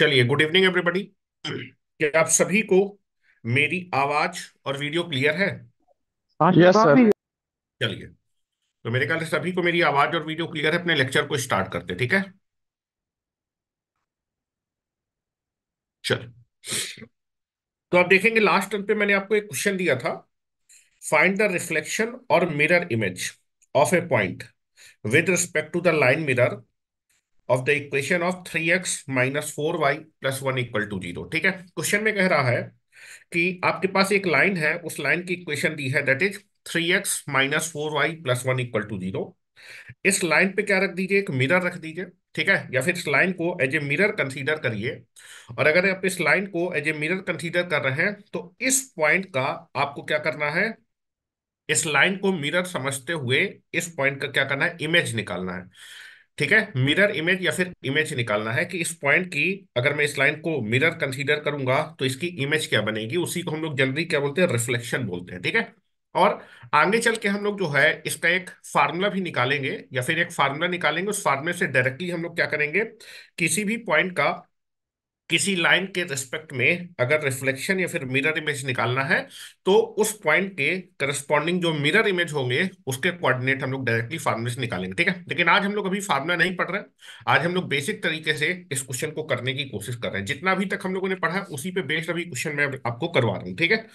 चलिए good evening everybody क्या आप सभी को मेरी आवाज और वीडियो क्लियर है यस सर चलिए तो मेरे ख्याल से सभी को मेरी आवाज और वीडियो क्लियर है अपने लेक्चर को स्टार्ट करते हैं ठीक है चल तो आप देखेंगे लास्ट टाइम पे मैंने आपको एक क्वेश्चन दिया था फाइंड द रिफ्लेक्शन और mirror image of a point with respect to the line mirror of the equation of three x minus four y plus one equal to zero ठीक है question में कह रहा है कि आपके पास एक लाइन है उस लाइन की इक्वेशन दी है that is three x minus four y plus one equal to zero इस लाइन पे क्या रख दीजिए एक मिरर रख दीजिए ठीक है या फिर इस लाइन को एज ए मिरर कंसीडर करिए और अगर आप इस लाइन को एज ए मिरर कंसीडर कर रहे हैं तो इस पॉइंट का आपको क्या करना है इस लाइन को मिरर समझते हुए इस पॉइंट का क्या करना है इमेज निकालना है ठीक है मिरर इमेज या फिर इमेज निकालना है कि इस पॉइंट की अगर मैं इस लाइन को मिरर कंसीडर करूंगा तो इसकी इमेज क्या बनेगी उसी को हम लोग जनरली क्या बोलते हैं रिफ्लेक्शन बोलते हैं ठीक है और आगे चल के हम लोग जो है इसका एक फार्मूला भी निकालेंगे या फिर एक फार्मूला निकालेंगे उस फार्मूले से डायरेक्टली हम लोग क्या करेंगे किसी भी पॉइंट का किसी लाइन के रिस्पेक्ट में अगर रिफ्लेक्शन या फिर मिरर इमेज निकालना है तो उस पॉइंट के करस्पॉन्डिंग जो मिरर इमेज होंगे उसके कोऑर्डिनेट हम लोग डायरेक्टली फार्मूले से निकालेंगे ठीक है लेकिन आज हम लोग अभी फार्मूला नहीं पढ़ रहे आज हम लोग बेसिक तरीके से इस क्वेश्चन को करने की कोशिश कर रहे हैं जितना अभी तक हम लोगों ने पढ़ा उसी पे बेस्ड अभी क्वेश्चन मैं आपको करवा रहा हूँ ठीक है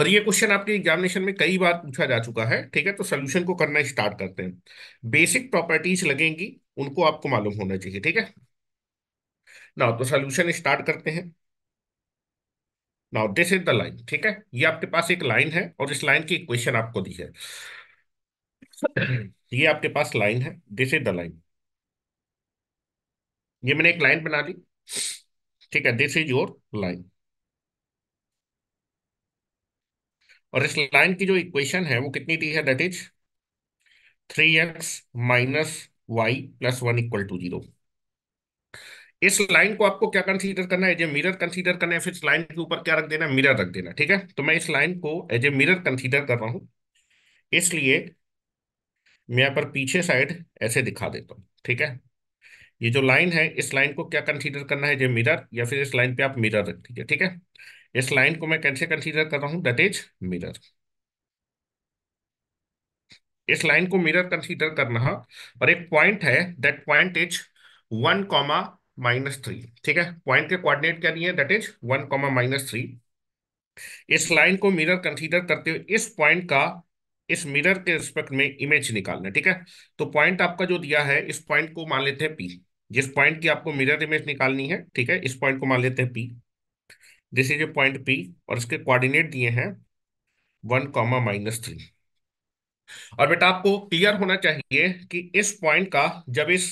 और ये क्वेश्चन आपके एग्जामिनेशन में कई बार पूछा जा चुका है ठीक है तो सोल्यूशन को करना स्टार्ट करते हैं बेसिक प्रॉपर्टीज लगेंगी उनको आपको मालूम होना चाहिए ठीक है नाउ तो सोल्यूशन स्टार्ट करते हैं now this is the line ठीक है ये आपके पास एक लाइन है और इस लाइन की इक्वेशन आपको दी है ये आपके पास लाइन है दिस इज द लाइन ये मैंने एक लाइन बना दी ठीक है दिस इज योर लाइन और इस लाइन की जो इक्वेशन है वो कितनी दी है that is three x minus y plus one equal to zero इस लाइन को आपको क्या कंसीडर करना है एज ए मिरर कंसीडर करना है फिर इस लाइन के ऊपर क्या रख देना है मिरर रख देना ठीक है तो मैं इस लाइन को एज ए मिरर कंसीडर कर रहा हूं इसलिए मैं यहां पर पीछे साइड ऐसे दिखा देता हूं ठीक है ये जो लाइन है इस लाइन को क्या कंसीडर करना है जो मिरर या फिर इस लाइन पे आप मिरर रख दीजिए ठीक है इस लाइन को मैं कैसे कंसीडर कर रहा हूं दैट इज मिरर इस लाइन को मिरर कंसीडर करना और एक पॉइंट है that point is one comma minus three ठीक है पॉइंट के कोऑर्डिनेट क्या दिए that is one comma minus three इस लाइन को मिरर कंसीडर करते हुए इस पॉइंट का इस मिरर के रिस्पेक्ट में इमेज निकालना ठीक है तो पॉइंट आपका जो दिया है इस पॉइंट को मान लेते हैं पी जिस पॉइंट की आपको मिरर इमेज निकालनी है ठीक है इस पॉइंट को मान लेते हैं P this is a point P और इसके कोऑर्डिनेट दिए हैं वन कॉमा माइनस थ्री और बेटा आपको क्लियर होना चाहिए कि इस पॉइंट का जब इस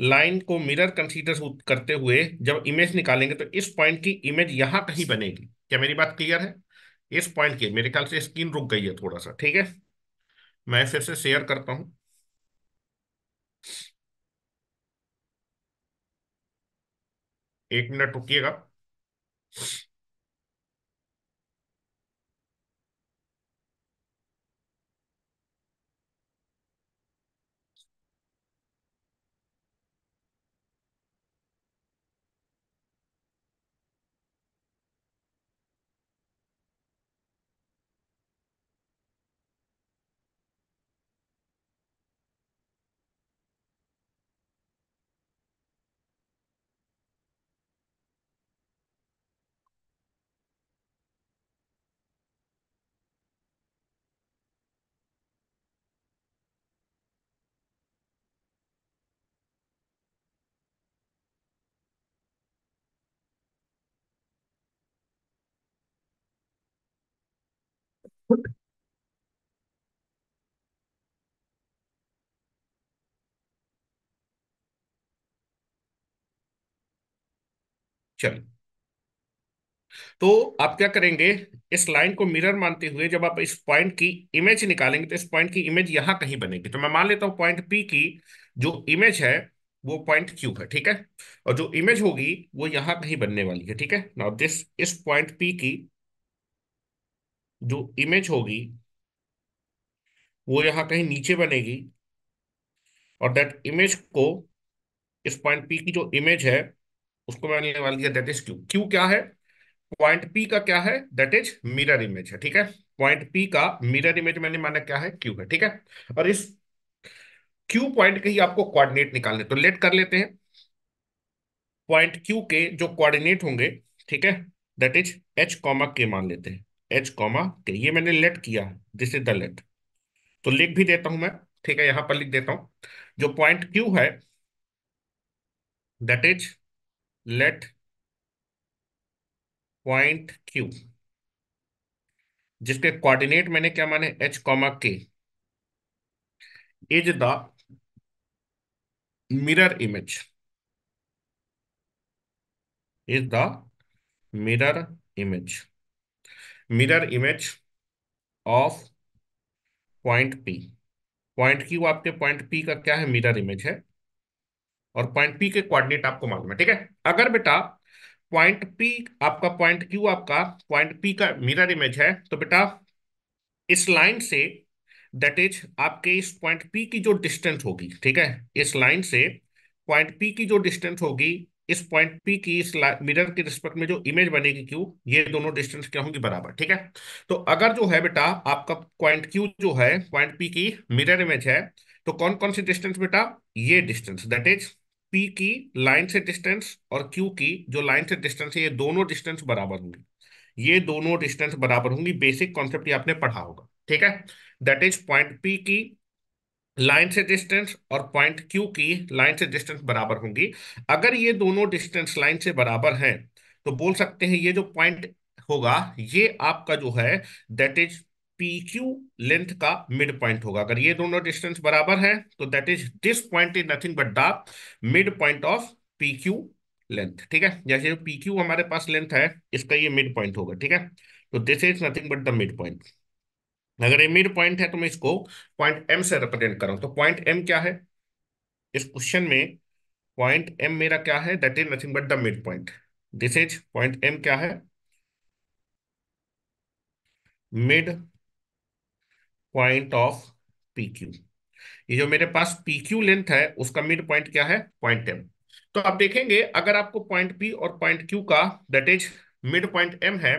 लाइन को मिरर कंसीडर करते हुए जब इमेज निकालेंगे तो इस पॉइंट की इमेज यहां कहीं बनेगी क्या मेरी बात क्लियर है इस पॉइंट की मेरे ख्याल से स्क्रीन रुक गई है थोड़ा सा ठीक है मैं फिर से शेयर करता हूं एक मिनट रुकिएगा चलिए तो आप क्या करेंगे इस लाइन को मिरर मानते हुए जब आप इस पॉइंट की इमेज निकालेंगे तो इस पॉइंट की इमेज यहां कहीं बनेगी तो मैं मान लेता हूं पॉइंट पी की जो इमेज है वो पॉइंट क्यू है ठीक है और जो इमेज होगी वो यहां कहीं बनने वाली है ठीक है नाउ दिस इस पॉइंट पी की जो इमेज होगी वो यहां कहीं नीचे बनेगी और दैट इमेज को इस पॉइंट पी की जो इमेज है उसको मैंने वाली है दैट इज क्यू क्यू क्या है पॉइंट पी का क्या है दैट इज मिरर इमेज है ठीक है पॉइंट पी का मिरर इमेज मैंने माना क्या है क्यू है ठीक है और इस क्यू पॉइंट के ही आपको कोऑर्डिनेट निकालने तो लेट कर लेते हैं पॉइंट क्यू के जो कोऑर्डिनेट होंगे ठीक है दैट इज एच कॉमा के मान लेते हैं एच कॉमा के ये मैंने लेट किया दिस इज द लेट तो लिख भी देता हूं मैं ठीक है यहां पर लिख देता हूं जो पॉइंट क्यू है that is let point Q जिसके कोऑर्डिनेट मैंने क्या माने H comma K is the mirror image is the mirror image mirror image of point P point Q आपके पॉइंट पी का क्या है मिरर इमेज है और पॉइंट पी के कोऑर्डिनेट आपको मालूम है ठीक है अगर बेटा पॉइंट पी आपका पॉइंट क्यू आपका पॉइंट पी का मिरर इमेज है तो बेटा इस लाइन से दैट इज आपके इस पॉइंट पी की जो डिस्टेंस होगी ठीक है इस लाइन से पॉइंट पी की जो डिस्टेंस होगी इस पॉइंट पी की इस मिरर के रिस्पेक्ट में जो इमेज बनेगी क्यू ये दोनों डिस्टेंस क्या होंगी बराबर ठीक है तो अगर जो है बेटा आपका पॉइंट क्यू जो है पॉइंट पी की मिरर इमेज है तो कौन कौन सी डिस्टेंस बेटा ये डिस्टेंस दैट इज पी की लाइन से डिस्टेंस और क्यू की जो लाइन से डिस्टेंस है ये दोनों डिस्टेंस बराबर होंगी ये दोनों डिस्टेंस बराबर होंगी बेसिक कॉन्सेप्ट आपने पढ़ा होगा ठीक है दैट इज पॉइंट पी की लाइन से डिस्टेंस और पॉइंट क्यू की लाइन से डिस्टेंस बराबर होंगी अगर ये दोनों डिस्टेंस लाइन से बराबर हैं तो बोल सकते हैं ये जो पॉइंट होगा ये आपका जो है that is P Q length का मिड पॉइंट होगा अगर ये दोनों डिस्टेंस बराबर है तो that is this point is nothing but the mid point of P Q length ठीक है जैसे पी क्यू हमारे पास लेंथ है इसका ये मिड पॉइंट होगा ठीक है तो this is nothing but the mid point अगर ये मिड पॉइंट है तो मैं इसको पॉइंट एम से रिप्रेजेंट कर रहा हूं तो पॉइंट एम क्या है इस क्वेश्चन में पॉइंट एम मेरा क्या है that is nothing but the mid point this is point M क्या है mid point of P Q ये जो मेरे पास पी क्यू लेंथ है उसका मिड पॉइंट क्या है पॉइंट एम तो आप देखेंगे अगर आपको पॉइंट पी और पॉइंट क्यू का that is mid point M है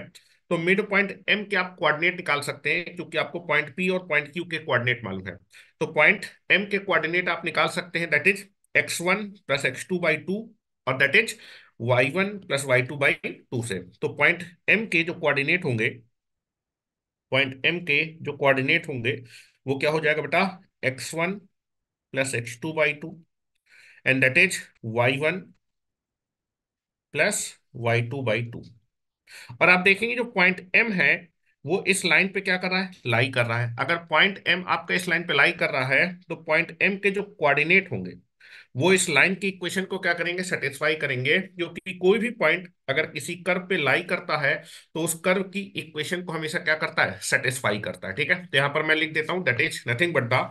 तो मिड पॉइंट एम के आप कोऑर्डिनेट निकाल सकते हैं क्योंकि आपको पॉइंट पी और पॉइंट क्यू के कोऑर्डिनेट मालूम है तो पॉइंट एम के कोऑर्डिनेट आप निकाल सकते हैं that is x one plus x two by two और that is y one plus y two by two से तो पॉइंट एम के जो कोऑर्डिनेट होंगे पॉइंट एम के जो कोऑर्डिनेट होंगे वो क्या हो जाएगा बेटा x one plus x two by two and that is y one plus y two by two और आप देखेंगे जो पॉइंट एम है वो इस लाइन पे क्या कर रहा है लाई कर रहा है अगर पॉइंट एम आपका इस लाइन पे लाई कर रहा है तो पॉइंट एम के जो कोऑर्डिनेट होंगे वो इस लाइन की इक्वेशन को क्या करेंगे सेटिस्फाई करेंगे क्योंकि कोई भी पॉइंट अगर किसी कर्व पे लाई करता है तो उस कर्व की इक्वेशन को हमेशा क्या करता है सेटिस्फाई करता है ठीक है तो यहां पर मैं लिख देता हूं that is nothing but the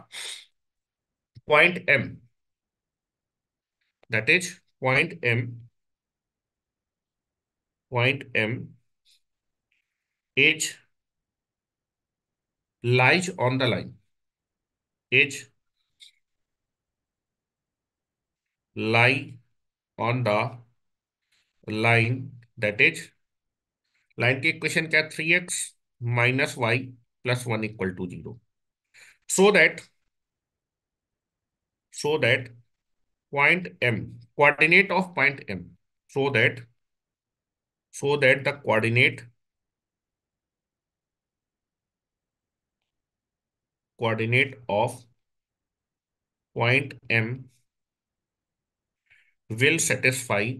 point M that is point M point M, edge lies on the line. Edge lie on the line that is line की equation क्या 3x minus y plus 1 equal to 0 so that so that point m coordinate of point m so that so that the coordinate coordinate of point M will satisfy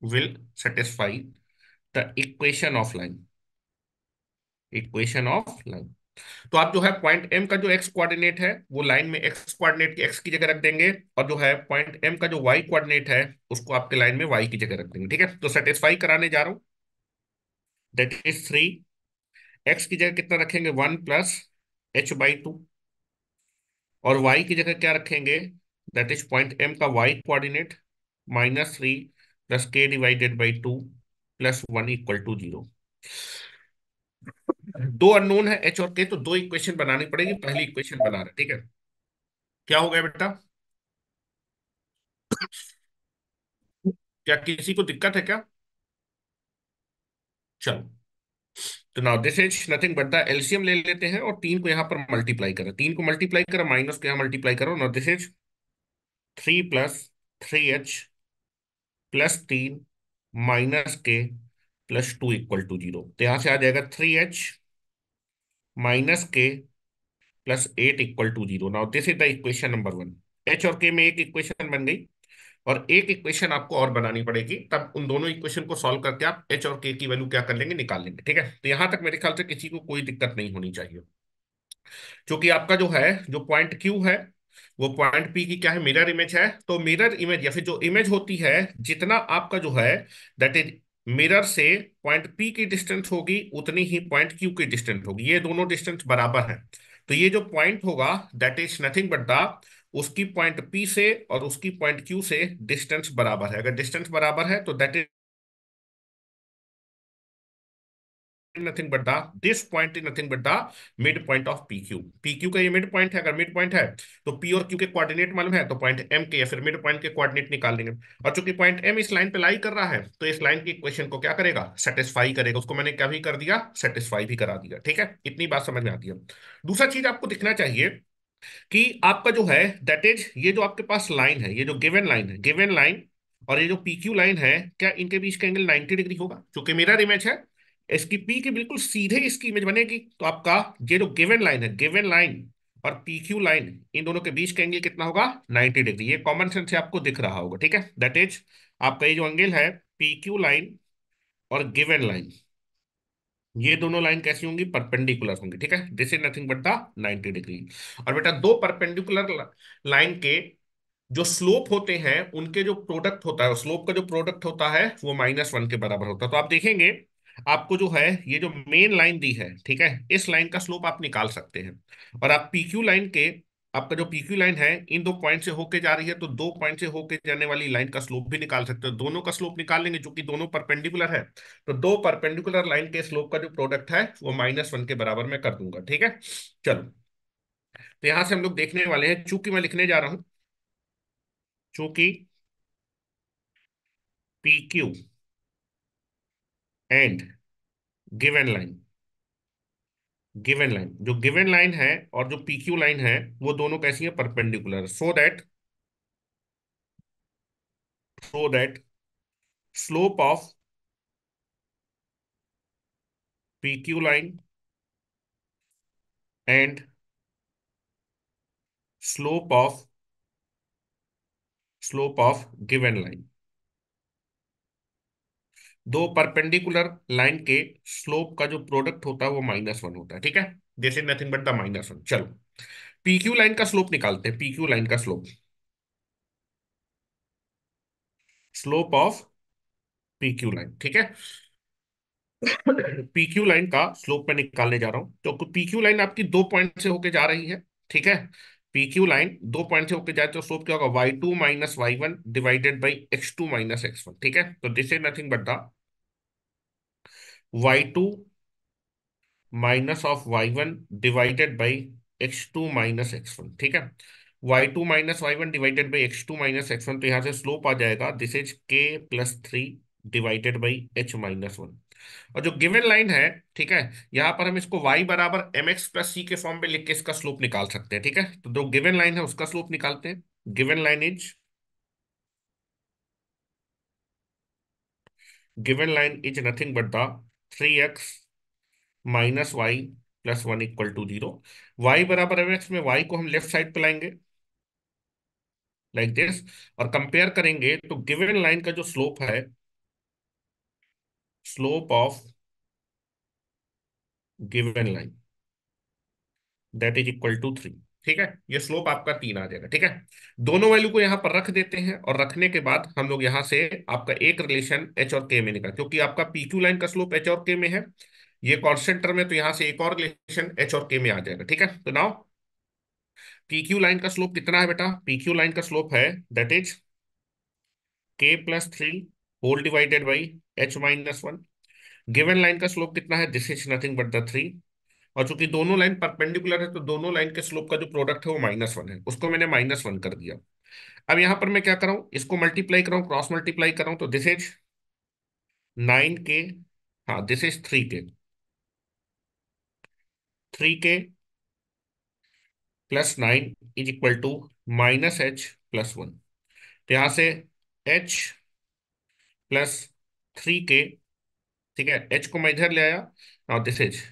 will satisfy the equation of line equation of line तो आप जो है point M का जो x coordinate है वो line में x coordinate की एक्स की जगह रख देंगे और जो है पॉइंट एम का जो वाई कोऑर्डिनेट है उसको आपके लाइन में वाई की जगह रख देंगे ठीक है तो सेटिस्फाई कराने जा रहा हूं दैट इज थ्री एक्स की जगह कितना रखेंगे one plus H by two और वाई की जगह क्या रखेंगे दैट इज पॉइंट एम का y coordinate minus three plus K divided by two plus one equal to zero दो अननोन है एच और के तो दो इक्वेशन बनानी पड़ेगी पहली इक्वेशन बना रहे ठीक है क्या हो गया बेटा क्या किसी को दिक्कत है क्या चलो तो now this is nothing but the LCM ले लेते हैं और तीन को यहां पर मल्टीप्लाई करें तीन को मल्टीप्लाई करें माइनस को यहां मल्टीप्लाई करो now this is three plus three H plus तीन माइनस के plus two equal to zero तो यहां से आ जाएगा थ्री एच माइनस के plus eight equal to zero now this is the equation number one H और के में एक इक्वेशन बन गई और एक इक्वेशन आपको और बनानी पड़ेगी तब उन दोनों इक्वेशन को सॉल्व करके आप एच और के की वैल्यू क्या कर लेंगे निकाल लेंगे ठीक है तो यहां तक मेरे ख्याल से किसी को कोई दिक्कत नहीं होनी चाहिए क्योंकि आपका जो है जो पॉइंट क्यू है वो पॉइंट पी की क्या है मिरर इमेज है तो मिरर इमेज या फिर जो इमेज होती है जितना आपका जो है दैट इज मिरर से पॉइंट पी की डिस्टेंस होगी उतनी ही पॉइंट क्यू की डिस्टेंस होगी ये दोनों डिस्टेंस बराबर हैं तो ये जो पॉइंट होगा that is nothing but the उसकी पॉइंट पी से और उसकी पॉइंट क्यू से डिस्टेंस बराबर है अगर डिस्टेंस बराबर है तो that is nothing but the this point is nothing but the mid point of PQ Q का ये मिड पॉइंट है अगर मिड पॉइंट है तो P और Q के कोऑर्डिनेट मालूम है तो पॉइंट M के या फिर मिड पॉइंट के कोऑर्डिनेट निकाल लेंगे और चूंकि पॉइंट M इस लाइन पे लाई कर रहा है तो इस लाइन की इक्वेशन को क्या करेगा सेटिस्फाई करेगा उसको मैंने क्या भी कर दिया सेटिस्फाई भी करा दिया ठीक है इतनी बात समझ में आती है दूसरा चीज आपको दिखना चाहिए कि आपका जो है दैट इज ये जो आपके पास लाइन है ये जो गिवन लाइन है गिवन लाइन और ये जो पी लाइन है क्या इनके बीच का एंगल 90 डिग्री होगा क्योंकि मिरर इमेज है इसकी पी के बिल्कुल सीधे इसकी इमेज बनेगी तो आपका ये जो गिवन लाइन है गिवन लाइन और पी क्यू लाइन इन दोनों के बीच का एंगल कितना होगा 90 डिग्री ये कॉमन सेंस से आपको दिख रहा होगा ठीक है दैट इज आपका ये जो एंगल है पी क्यू लाइन और गिवन लाइन ये दोनों लाइन कैसी होंगी परपेंडिकुलर होंगी ठीक है this is nothing but the 90 degree और बेटा दो परपेंडिकुलर लाइन के जो स्लोप होते हैं उनके जो प्रोडक्ट होता है स्लोप का जो प्रोडक्ट होता है वो माइनस वन के बराबर होता है तो आप देखेंगे आपको जो है ये जो मेन लाइन दी है ठीक है इस लाइन का स्लोप आप निकाल सकते हैं और आप पीक्यू लाइन के आपका जो पीक्यू लाइन है इन दो पॉइंट से होके जा रही है तो दो पॉइंट से होके जाने वाली लाइन का स्लोप भी निकाल सकते हो दोनों का स्लोप निकाल लेंगे जो कि दोनों परपेंडिकुलर है तो दो परपेंडिकुलर लाइन के स्लोप का जो प्रोडक्ट है वो माइनस वन के बराबर में कर दूंगा ठीक है चलो तो यहां से हम लोग देखने वाले हैं चूंकि मैं लिखने जा रहा हूं चूंकि P Q and given line given line जो गिवन लाइन है और जो पी क्यू लाइन है वो दोनों कैसी है perpendicular so that so that slope of P Q line and slope of slope of given line दो परपेंडिकुलर लाइन के स्लोप का जो प्रोडक्ट होता है वो माइनस वन होता है ठीक है this is nothing but the minus one चलो पीक्यू लाइन का स्लोप निकालते हैं पीक्यू लाइन का slope slope of PQ line ठीक है पीक्यू लाइन का स्लोप मैं निकालने जा रहा हूं तो पीक्यू लाइन आपकी दो पॉइंट से होके जा रही है ठीक है पीक्यू लाइन दो पॉइंट से होके जाए तो स्लोप क्या होगा y two minus y one divided by x two minus x one ठीक है तो this is nothing but the y2 minus of y one divided by x two minus x one ठीक है y2 two minus y one divided by x minus x तो यहां से slope आ जाएगा this is k plus three divided by H minus one और जो given line है ठीक है यहां पर हम इसको y बराबर एम एक्स प्लस सी के फॉर्म में लिख के इसका स्लोप निकाल सकते हैं ठीक है तो जो गिवन लाइन है उसका स्लोप निकालते हैं given line is given line is nothing but the three x minus y plus one equal to zero y बराबर है एक्स में वाई को हम लेफ्ट साइड पे लाएंगे लाइक like दिस और कंपेयर करेंगे तो गिवन लाइन का जो स्लोप है slope of given line that is equal to three ठीक है ये स्लोप आपका तीन आ जाएगा ठीक है दोनों वैल्यू को यहाँ पर रख देते हैं और रखने के बाद हम लोग यहाँ से आपका एक रिलेशन एच और के में निकाल क्योंकि आपका पी क्यू लाइन का स्लोप एच और के में है ये कॉन्सेंटर में तो यहाँ से एक और रिलेशन एच और के में आ जाएगा ठीक है तो नाउ पी क्यू लाइन का स्लोप कितना है बेटा पी क्यू लाइन का स्लोप है that is K plus three whole divided by H minus one given line का स्लोप कितना है this is nothing but the three और चूंकि दोनों लाइन परपेंडिकुलर है तो दोनों लाइन के स्लोप का जो प्रोडक्ट है वो माइनस वन है उसको मैंने माइनस वन कर दिया अब यहां पर मैं क्या कर इसको मल्टीप्लाई कराऊ क्रॉस मल्टीप्लाई कराऊ तो दिस इज नाइन के हाँ this is three K three K plus nine is equal to minus H plus one तो यहां से एच प्लस थ्री के ठीक है एच को मैं इधर ले आया और दिस इज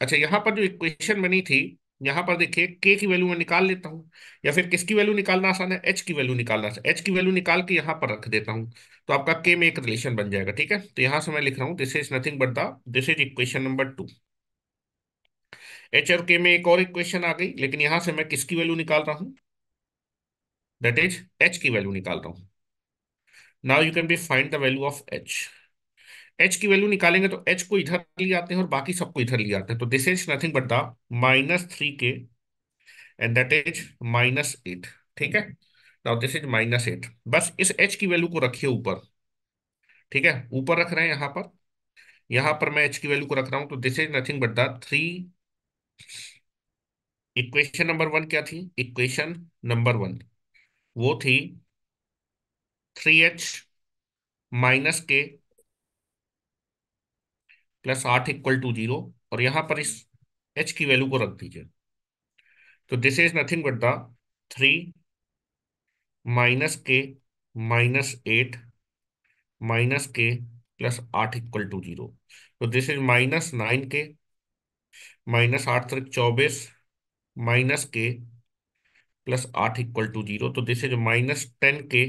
अच्छा यहाँ पर जो इक्वेशन बनी थी यहाँ पर देखिए के की वैल्यू मैं निकाल लेता हूँ या फिर किसकी वैल्यू निकालना आसान है एच की वैल्यू निकालना आसान एच की वैल्यू निकाल के यहाँ पर रख देता हूँ तो आपका के में एक रिलेशन बन जाएगा ठीक है तो यहाँ से मैं लिख रहा हूँ this is nothing but the this is equation number two H और के में एक और इक्वेशन आ गई लेकिन यहाँ से मैं किसकी वैल्यू निकाल रहा हूँ दैट इज एच की वैल्यू निकाल रहा हूँ now you can be find the value of H H की वैल्यू निकालेंगे तो एच को इधर ले आते हैं और बाकी सबको इधर ले आते हैं तो this is nothing but the minus three k and that is minus eight ठीक है now this is minus eight बस इस एच की वैल्यू को रखिए ऊपर ठीक है ऊपर रख रहे हैं यहां पर यहां पर मैं एच की वैल्यू को रख रहा हूं तो this is nothing but the three equation number one क्या थी इक्वेशन नंबर वन वो थी थ्री एच माइनस के प्लस आठ इक्वल टू जीरो और यहां पर इस एच की वैल्यू को रख दीजिए तो this is nothing but the three minus k minus eight minus के प्लस आठ इक्वल टू जीरो तो this is minus nine k minus आठ तक चौबीस माइनस के प्लस आठ इक्वल टू जीरो तो this is minus ten k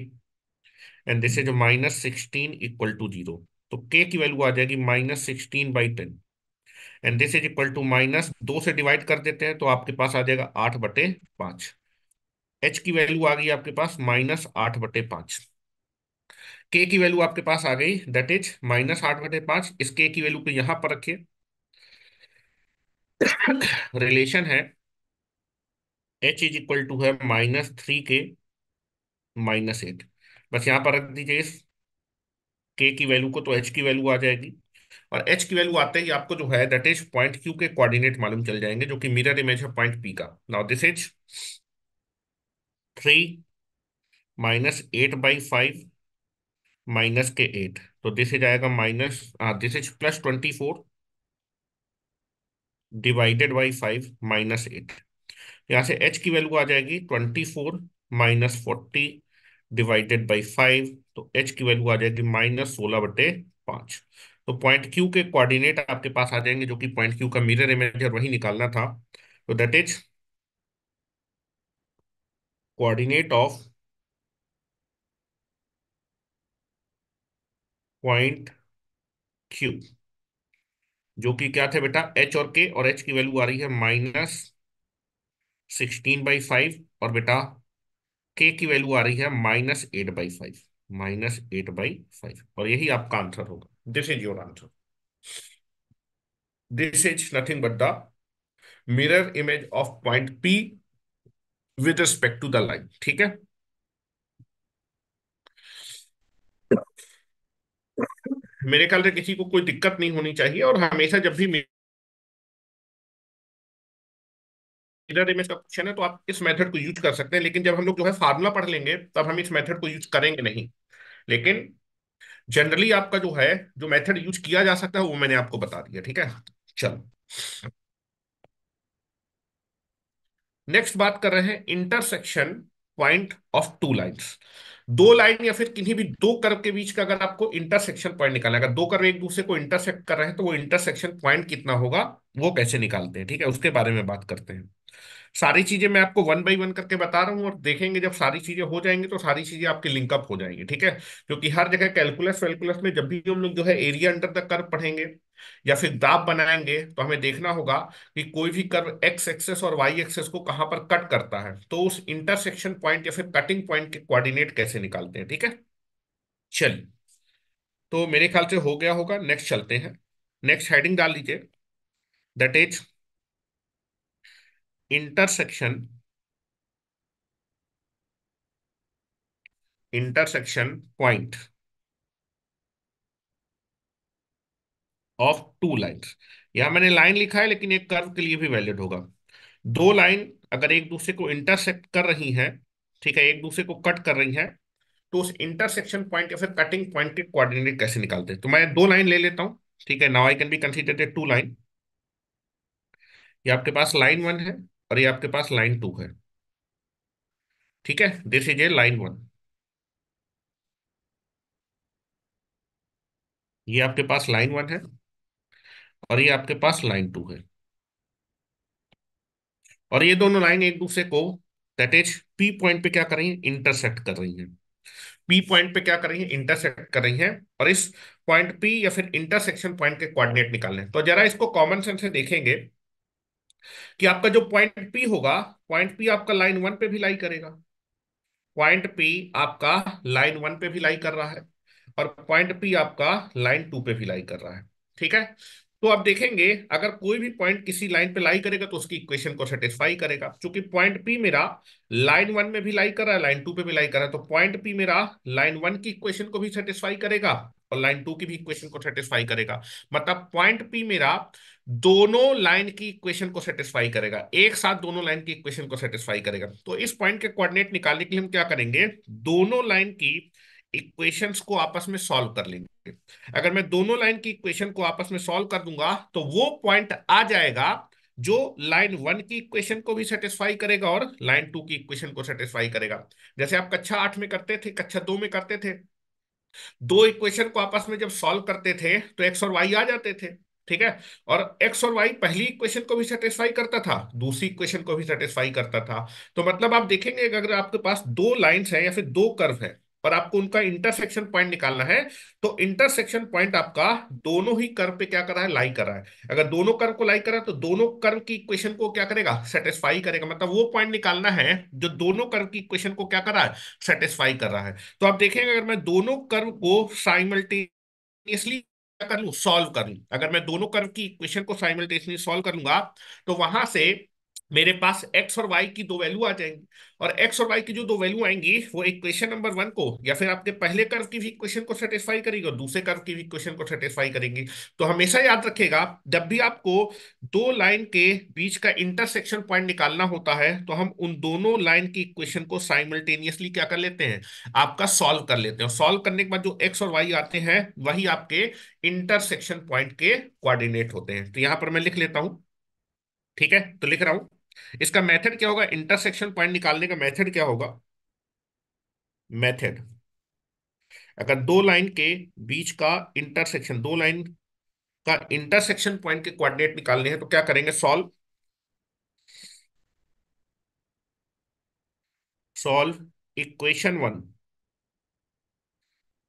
and this is minus sixteen equal to zero तो के की वैल्यू आ जाएगी minus sixteen by ten and this is equal to minus दो से डिवाइड कर देते हैं तो आपके पास आ जाएगा आठ बटे पांच एच की वैल्यू आ गई आपके पास माइनस आठ बटे पांच के की वैल्यू आपके पास आ गई दैट इज माइनस आठ बटे पांच इस के की वैल्यू को यहां पर रखिए रिलेशन है एच इज इक्वल टू है minus three k minus eight बस यहां पर रख दीजिए इस के की वैल्यू को तो एच की वैल्यू आ जाएगी और एच की वैल्यू आते ही आपको जो है दैट इज पॉइंट क्यू के कोऑर्डिनेट मालूम चल जाएंगे जो कि मिरर इमेज है पॉइंट पी का now this is three minus eight by five minus के एट तो दिस इज आएगा minus this is plus twenty four divided by five minus eight यहां से एच की वैल्यू आ जाएगी twenty four minus forty divided by five तो h की वैल्यू आ जाएगी माइनस सोलह बटे पांच तो पॉइंट क्यू के कोऑर्डिनेट आपके पास आ जाएंगे जो कि पॉइंट क्यू का मिरर इमेज है वही निकालना था तो that is coordinate of point Q जो कि क्या थे बेटा एच और के और एच की वैल्यू आ रही है माइनस सिक्सटीन बाई फाइव और बेटा के की वैल्यू आ रही है minus eight by five minus eight by five और यही आपका आंसर होगा this is your answer this is nothing but the mirror image of point p with respect to the line ठीक है मेरे ख्याल से किसी को कोई दिक्कत नहीं होनी चाहिए और हमेशा जब भी मिरर इमेज का क्वेश्चन है तो आप इस मेथड को यूज कर सकते हैं लेकिन जब हम लोग जो है फार्मूला पढ़ लेंगे तब हम इस मेथड को यूज करेंगे नहीं लेकिन जनरली आपका जो है जो मेथड यूज किया जा सकता है वो मैंने आपको बता दिया ठीक है चलो नेक्स्ट बात कर रहे हैं intersection point of two lines दो लाइन या फिर किन्हीं भी दो कर्व के बीच का अगर आपको इंटरसेक्शन पॉइंट निकालना है अगर दो कर्व एक दूसरे को इंटरसेक्ट कर रहे हैं तो वो इंटरसेक्शन पॉइंट कितना होगा वो कैसे निकालते हैं ठीक है उसके बारे में बात करते हैं सारी चीजें मैं आपको वन बाई वन करके बता रहा हूँ और देखेंगे जब सारी चीजें हो जाएंगी तो सारी चीजें आपके लिंकअप हो जाएंगी ठीक है क्योंकि हर जगह कैलकुलस वेलकुलस में जब भी हम लोग जो है एरिया अंडर द कर्व पढ़ेंगे या फिर दाब बनाएंगे तो हमें देखना होगा कि कोई भी कर्व एक्स एक्सेस और वाई एक्सेस को कहां पर कट करता है तो उस इंटरसेक्शन पॉइंट या फिर कटिंग पॉइंट के कोऑर्डिनेट कैसे निकालते हैं ठीक है चलिए तो मेरे ख्याल से हो गया होगा नेक्स्ट चलते हैं नेक्स्ट हेडिंग डाल लीजिए that is intersection intersection point of two line यहां मैंने लाइन लिखा है लेकिन एक कर्व के लिए भी वैलिड होगा दो लाइन अगर एक दूसरे को इंटरसेक्ट कर रही हैं ठीक है एक दूसरे को कट कर रही हैं तो उस इंटरसेक्शन पॉइंट या फिर कटिंग पॉइंट के कोऑर्डिनेट कैसे निकालते हैं तो मैं दो लाइन ले लेता हूं ठीक है now I can be consider two line ये आपके पास लाइन वन है और ये आपके पास लाइन टू है ठीक है this is a line one ये आपके पास लाइन वन है और ये आपके पास लाइन टू है और ये दोनों लाइन एक दूसरे को दैट इज पी पॉइंट पे क्या कर रही है इंटरसेक्ट कर रही है पी पॉइंट पे क्या कर रही है इंटरसेक्ट कर रही है और इस पॉइंट पी या फिर इंटरसेक्शन पॉइंट के कोऑर्डिनेट निकालने तो जरा इसको कॉमन सेंस से देखेंगे कि आपका जो पॉइंट पी होगा पॉइंट पी आपका लाइन वन पे भी लाई करेगा पॉइंट पी आपका लाइन वन पे भी लाई कर रहा है और पॉइंट पी आपका लाइन टू पे भी लाई कर रहा है ठीक है तो आप देखेंगे अगर कोई भी पॉइंट किसी लाइन पे लाई करेगा तो उसकी इक्वेशन को सेटिस्फाई करेगा चूंकि पॉइंट पी मेरा लाइन वन में भी लाई कर रहा है लाइन टू पे भी लाई कर रहा है तो पॉइंट पी मेरा लाइन वन की इक्वेशन को भी सेटिस्फाई करेगा और लाइन टू की भी इक्वेशन को सेटिस्फाई करेगा मतलब पॉइंट पी मेरा दोनों लाइन की इक्वेशन को सेटिस्फाई करेगा एक साथ दोनों लाइन की इक्वेशन को सेटिस्फाई करेगा तो इस पॉइंट के कोऑर्डिनेट निकालने के लिए हम क्या करेंगे दोनों लाइन की इक्वेशंस को आपस में सॉल्व कर लेंगे अगर मैं दोनों लाइन की इक्वेशन को आपस में सॉल्व कर दूंगा तो वो पॉइंट आ जाएगा जो लाइन वन की इक्वेशन को भी सेटिस्फाई करेगा और लाइन टू की इक्वेशन को सेटिस्फाई करेगा जैसे आप कक्षा आठ में करते थे कक्षा दो में करते थे दो इक्वेशन को आपस में जब सॉल्व करते थे तो एक्स और वाई आ जाते थे ठीक है और एक्स और वाई पहली इक्वेशन को भी सेटिस्फाई करता था दूसरी इक्वेशन को भी सेटिस्फाई करता था तो मतलब आप देखेंगे अगर आपके पास दो लाइंस हैं या फिर दो कर्व हैं और आपको उनका इंटरसेक्शन पॉइंट निकालना है तो इंटरसेक्शन पॉइंट आपका दोनों ही कर्व पे क्या कर रहा है लाई कर रहा है अगर दोनों कर्व को लाई कर रहा है तो दोनों कर्व की इक्वेशन को क्या करेगा सेटिस्फाई करेगा मतलब वो पॉइंट निकालना है जो दोनों कर्व की इक्वेशन को क्या कर रहा है सेटिस्फाई कर रहा है तो आप देखेंगे अगर मैं दोनों कर्व को साइमल्टेनियसली कर लू सॉल्व कर लू अगर मैं दोनों कर्व की इक्वेशन को साइमल्टेनियसली सॉल्व कर लूंगा तो वहां से मेरे पास एक्स और वाई की दो वैल्यू आ जाएंगी और एक्स और वाई की जो दो वैल्यू आएंगी वो इक्वेशन नंबर वन को या फिर आपके पहले कर्व की भी इक्वेशन को सेटिस्फाई करेगी और दूसरे कर्व की भी इक्वेशन को सेटिस्फाई करेंगी तो हमेशा याद रखेगा जब भी आपको दो लाइन के बीच का इंटरसेक्शन पॉइंट निकालना होता है तो हम उन दोनों लाइन की इक्वेशन को साइमल्टेनियसली क्या कर लेते हैं आपका सॉल्व कर लेते हैं सॉल्व करने के बाद जो एक्स और वाई आते हैं वही आपके इंटरसेक्शन पॉइंट के कोऑर्डिनेट होते हैं तो यहां पर मैं लिख लेता हूं ठीक है तो लिख रहा हूं इसका मेथड क्या होगा इंटरसेक्शन पॉइंट निकालने का मेथड क्या होगा मेथड अगर दो लाइन के बीच का इंटरसेक्शन दो लाइन का इंटरसेक्शन पॉइंट के कोऑर्डिनेट निकालने हैं तो क्या करेंगे solve solve equation one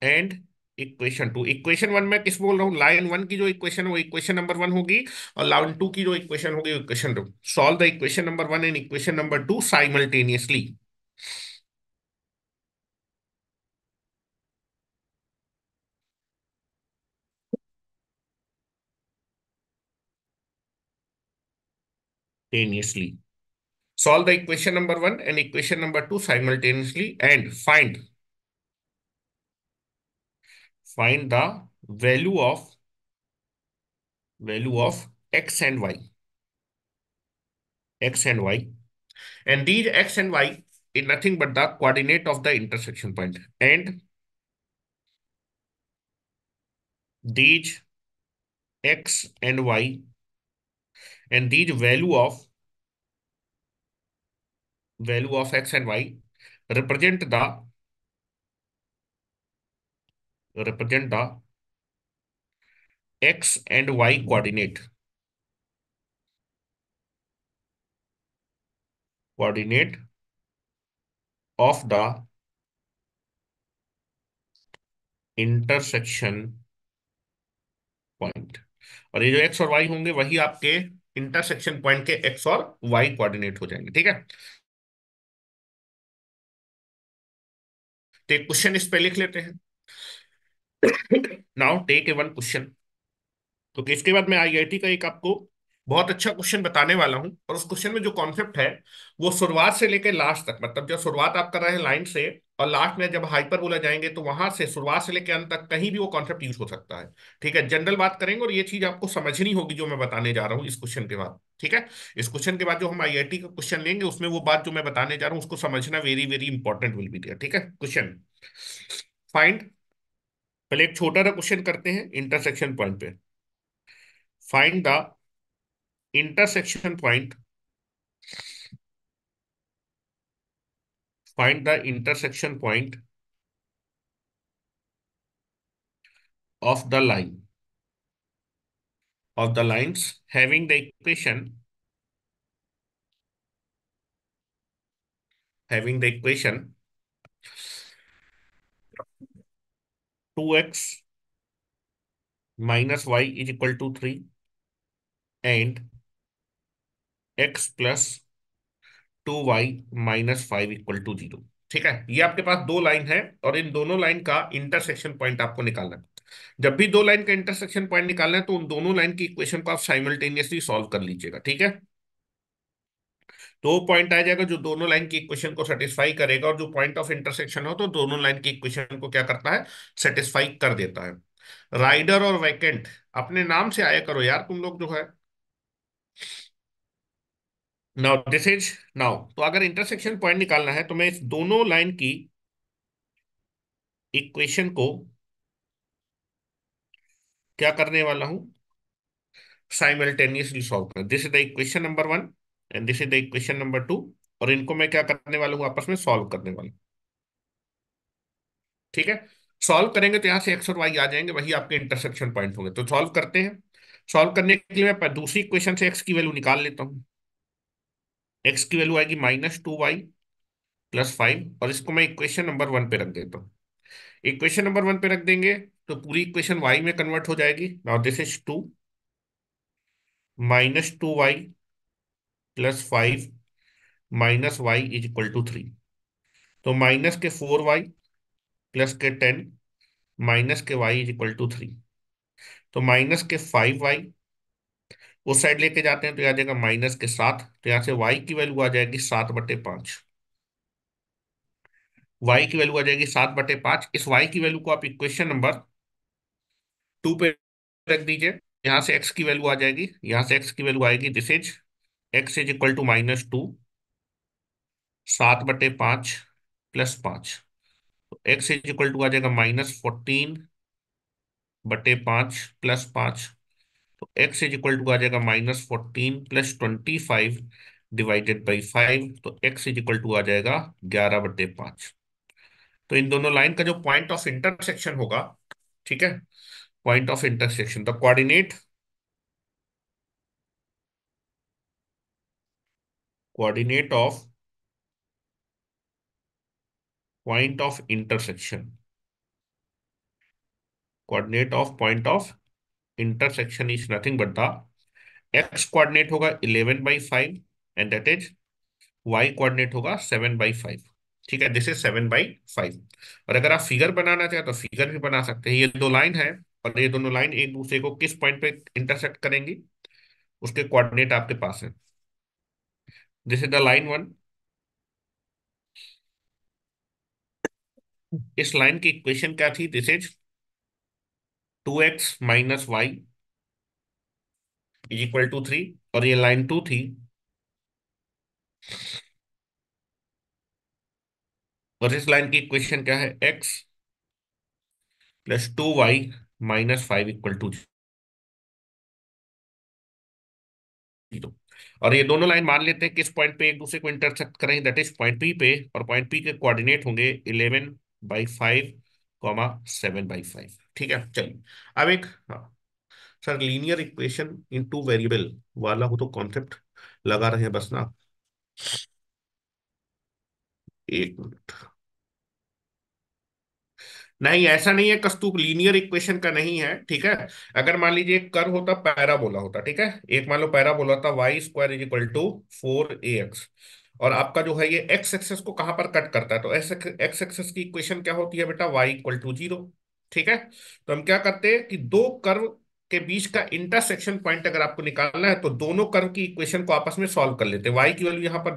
and equation two equation one में किस बोल रहा हूँ लाइन वन की जो इक्वेशन है वो इक्वेशन नंबर वन होगी और लाइन टू की जो इक्वेशन होगी वो equation two solve the equation number one and equation number two simultaneously solve the equation number one and equation number two simultaneously and find find the value of value of x and y x and y and these x and y is nothing but the coordinate of the intersection point and these x and y and these value of value of x and y represent the represent the x and y coordinate. Coordinate of the intersection point और ये जो x और y होंगे वही आपके intersection point के x और y coordinate हो जाएंगे ठीक है तो एक क्वेश्चन इस पे लिख लेते हैं now take a one question तो इसके बाद मैं आईआईटी का एक आपको बहुत अच्छा क्वेश्चन बताने वाला हूं और उस क्वेश्चन में जो कॉन्सेप्ट है वो शुरुआत से लेकर लास्ट तक मतलब जब शुरुआत आप कर रहे हैं लाइन से और लास्ट में जब हाइपर बोला जाएंगे तो वहां से शुरुआत से लेकर अंत तक कहीं भी वो कॉन्सेप्ट यूज हो सकता है ठीक है जनरल बात करेंगे और ये चीज आपको समझनी होगी जो मैं बताने जा रहा हूँ इस क्वेश्चन के बाद ठीक है इस क्वेश्चन के बाद जो हम आई का क्वेश्चन लेंगे उसमें वो बात जो मैं बताने जा रहा हूँ उसको समझना very very important will be ठीक है क्वेश्चन फाइंड पहले एक छोटा सा क्वेश्चन करते हैं इंटरसेक्शन पॉइंट पे find the intersection point find the intersection point of the line of the lines having the equation having the equation two x minus y is equal to three and x plus two y minus five equal to zero ठीक है ये आपके पास दो line है और इन दोनों line का intersection point आपको निकालना है जब भी दो लाइन का इंटरसेक्शन पॉइंट निकालना है तो उन दोनों लाइन की इक्वेशन को आप साइमल्टेनियसली सॉल्व कर लीजिएगा ठीक है दो पॉइंट आ जाएगा जो दोनों लाइन की इक्वेशन को सेटिस्फाई करेगा और जो पॉइंट ऑफ इंटरसेक्शन हो तो दोनों लाइन की इक्वेशन को क्या करता है सेटिस्फाई कर देता है राइडर और वैकेंट अपने नाम से आया करो यार तुम लोग जो है नाउ दिस इज नाउ तो अगर इंटरसेक्शन पॉइंट निकालना है तो मैं इस दोनों लाइन की इक्वेशन को क्या करने वाला हूं साइमल्टेनियसली सॉल्व कर this is the equation number one and this is the equation number two और इनको मैं क्या करने वाला हूँ आपस में सॉल्व करने वाला ठीक है सॉल्व करेंगे तो यहाँ से एक्स और वाई आ जाएंगे वही आपके इंटरसेक्शन पॉइंट होंगे तो सॉल्व करते हैं सॉल्व करने के लिए मैं दूसरी इक्वेशन से एक्स की वैल्यू निकाल लेता हूँ एक्स की वैल्यू आएगी minus two Y plus five और इसको मैं इक्वेशन नंबर वन पे रख देता हूँ इक्वेशन नंबर वन पे रख देंगे तो पूरी इक्वेशन वाई में कन्वर्ट हो जाएगी now this is two minus two Y plus five minus y is equal to three तो माइनस के फोर वाई प्लस के टेन माइनस के y is equal to three तो माइनस के फाइव वाई उस साइड लेके जाते हैं तो यहाँ जाएगा माइनस के सात तो यहां से वाई की वैल्यू आ जाएगी सात बटे पांच वाई की वैल्यू आ जाएगी सात बटे पांच इस वाई की वैल्यू को आप इक्वेशन नंबर टू पे रख दीजिए यहां से एक्स की वैल्यू आ जाएगी यहां से एक्स की वैल्यू आएगी this is x is equal to minus two सात बटे पांच प्लस पांच तो एक्स इज इक्वल टू आ जाएगा माइनस फोर्टीन बटे पांच प्लस पांच तो एक्स इज इक्वल टू आ जाएगा minus fourteen plus twenty five divided by five तो एक्स इज इक्वल टू आ जाएगा ग्यारह बटे पांच तो इन दोनों लाइन का जो पॉइंट ऑफ इंटरसेक्शन होगा ठीक है point of intersection the coordinate coordinate of point of intersection. Coordinate of point of intersection is nothing but the x coordinate होगा 11 by 5 and that is y coordinate होगा 7 by 5. ठीक है this is seven by five और अगर आप figure बनाना चाहें तो figure भी बना सकते हैं ये दो लाइन है और ये दोनों लाइन एक दूसरे को किस पॉइंट पे इंटरसेक्ट करेंगी उसके कोऑर्डिनेट आपके पास है This is the line one. इस लाइन की इक्वेशन क्या थी this is two x minus y is equal to three और ये लाइन टू थी और इस लाइन की इक्वेशन क्या है x plus two y minus five equal to zero और ये दोनों लाइन मान लेते हैं किस पॉइंट पे एक दूसरे को इंटरसेक्ट करें दैट इज पॉइंट पी पे और पॉइंट पी के कोऑर्डिनेट होंगे eleven by five comma seven by five ठीक है चलिए अब एक हाँ। Sir linear equation in two variable वाला हो तो कॉन्सेप्ट लगा रहे हैं बस ना एक मिनट नहीं ऐसा नहीं है कस्तूक लीनियर इक्वेशन का नहीं है ठीक है अगर मान लीजिए कर होता पैराबोला होता ठीक है एक मान लो पैराबोला था y square is equal to four a x और आपका जो है ये एक्स एक्सेस को कहां पर कट करता है तो एक्स एक्सेस की इक्वेशन क्या होती है बेटा वाई इक्वल टू जीरो ठीक है तो हम क्या करते हैं कि दो कर्व के बीच का इंटरसेक्शन पॉइंट अगर आपको निकालना है तो दोनों कर्व की इक्वेशन को आपस में सॉल्व कर लेते हैं वाई की वैल्यू यहाँ पर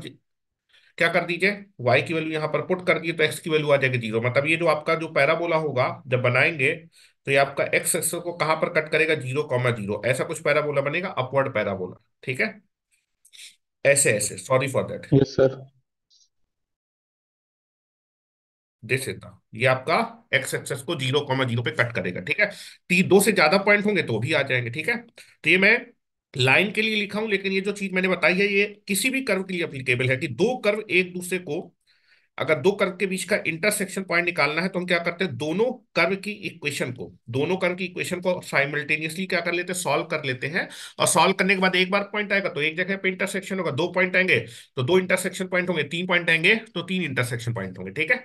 क्या कर दीजिए वाई की वैल्यू यहाँ पर पुट कर दिए तो एक्स की वैल्यू आ जाएगी जीरो मतलब ये जो आपका जो पैराबोला होगा जब बनाएंगे तो ये आपका एक्स एक्स को कहाँ पर कट करेगा जीरो कॉमा जीरो ऐसा कुछ पैराबोला बनेगा अपवर्ड पैराबोला ठीक है ऐसे ऐसे sorry for that yes sir this is ये आपका एक्स एक्सेस को जीरो कॉमा जीरो पे कट करेगा ठीक है ती दो से ज्यादा पॉइंट होंगे तो भी आ जाएंगे ठीक है तो ये मैं लाइन के लिए लिखा हूं लेकिन ये जो चीज मैंने बताई है ये किसी भी कर्व के लिए अप्लीकेबल है कि दो कर्व एक दूसरे को अगर दो कर्व के बीच का इंटरसेक्शन पॉइंट निकालना है तो हम क्या करते हैं दोनों कर्व की इक्वेशन को दोनों कर्व की इक्वेशन को साइमल्टेनियसली क्या कर लेते हैं सॉल्व कर लेते हैं और सॉल्व करने के बाद एक बार पॉइंट आएगा तो एक जगह पे इंटरसेक्शन होगा दो पॉइंट आएंगे तो दो इंटरसेक्शन पॉइंट होंगे तीन पॉइंट आएंगे तो तीन इंटरसेक्शन पॉइंट होंगे ठीक है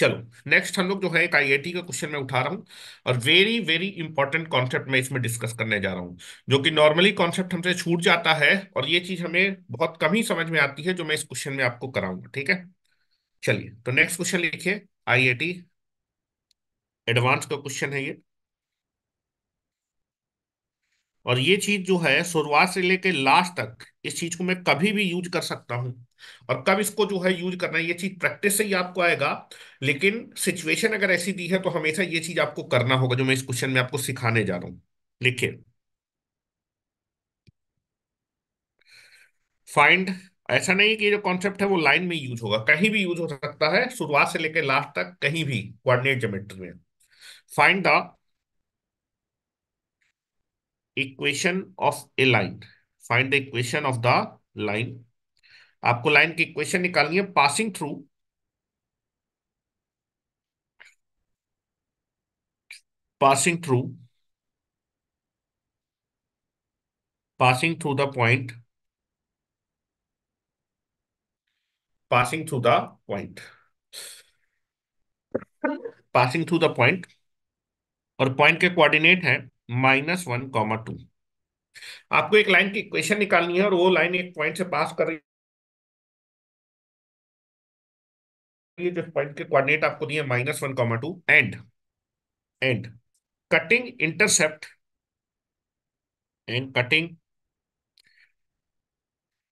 चलो नेक्स्ट हम लोग जो है एक आईआईटी का क्वेश्चन मैं उठा रहा हूँ और वेरी वेरी इंपॉर्टेंट कॉन्सेप्ट मैं इसमें डिस्कस करने जा रहा हूँ जो कि नॉर्मली कॉन्सेप्ट हमसे छूट जाता है और ये चीज हमें बहुत कम ही समझ में आती है जो मैं इस क्वेश्चन में आपको कराऊंगा ठीक है चलिए तो नेक्स्ट क्वेश्चन लिखिए आईआईटी एडवांस का क्वेश्चन है ये और ये चीज जो है शुरुआत से लेकर लास्ट तक इस चीज को मैं कभी भी यूज कर सकता हूं और कब इसको जो है यूज करना है ये चीज प्रैक्टिस से ही आपको आएगा लेकिन सिचुएशन अगर ऐसी दी है तो हमेशा ये चीज आपको करना होगा जो मैं इस क्वेश्चन में आपको सिखाने जा रहा हूं लिखिए फाइंड ऐसा नहीं कि जो कॉन्सेप्ट है वो लाइन में यूज होगा कहीं भी यूज हो सकता है शुरुआत से लेकर लास्ट तक कहीं भी कोर्डिनेट जोमेट्री में find the equation of a line find the equation of the line आपको लाइन की क्वेश्चन निकालनी है passing through passing through passing through the point passing through the point passing through the point और point के coordinate हैं minus one comma two आपको एक line की इक्वेशन निकालनी है और वो लाइन एक पॉइंट से पास कर रही लिए जो पॉइंट के कोऑर्डिनेट आपको दिए minus one comma two and and cutting intercept and cutting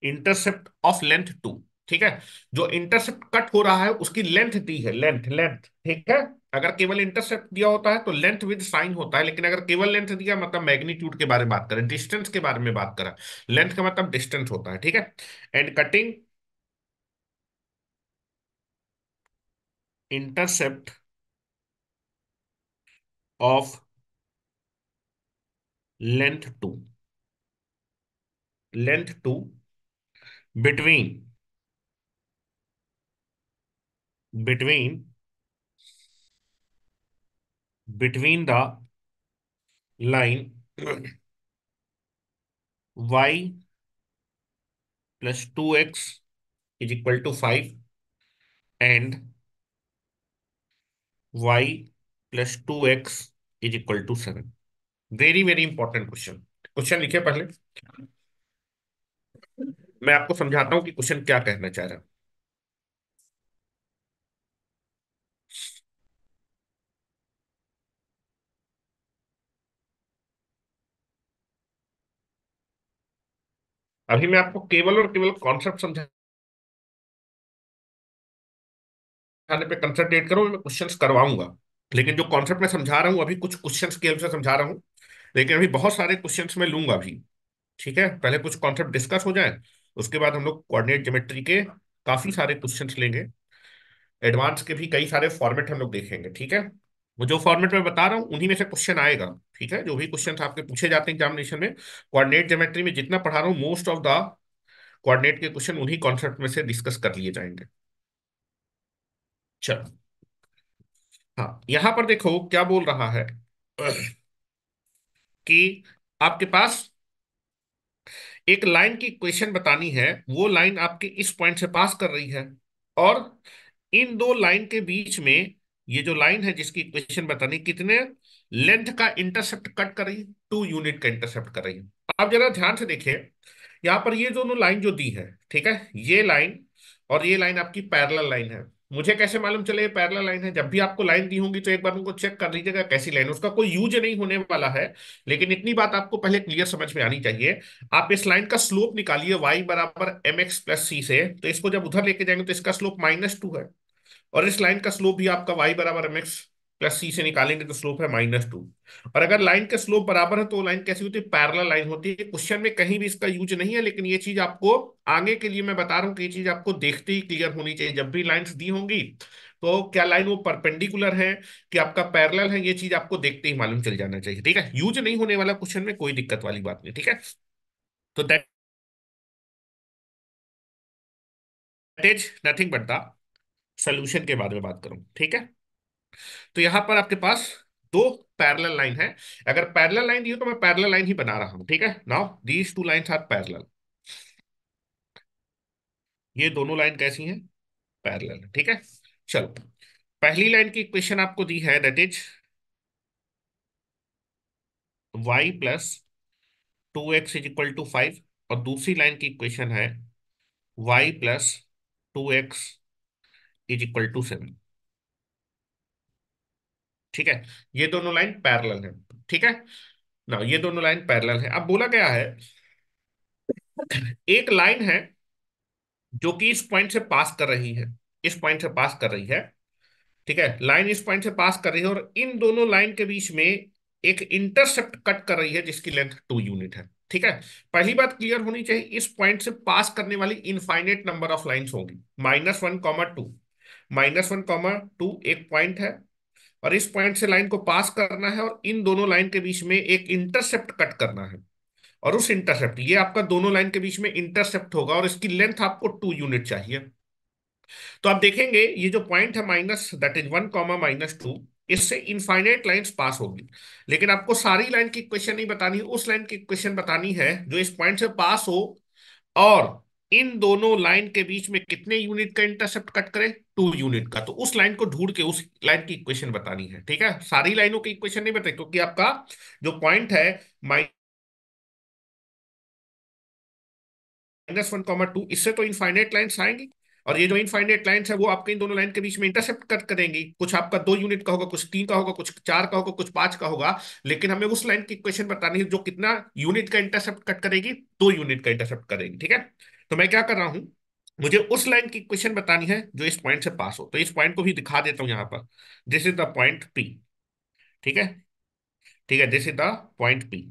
intercept of length two ठीक है जो इंटरसेप्ट कट हो रहा है उसकी लेंथ दी है लेंथ लेंथ ठीक है अगर केवल इंटरसेप्ट दिया होता है तो लेंथ विद साइन होता है लेकिन अगर केवल लेंथ दिया मतलब मैग्नीट्यूड के बारे में बात करें डिस्टेंस के बारे में बात करें लेंथ का मतलब डिस्टेंस होता है ठीक है and cutting intercept of length 2 length 2 between between between the line y plus 2x is equal to 5 and y plus two x is equal to seven very very important question question लिखे पहले मैं आपको समझाता हूं कि question क्या कहना चाह रहा अभी मैं आपको केवल और केवल कॉन्सेप्ट समझा खाने पे कंसंट्रेट करो मैं क्वेश्चंस करवाऊंगा लेकिन जो कॉन्सेप्ट मैं समझा रहा हूँ अभी कुछ क्वेश्चंस के हेल्प से समझा रहा हूँ लेकिन अभी बहुत सारे क्वेश्चंस मैं लूंगा अभी ठीक है पहले कुछ कॉन्सेप्ट डिस्कस हो जाए उसके बाद हम लोग कोऑर्डिनेट ज्योमेट्री के काफी सारे क्वेश्चन लेंगे एडवांस के भी कई सारे फॉर्मेट हम लोग देखेंगे ठीक है वो जो फॉर्मेट में बता रहा हूँ उन्हीं में से क्वेश्चन आएगा ठीक है जो भी क्वेश्चन आपके पूछे जाते हैं एग्जामिनेशन में कॉर्डिनेट जोमेट्री में जितना पढ़ा रहा हूँ मोस्ट ऑफ द कोऑर्डिनेट के क्वेश्चन उन्हीं कॉन्सेप्ट में से डिस्कस कर लिए जाएंगे चलो हाँ यहां पर देखो क्या बोल रहा है कि आपके पास एक लाइन की क्वेश्चन बतानी है वो लाइन आपके इस पॉइंट से पास कर रही है और इन दो लाइन के बीच में ये जो लाइन है जिसकी क्वेश्चन बतानी कितने लेंथ का इंटरसेप्ट कट कर रही है टू यूनिट का इंटरसेप्ट कर रही है आप जरा ध्यान से देखें यहां पर ये दोनों लाइन जो दी है ठीक है ये लाइन और ये लाइन आपकी पैरल लाइन है मुझे कैसे मालूम चले ये पैरला लाइन है जब भी आपको लाइन दी होंगी तो एक बार उनको चेक कर लीजिएगा कैसी लाइन उसका कोई यूज नहीं होने वाला है लेकिन इतनी बात आपको पहले क्लियर समझ में आनी चाहिए आप इस लाइन का स्लोप निकालिए वाई बराबर एम एक्स प्लस सी से तो इसको जब उधर लेके जाएंगे तो इसका स्लोप माइनस टू है और इस लाइन का स्लोप भी आपका वाई बराबर एम एक्स प्लस सी से निकालेंगे तो स्लोप है माइनस टू और अगर लाइन का स्लोप बराबर है तो लाइन कैसी होती है पैरल लाइन होती है क्वेश्चन में कहीं भी इसका यूज नहीं है लेकिन ये चीज आपको आगे के लिए मैं बता रहा हूँ कि ये चीज आपको देखते ही क्लियर होनी चाहिए जब भी लाइन दी होंगी तो क्या लाइन वो परपेंडिकुलर है कि आपका पैरल है ये चीज आपको देखते ही मालूम चल जाना चाहिए ठीक है यूज नहीं होने वाला क्वेश्चन में कोई दिक्कत वाली बात नहीं ठीक है तो that is nothing but the solution के बारे में बात करूं ठीक है तो यहां पर आपके पास दो पैरल लाइन है अगर पैरल लाइन दी हो तो मैं पैरल लाइन ही बना रहा हूं ठीक है now these two line are parallel ये दोनों लाइन कैसी हैं पैरल ठीक है चलो पहली लाइन की इक्वेशन आपको दी है that is y plus two x is equal to five और दूसरी लाइन की इक्वेशन है Y plus two x is equal to seven ठीक है ये दोनों लाइन पैरल है ठीक है ना ये दोनों लाइन पैरल है अब बोला गया है एक लाइन है जो कि इस पॉइंट से पास कर रही है इस पॉइंट से पास कर रही है ठीक है लाइन इस पॉइंट से पास कर रही है और इन दोनों लाइन के बीच में एक इंटरसेप्ट कट कर रही है जिसकी लेंथ टू यूनिट है ठीक है पहली बात क्लियर होनी चाहिए इस पॉइंट से पास करने वाली इनफाइनेट नंबर ऑफ लाइन होगी minus one comma two minus one comma two एक पॉइंट है और इस पॉइंट से लाइन को पास करना है और इन दोनों लाइन के बीच में एक इंटरसेप्ट कट करना है और उस इंटरसेप्ट ये आपका दोनों लाइन के बीच में इंटरसेप्ट होगा और इसकी लेंथ आपको टू यूनिट चाहिए तो आप देखेंगे ये जो पॉइंट है minus that is one comma minus two इससे इनफाइनाइट लाइंस पास होगी लेकिन आपको सारी लाइन की क्वेश्चन नहीं बतानी उस लाइन की क्वेश्चन बतानी है जो इस पॉइंट से पास हो और इन दोनों लाइन के बीच में कितने यूनिट का इंटरसेप्ट कट करे टू यूनिट का तो उस लाइन को ढूंढ के उस लाइन की इक्वेशन बतानी है ठीक है सारी लाइनों की इक्वेशन नहीं बताई क्योंकि आपका जो पॉइंट है माइनस वन कॉमा टू इससे तो इनफाइनेट लाइन आएंगी और ये जो इनफाइनेट लाइन है वो आपके इन दोनों लाइन के बीच में इंटरसेप्ट कट करेंगी कुछ आपका दो यूनिट का होगा कुछ तीन का होगा कुछ चार का होगा कुछ पांच का होगा लेकिन हमें उस लाइन की इक्वेशन बतानी है जो कितना यूनिट का इंटरसेप्ट कट करेगी दो यूनिट का इंटरसेप्ट करेगी ठीक है तो मैं क्या कर रहा हूं मुझे उस लाइन की क्वेश्चन बतानी है जो इस पॉइंट से पास हो तो इस पॉइंट को भी दिखा देता हूं यहां पर this is the point p ठीक है ठीक है this is the point P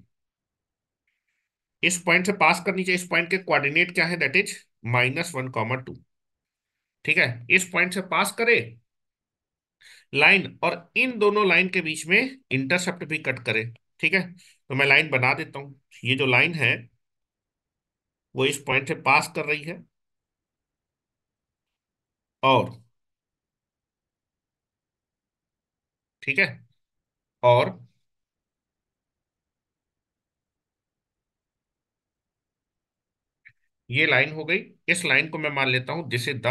इस पॉइंट से पास करनी चाहिए इस पॉइंट के कोऑर्डिनेट क्या है that is minus one comma two ठीक है इस पॉइंट से पास करे लाइन और इन दोनों लाइन के बीच में इंटरसेप्ट भी कट करे ठीक है तो मैं लाइन बना देता हूं ये जो लाइन है वो इस पॉइंट से पास कर रही है और ठीक है और ये लाइन हो गई इस लाइन को मैं मान लेता हूं दिस इज द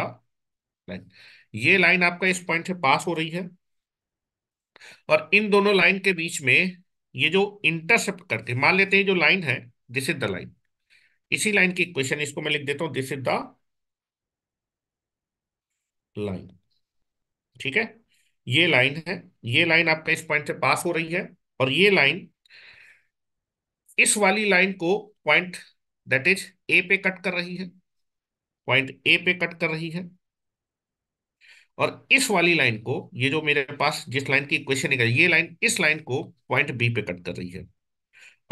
लाइन ये लाइन आपका इस पॉइंट से पास हो रही है और इन दोनों लाइन के बीच में ये जो इंटरसेप्ट करके मान लेते हैं जो लाइन है दिस इज द लाइन इसी लाइन की क्वेश्चन इसको मैं लिख देता हूं दिस इज द लाइन ठीक है ये लाइन है ये लाइन आपका इस पॉइंट से पास हो रही है और ये लाइन इस वाली लाइन को पॉइंट दैट इज ए पे कट कर रही है पॉइंट ए पे कट कर रही है और इस वाली लाइन को ये जो मेरे पास जिस लाइन की इक्वेशन है ये लाइन इस लाइन को पॉइंट बी पे कट कर रही है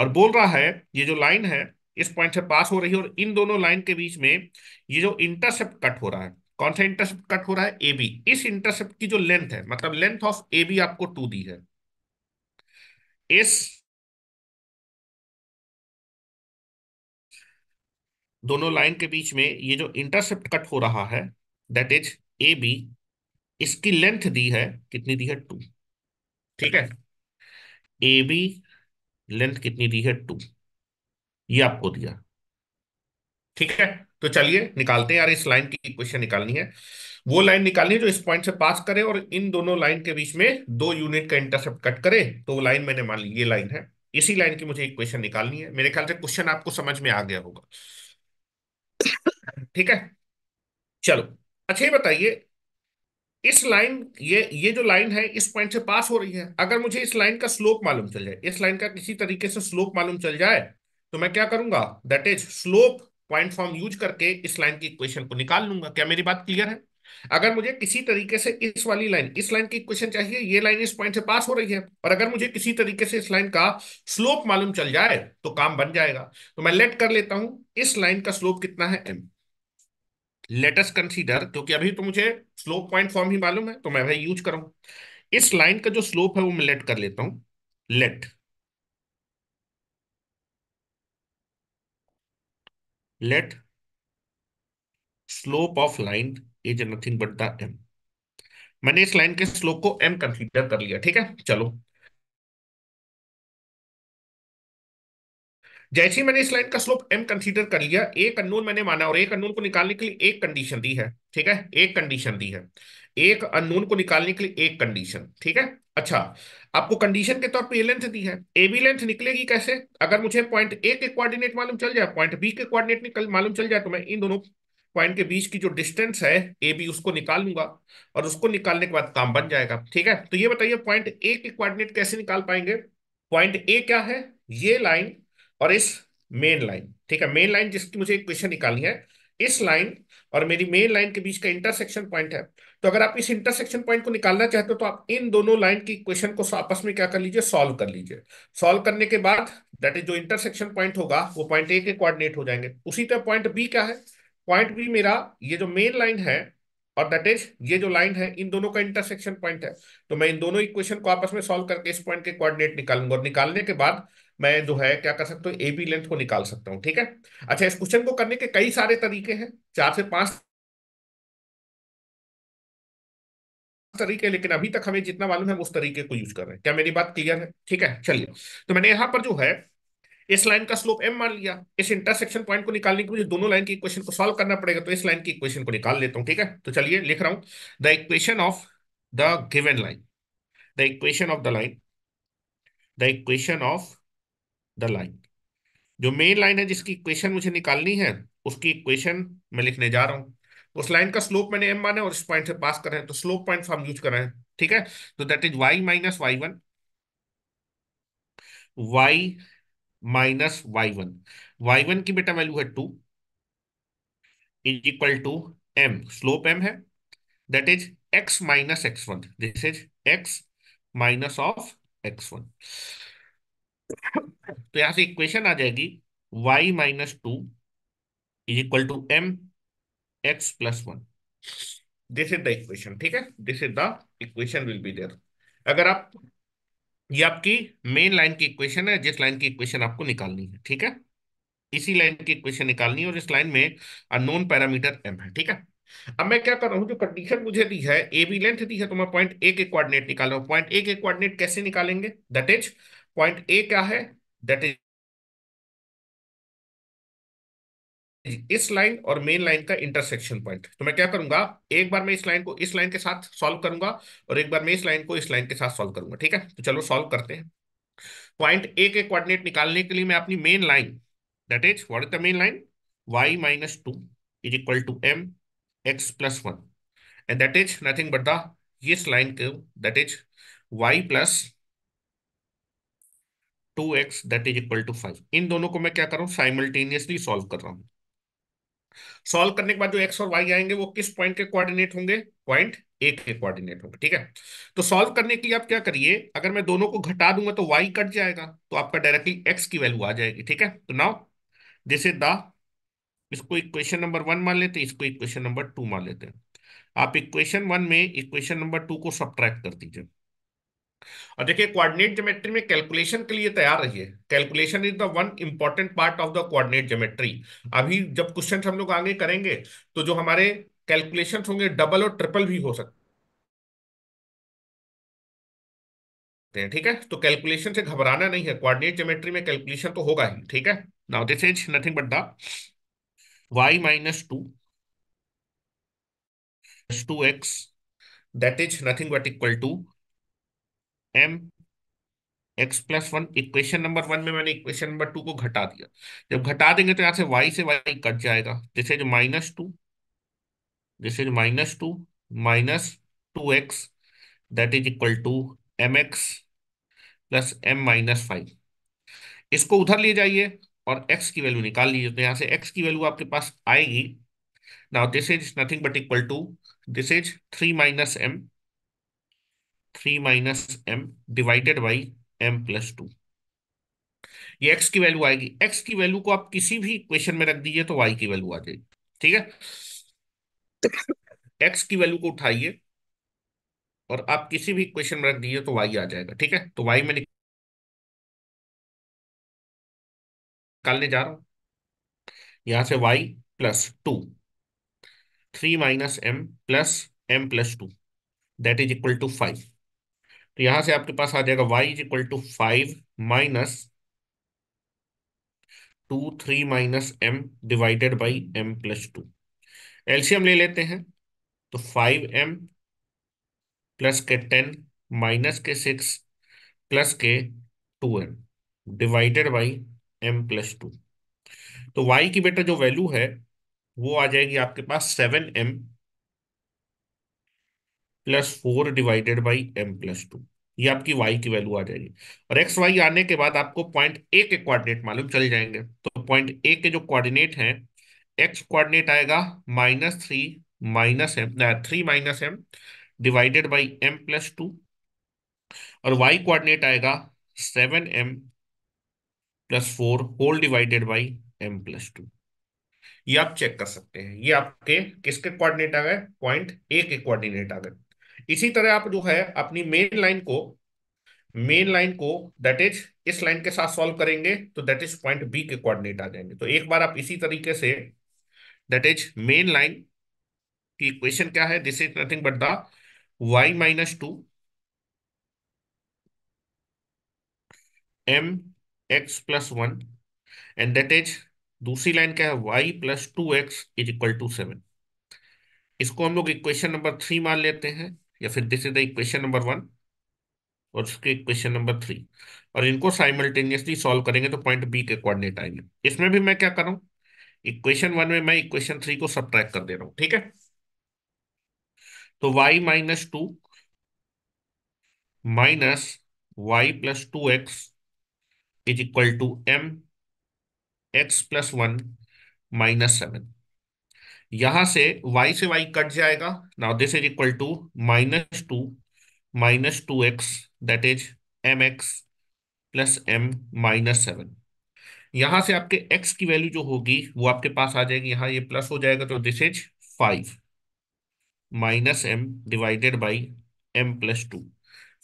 और बोल रहा है ये जो लाइन है इस पॉइंट से पास हो रही है और इन दोनों लाइन के बीच में ये जो इंटरसेप्ट कट हो रहा है कौन सा इंटरसेप्ट कट हो रहा है ए बी इस इंटरसेप्ट की जो लेंथ है मतलब लेंथ ऑफ ए बी आपको टू दी है इस दोनों लाइन के बीच में ये जो इंटरसेप्ट कट हो रहा है दैट इज ए बी इसकी लेंथ दी है कितनी दी है टू ठीक है ए बी लेंथ कितनी दी है टू ये आपको दिया ठीक है तो चलिए निकालते हैं यार इस लाइन की इक्वेशन निकालनी है वो लाइन निकालनी है जो इस पॉइंट से पास करे और इन दोनों लाइन के बीच में दो यूनिट का इंटरसेप्ट कट करे तो वो लाइन मैंने मान ली ये लाइन है इसी लाइन की मुझे इक्वेशन निकालनी है मेरे ख्याल से क्वेश्चन आपको समझ में आ गया होगा ठीक है चलो अच्छा ये बताइए इस लाइन ये ये जो लाइन है इस पॉइंट से पास हो रही है अगर मुझे इस लाइन का स्लोप मालूम चल जाए इस लाइन का किसी तरीके से स्लोप मालूम चल जाए तो मैं क्या करूंगा that is slope point form use करके इस लाइन की इक्वेशन को निकाल लूंगा क्या मेरी बात क्लियर है अगर मुझे किसी तरीके से इस वाली लाइन इस लाइन की इक्वेशन चाहिए ये लाइन इस पॉइंट से पास हो रही है और अगर मुझे किसी तरीके से इस लाइन का स्लोप मालूम चल जाए तो काम बन जाएगा तो मैं लेट कर लेता हूं इस लाइन का स्लोप कितना है एम लेटस कंसीडर क्योंकि अभी तो मुझे स्लोप पॉइंट फॉर्म ही मालूम है तो मैं भाई यूज करूं इस लाइन का जो स्लोप है वो मैं लेट कर लेता हूं let let slope of line is nothing but the m मैंने इस लाइन के स्लोप को m कंसीडर कर लिया ठीक है चलो जैसे ही मैंने इस लाइन का स्लोप m कंसीडर कर लिया एक अननोन मैंने माना और एक अननोन को निकालने के लिए एक कंडीशन दी है ठीक है एक कंडीशन दी है एक अननोन को निकालने के लिए एक कंडीशन ठीक है अच्छा आपको कंडीशन के तौर पे लेंथ दी है ए बी लेंथ निकलेगी कैसे अगर मुझे पॉइंट ए के कोऑर्डिनेट मालूम चल जाए पॉइंट बी के कोऑर्डिनेट निकल मालूम चल जाए तो मैं इन दोनों पॉइंट के बीच की जो डिस्टेंस है ए बी उसको निकाल लूंगा और उसको निकालने के बाद काम बन जाएगा ठीक है तो ये बताइए पॉइंट ए के कोऑर्डिनेट कैसे निकाल पाएंगे पॉइंट ए क्या है ये लाइन और इस मेन लाइन ठीक है मेन लाइन जिसकी मुझे इक्वेशन निकालनी है इस लाइन और मेरी मेन लाइन के बीच का इंटरसेक्शन पॉइंट है तो अगर आप इस इंटरसेक्शन पॉइंट को निकालना चाहते हो तो आप इन दोनों लाइन की इक्वेशन को आपस में क्या कर लीजिए सॉल्व कर लीजिए सॉल्व करने के बाद दैट इज जो इंटरसेक्शन पॉइंट होगा वो पॉइंट ए के कोऑर्डिनेट हो जाएंगे उसी तरह पॉइंट बी क्या है पॉइंट बी मेरा ये जो मेन लाइन है और दैट इज ये जो लाइन है इन दोनों का इंटरसेक्शन पॉइंट है तो मैं इन दोनों इक्वेशन को आपस में सॉल्व करके इस पॉइंट के कोऑर्डिनेट निकालूंगा और निकालने के बाद मैं जो है क्या कर सकता हूँ ए बी लेंथ को निकाल सकता हूँ ठीक है अच्छा इस क्वेश्चन को करने के कई सारे तरीके हैं चार से पांच तरीके लेकिन अभी तक हमें जितना मालूम है उस तरीके को यूज कर रहे हैं क्या मेरी बात क्लियर है ठीक है चलिए तो मैंने यहाँ पर जो है इस लाइन का स्लोप एम मान लिया इस इंटरसेक्शन पॉइंट को निकालने के मुझे दोनों लाइन की इक्वेशन को सॉल्व करना पड़ेगा तो इस लाइन की इक्वेशन को निकाल लेता हूं ठीक है तो चलिए लिख रहा हूं the equation of the given line the equation of the line the equation of the line जो मेन लाइन है जिसकी इक्वेशन मुझे निकालनी है उसकी इक्वेशन मैं लिखने जा रहा हूं उस लाइन का स्लोप मैंने एम माना और इस पॉइंट से पास कर रहे हैं तो स्लोप पॉइंट हम यूज कर रहे हैं ठीक है तो that is y minus y one y minus y one y one की बेटा वैल्यू है two is equal to m slope m है that is x minus x one this is x minus of x one तो यहां से equation आ जाएगी y minus two is equal to m x plus one this is the equation ठीक है this is the equation will be there अगर आप ये आपकी मेन लाइन की इक्वेशन है जिस लाइन की इक्वेशन आपको निकालनी है ठीक है इसी लाइन की इक्वेशन निकालनी है और इस लाइन में अननोन पैरामीटर एम है ठीक है अब मैं क्या कर रहा हूं जो कंडीशन मुझे दी है ए बी लेंथ दी है तो मैं पॉइंट ए के कोऑर्डिनेट निकाल रहा हूं पॉइंट ए के कोऑर्डिनेट कैसे निकालेंगे दैट इज पॉइंट ए क्या है दैट इज इस लाइन और मेन लाइन का इंटरसेक्शन पॉइंट तो मैं क्या करूंगा एक बार मैं इस लाइन को इस लाइन के साथ सॉल्व करूंगा और एक बार मैं इस लाइन को इस लाइन के साथ सॉल्व करूंगा ठीक है तो चलो सॉल्व करते हैं पॉइंट ए के कोऑर्डिनेट निकालने के लिए मैं अपनी main line that is what is the main line y minus two is equal to m x plus one and that is nothing but the इस लाइन को that is y plus two x that is equal to five इन दोनों को मैं क्या कर रहा हूँ साइमल्टेनियसली सॉल्व कर रहा हूँ सॉल्व करने के बाद जो एक्स और वाई आएंगे वो किस पॉइंट के कोऑर्डिनेट होंगे पॉइंट ए के कोऑर्डिनेट होंगे ठीक है तो सॉल्व करने के लिए आप क्या करिए अगर मैं दोनों को घटा दूंगा तो वाई कट जाएगा तो आपका डायरेक्टली एक्स की वैल्यू आ जाएगी ठीक है तो नाउ जैसे द इसको इक्वेशन नंबर वन मान लेते हैं इसको इक्वेशन नंबर टू मान लेते हैं आप इक्वेशन वन में इक्वेशन नंबर टू को सब्ट्रैक्ट कर दीजिए और देखिए कोऑर्डिनेट ज्योमेट्री में कैलकुलेशन के लिए तैयार रहिए calculation is the one important part of the coordinate geometry अभी जब क्वेश्चन हम लोग आगे करेंगे तो जो हमारे कैलकुलेशन होंगे डबल और ट्रिपल भी हो सकते हैं ठीक है तो कैलकुलेशन से घबराना नहीं है कोऑर्डिनेट ज्योमेट्री में कैलकुलेशन तो होगा ही ठीक है now this is nothing but the y minus two two x that is nothing but equal to m x plus one equation number one में मैंने इक्वेशन नंबर टू को घटा दिया जब घटा देंगे तो यहां से वाई से वाई कट जाएगा this is minus two this is minus two minus two x that is equal to m x plus m minus five इसको उधर ले जाइए और एक्स की वैल्यू निकाल लीजिए तो यहां से एक्स की वैल्यू आपके पास आएगी now this is nothing but equal to this is three minus m three minus m divided by m plus two ये एक्स की वैल्यू आएगी एक्स की वैल्यू को आप किसी भी इक्वेशन में रख दीजिए तो वाई की वैल्यू आ जाएगी ठीक है एक्स की वैल्यू को उठाइए और आप किसी भी इक्वेशन में रख दीजिए तो वाई आ जाएगा ठीक है तो वाई में निकालने जा रहा हूं यहां से y plus two three minus m plus m plus two that is equal to five तो यहां से आपके पास आ जाएगा y is equal to five minus two three minus m divided by m plus two LCM ले लेते हैं तो फाइव एम प्लस के टेन माइनस के सिक्स प्लस के two m divided by m plus two तो वाई की बेटा जो वैल्यू है वो आ जाएगी आपके पास seven m plus four divided by m plus two ये आपकी वाई की वैल्यू आ जाएगी और एक्स वाई आने के बाद आपको पॉइंट ए के कोऑर्डिनेट मालूम चल जाएंगे तो पॉइंट ए के जो कोऑर्डिनेट हैं एक्स कोऑर्डिनेट आएगा minus three minus m three minus m divided by m plus two और वाई कोऑर्डिनेट आएगा seven m plus four whole divided by m plus two ये आप चेक कर सकते हैं ये आपके किसके कोऑर्डिनेट आ गए पॉइंट ए के कोऑर्डिनेट आ गए इसी तरह आप जो है अपनी मेन लाइन को मेन लाइन को दैट इज इस लाइन के साथ सॉल्व करेंगे तो दैट इज पॉइंट बी के कोऑर्डिनेट आ जाएंगे तो एक बार आप इसी तरीके से दैट इज मेन लाइन की इक्वेशन क्या है this is nothing but the y minus two m x plus one and that is दूसरी लाइन क्या है Y plus two x is equal to seven इसको हम लोग इक्वेशन नंबर थ्री मान लेते हैं या फिर this is the equation number one और उसके इक्वेशन नंबर थ्री और इनको साइमल्टेनियसली सॉल्व करेंगे तो पॉइंट बी के कोऑर्डिनेट आएंगे इसमें भी मैं क्या कर रहा इक्वेशन वन में मैं इक्वेशन थ्री को ट्रैक कर दे रहा हूं ठीक है तो y minus two minus y plus two x is equal to m x plus one minus seven यहां से y से y कट जाएगा now this is equal to minus two minus two x that is m x plus m minus seven यहां से आपके x की value जो होगी वो आपके पास आ जाएगी यहाँ ये प्लस हो जाएगा तो this is five minus m divided by m plus two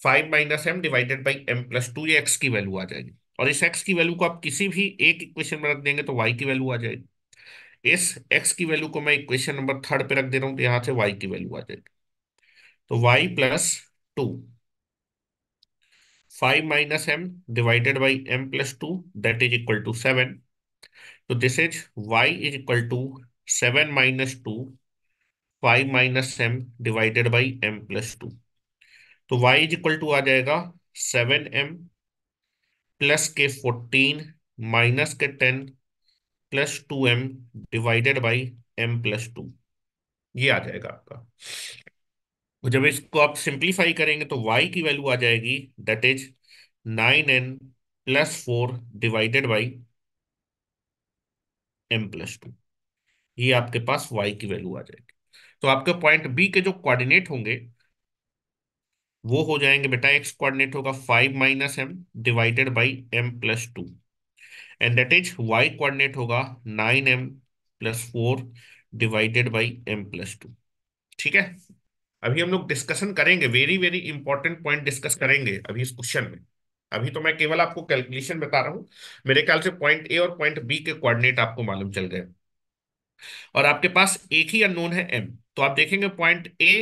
five minus m divided by m plus two ये एक्स की वैल्यू आ जाएगी और इस एक्स की वैल्यू को आप किसी भी एक इक्वेशन में रख देंगे तो वाई की वैल्यू आ जाएगी इस एक्स की वैल्यू को मैं इक्वेशन नंबर थर्ड पे रख दे रहा हूं तो यहां से वाई की वैल्यू आ जाएगी तो y plus two five minus m divided by m plus two that is equal to seven तो this is y is equal to seven minus two five minus m divided by m plus two तो y is equal to आ जाएगा seven m plus के fourteen minus के ten plus two m divided by m plus two ये आ जाएगा आपका तो जब इसको आप सिंप्लीफाई करेंगे तो वाई की वैल्यू आ जाएगी that is nine n plus four divided by m plus two ये आपके पास वाई की वैल्यू आ जाएगी तो आपके पॉइंट बी के जो कोऑर्डिनेट होंगे वो हो जाएंगे बेटा एक्स कोऑर्डिनेट होगा five minus m divided by m plus two and that is y coordinate होगा nine m plus four divided by m plus two ठीक है अभी हम लोग डिस्कशन करेंगे very very important point discuss करेंगे अभी इस क्वेश्चन में अभी तो मैं केवल आपको कैलकुलेशन बता रहा हूं मेरे ख्याल से पॉइंट ए और पॉइंट बी के कोऑर्डिनेट आपको मालूम चल गए और आपके पास एक ही अननोन है एम तो आप देखेंगे पॉइंट ए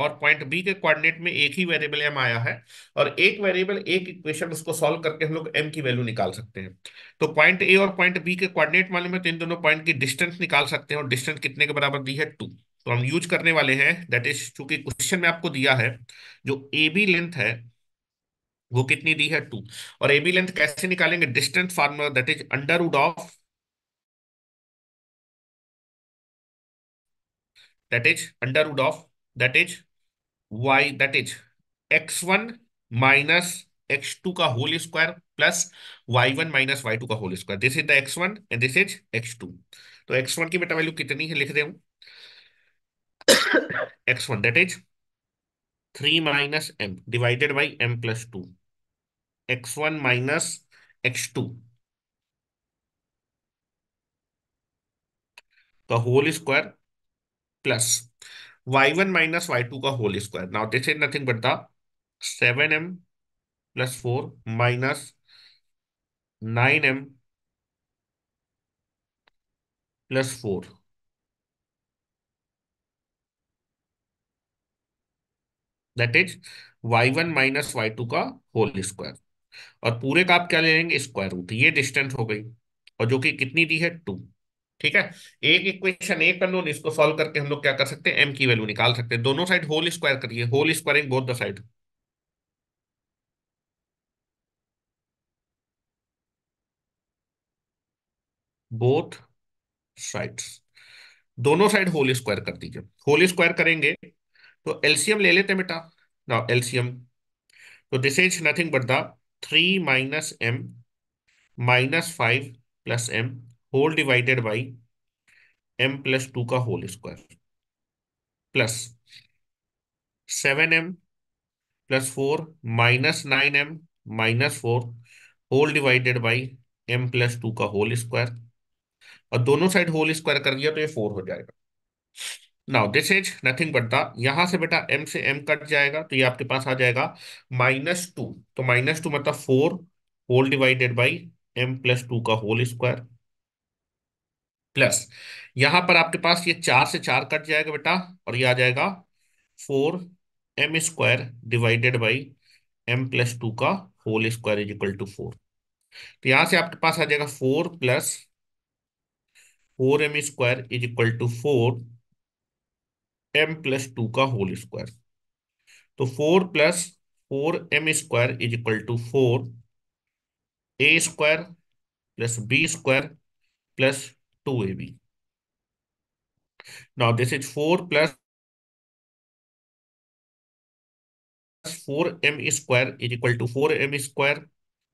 और पॉइंट बी के कोऑर्डिनेट में एक ही वेरिएबल एम आया है और एक वेरिएबल एक इक्वेशन उसको सॉल्व करके हम लोग एम की वैल्यू निकाल सकते हैं तो पॉइंट ए और पॉइंट बी के कोऑर्डिनेट मालूम है तो इन दोनों पॉइंट की डिस्टेंस निकाल सकते हैं और डिस्टेंस कितने के बराबर दी है टू तो हम यूज करने वाले हैं दैट इज चूंकि क्वेश्चन में आपको दिया है जो ए बी लेंथ है वो कितनी दी है टू और ए बी लेंथ कैसे निकालेंगे distance formula that is under root of that is under root of that is y that is x1 minus x2 का whole square plus y1 minus y2 का whole square this is the x1 and this is x2 तो x1 की बेटा value कितनी है लिख रहे हूं x1 that is 3 minus m divided by m plus 2 x1 minus x2 का whole square plus y one minus Y two का whole square now this is nothing but the seven m plus four minus nine m plus four that is y one minus Y two का whole square और पूरे का आप क्या ले लेंगे square root ये डिस्टेंस हो गई और जो कि कितनी दी है टू ठीक है एक इक्वेशन एक अनोन इसको सॉल्व करके हम लोग क्या कर सकते हैं एम की वैल्यू निकाल सकते हैं दोनों साइड होल स्क्वायर करिए whole squaring both the side both sides दोनों साइड होल स्क्वायर कर दीजिए होल स्क्वायर करेंगे तो एलसीएम ले लेते हैं बेटा ना एलसीएम तो this is nothing but the three minus m minus five plus m whole divided by m plus two का whole square plus seven m plus four minus nine m minus four whole divided by m plus two का whole square और दोनों side whole square कर दिया तो ये four हो जाएगा now this is nothing but the यहां से बेटा एम से एम कट जाएगा तो ये आपके पास आ जाएगा माइनस टू तो माइनस टू मतलब four whole divided by m plus two का होल स्क्वायर प्लस यहां पर आपके पास ये चार से चार कट जाएगा बेटा और ये आ जाएगा four m square divided by m plus two का whole square is equal to four तो यहां से आपके पास आ जाएगा four plus four m square is equal to four m plus two का होल स्क्वायर तो four plus four m square is equal to four a square plus b square plus 2ab. तो Now this is 4 plus 4m square is equal to 4m square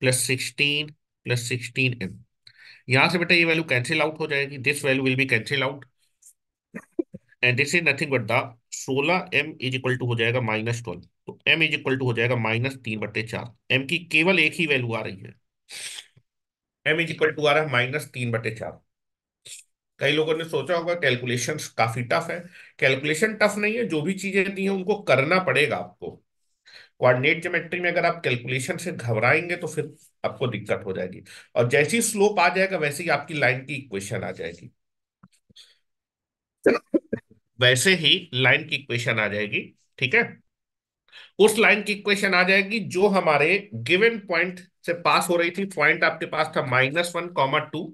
plus sixteen plus sixteen m यहां से बेटा ये value cancel out हो जाएगी this value will be cancel out and this is nothing but the सोलह m is equal to हो जाएगा minus twelve तो एम इज इक्वल टू हो जाएगा माइनस तीन बटे चार एम की केवल एक ही वैल्यू आ रही है एम इज इक्वल टू आ रहा है माइनस तीन बटे चार कई लोगों ने सोचा होगा कैलकुलेशन काफी टफ है कैलकुलेशन टफ नहीं है जो भी चीजें दी हैं उनको करना पड़ेगा आपको कोऑर्डिनेट ज्योमेट्री में अगर आप कैलकुलेशन से घबराएंगे तो फिर आपको दिक्कत हो जाएगी और जैसी स्लोप आ जाएगा वैसे ही आपकी लाइन की इक्वेशन आ जाएगी वैसे ही लाइन की इक्वेशन आ जाएगी ठीक है उस लाइन की इक्वेशन आ जाएगी जो हमारे गिवन पॉइंट से पास हो रही थी पॉइंट आपके पास था माइनस वन कॉमा टू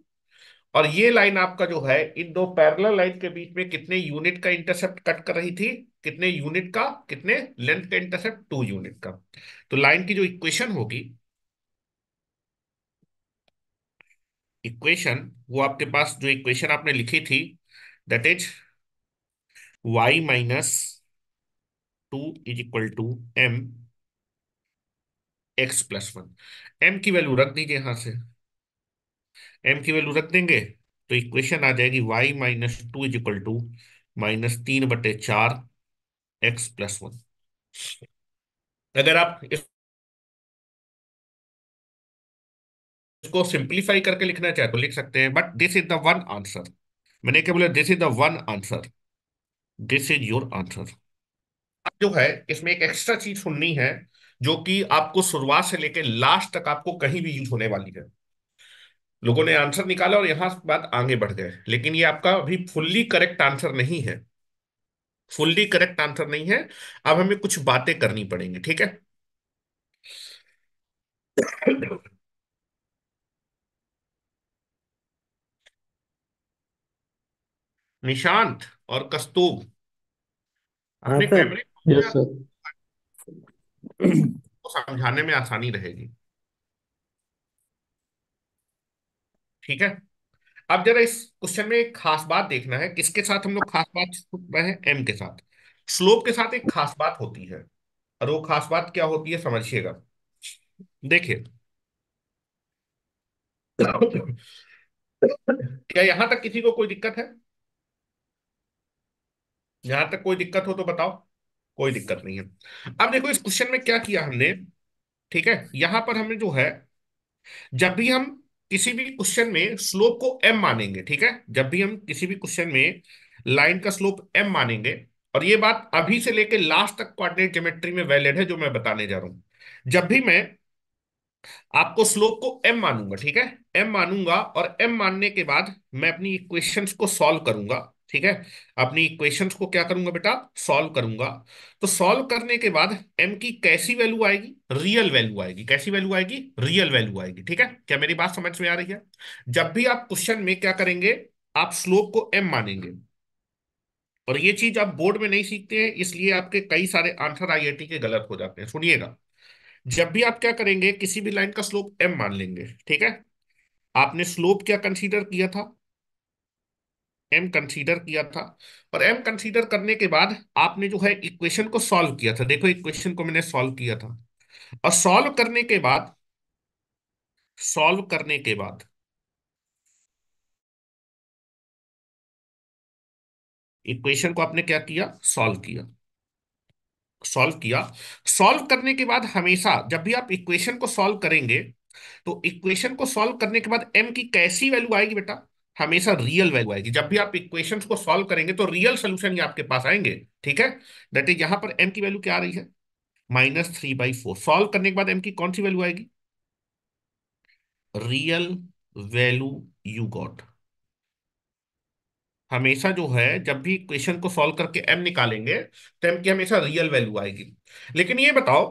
और ये लाइन आपका जो है इन दो पैरल लाइन के बीच में कितने यूनिट का इंटरसेप्ट कट कर रही थी कितने यूनिट का कितने लेंथ का इंटरसेप्ट टू यूनिट का तो लाइन की जो इक्वेशन होगी इक्वेशन वो आपके पास जो इक्वेशन आपने लिखी थी that is y minus two is equal to m x plus one m की वैल्यू रख दीजिए यहां से एम की वैल्यू रख देंगे तो इक्वेशन आ जाएगी y minus two is equal to minus तीन बटे चार एक्स प्लस वन अगर आप इसको सिंप्लीफाई करके लिखना चाहे तो लिख सकते हैं but this is the one answer मैंने क्या बोला this is the one answer this is your answer जो है इसमें एक एक्स्ट्रा चीज सुननी है जो कि आपको शुरुआत से लेकर लास्ट तक आपको कहीं भी यूज होने वाली है लोगों ने आंसर निकाला और यहां बात आगे बढ़ गए लेकिन ये आपका अभी फुल्ली करेक्ट आंसर नहीं है फुल्ली करेक्ट आंसर नहीं है अब हमें कुछ बातें करनी पड़ेंगी ठीक है निशांत और कस्तूब अपने हाँ कैमरे को समझाने में आसानी रहेगी ठीक है अब जरा इस क्वेश्चन में एक खास बात देखना है किसके साथ हम लोग खास बात रहे हैं एम के साथ स्लोप के साथ एक खास बात होती है और वो खास बात क्या होती है समझिएगा देखिए क्या यहां तक किसी को कोई दिक्कत है यहां तक कोई दिक्कत हो तो बताओ कोई दिक्कत नहीं है अब देखो इस क्वेश्चन में क्या किया हमने ठीक है यहां पर हमने जो है जब भी हम किसी भी क्वेश्चन में स्लोप को एम मानेंगे ठीक है जब भी हम किसी भी क्वेश्चन में लाइन का स्लोप एम मानेंगे और ये बात अभी से लेकर लास्ट तक कोऑर्डिनेट ज्योमेट्री में वैलिड है जो मैं बताने जा रहा हूं जब भी मैं आपको स्लोप को एम मानूंगा ठीक है एम मानूंगा और एम मानने के बाद मैं अपनी क्वेश्चंस को सॉल्व करूंगा ठीक है अपनी इक्वेशन को क्या करूंगा बेटा सॉल्व करूंगा तो सॉल्व करने के बाद एम की कैसी वैल्यू आएगी रियल वैल्यू आएगी कैसी वैल्यू आएगी रियल वैल्यू आएगी ठीक है क्या मेरी बात समझ में आ रही है जब भी आप क्वेश्चन में क्या करेंगे आप स्लोप को एम मानेंगे और ये चीज आप बोर्ड में नहीं सीखते हैं इसलिए आपके कई सारे आंसर आई के गलत हो जाते हैं सुनिएगा जब भी आप क्या करेंगे किसी भी लाइन का स्लोप एम मान लेंगे ठीक है आपने स्लोप क्या कंसीडर किया था एम कंसीडर किया था और एम कंसीडर करने के बाद आपने जो है इक्वेशन को सॉल्व किया था देखो इक्वेशन को मैंने सॉल्व किया था और सॉल्व करने के बाद सॉल्व करने के बाद इक्वेशन को आपने क्या किया सॉल्व किया सॉल्व किया सॉल्व करने के बाद हमेशा जब भी आप इक्वेशन को सॉल्व करेंगे तो इक्वेशन को सॉल्व करने के बाद एम की कैसी वैल्यू आएगी बेटा हमेशा रियल वैल्यू आएगी जब भी आप इक्वेशन को सॉल्व करेंगे तो रियल सोल्यूशन आपके पास आएंगे ठीक है दैट इज यहां पर एम की वैल्यू क्या आ रही है minus three by four solve करने के बाद एम की कौन सी वैल्यू आएगी रियल वैल्यू यू गॉट हमेशा जो है जब भी क्वेश्चन को सॉल्व करके एम निकालेंगे तो एम की हमेशा रियल वैल्यू आएगी लेकिन ये बताओ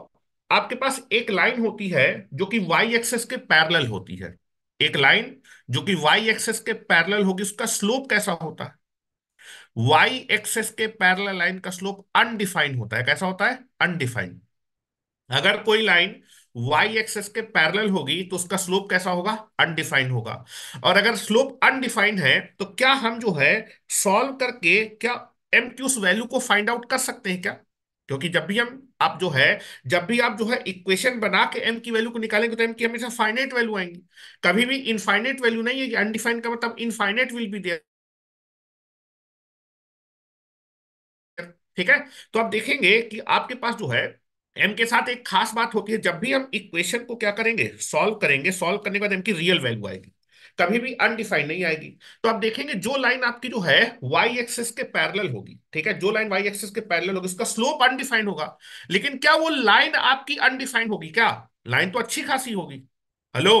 आपके पास एक लाइन होती है जो कि वाई एक्सेस के पैरल होती है एक लाइन जो कि वाई एक्सेस के पैरल होगी उसका स्लोप कैसा होता है वाई एक्सेस के पैरल लाइन का स्लोप अनडिफाइंड होता है कैसा होता है अनडिफाइंड अगर कोई लाइन वाई एक्सेस के पैरल होगी तो उसका स्लोप कैसा होगा अनडिफाइंड होगा और अगर स्लोप अनडिफाइंड है तो क्या हम जो है सॉल्व करके क्या एम क्यूस वैल्यू को फाइंड आउट कर सकते हैं क्या क्योंकि जब भी हम आप जो है जब भी आप जो है इक्वेशन बना के एम की वैल्यू को निकालेंगे तो एम की हमेशा फाइनेट वैल्यू आएंगी कभी भी इनफाइनेट वैल्यू नहीं है अनडिफाइन का मतलब इनफाइनेट विल बी देयर ठीक है तो आप देखेंगे कि आपके पास जो है एम के साथ एक खास बात होती है जब भी हम इक्वेशन को क्या करेंगे सॉल्व करेंगे सॉल्व करने के बाद एम की रियल वैल्यू आएगी कभी भी अनडिफाइंड नहीं आएगी तो आप देखेंगे जो लाइन आपकी जो है वाई एक्सेस के पैरेलल होगी ठीक है जो लाइन वाई एक्सेस के पैरेलल होगी उसका स्लोप अनडिफाइंड होगा लेकिन क्या वो लाइन आपकी अनडिफाइंड होगी क्या लाइन तो अच्छी खासी होगी हेलो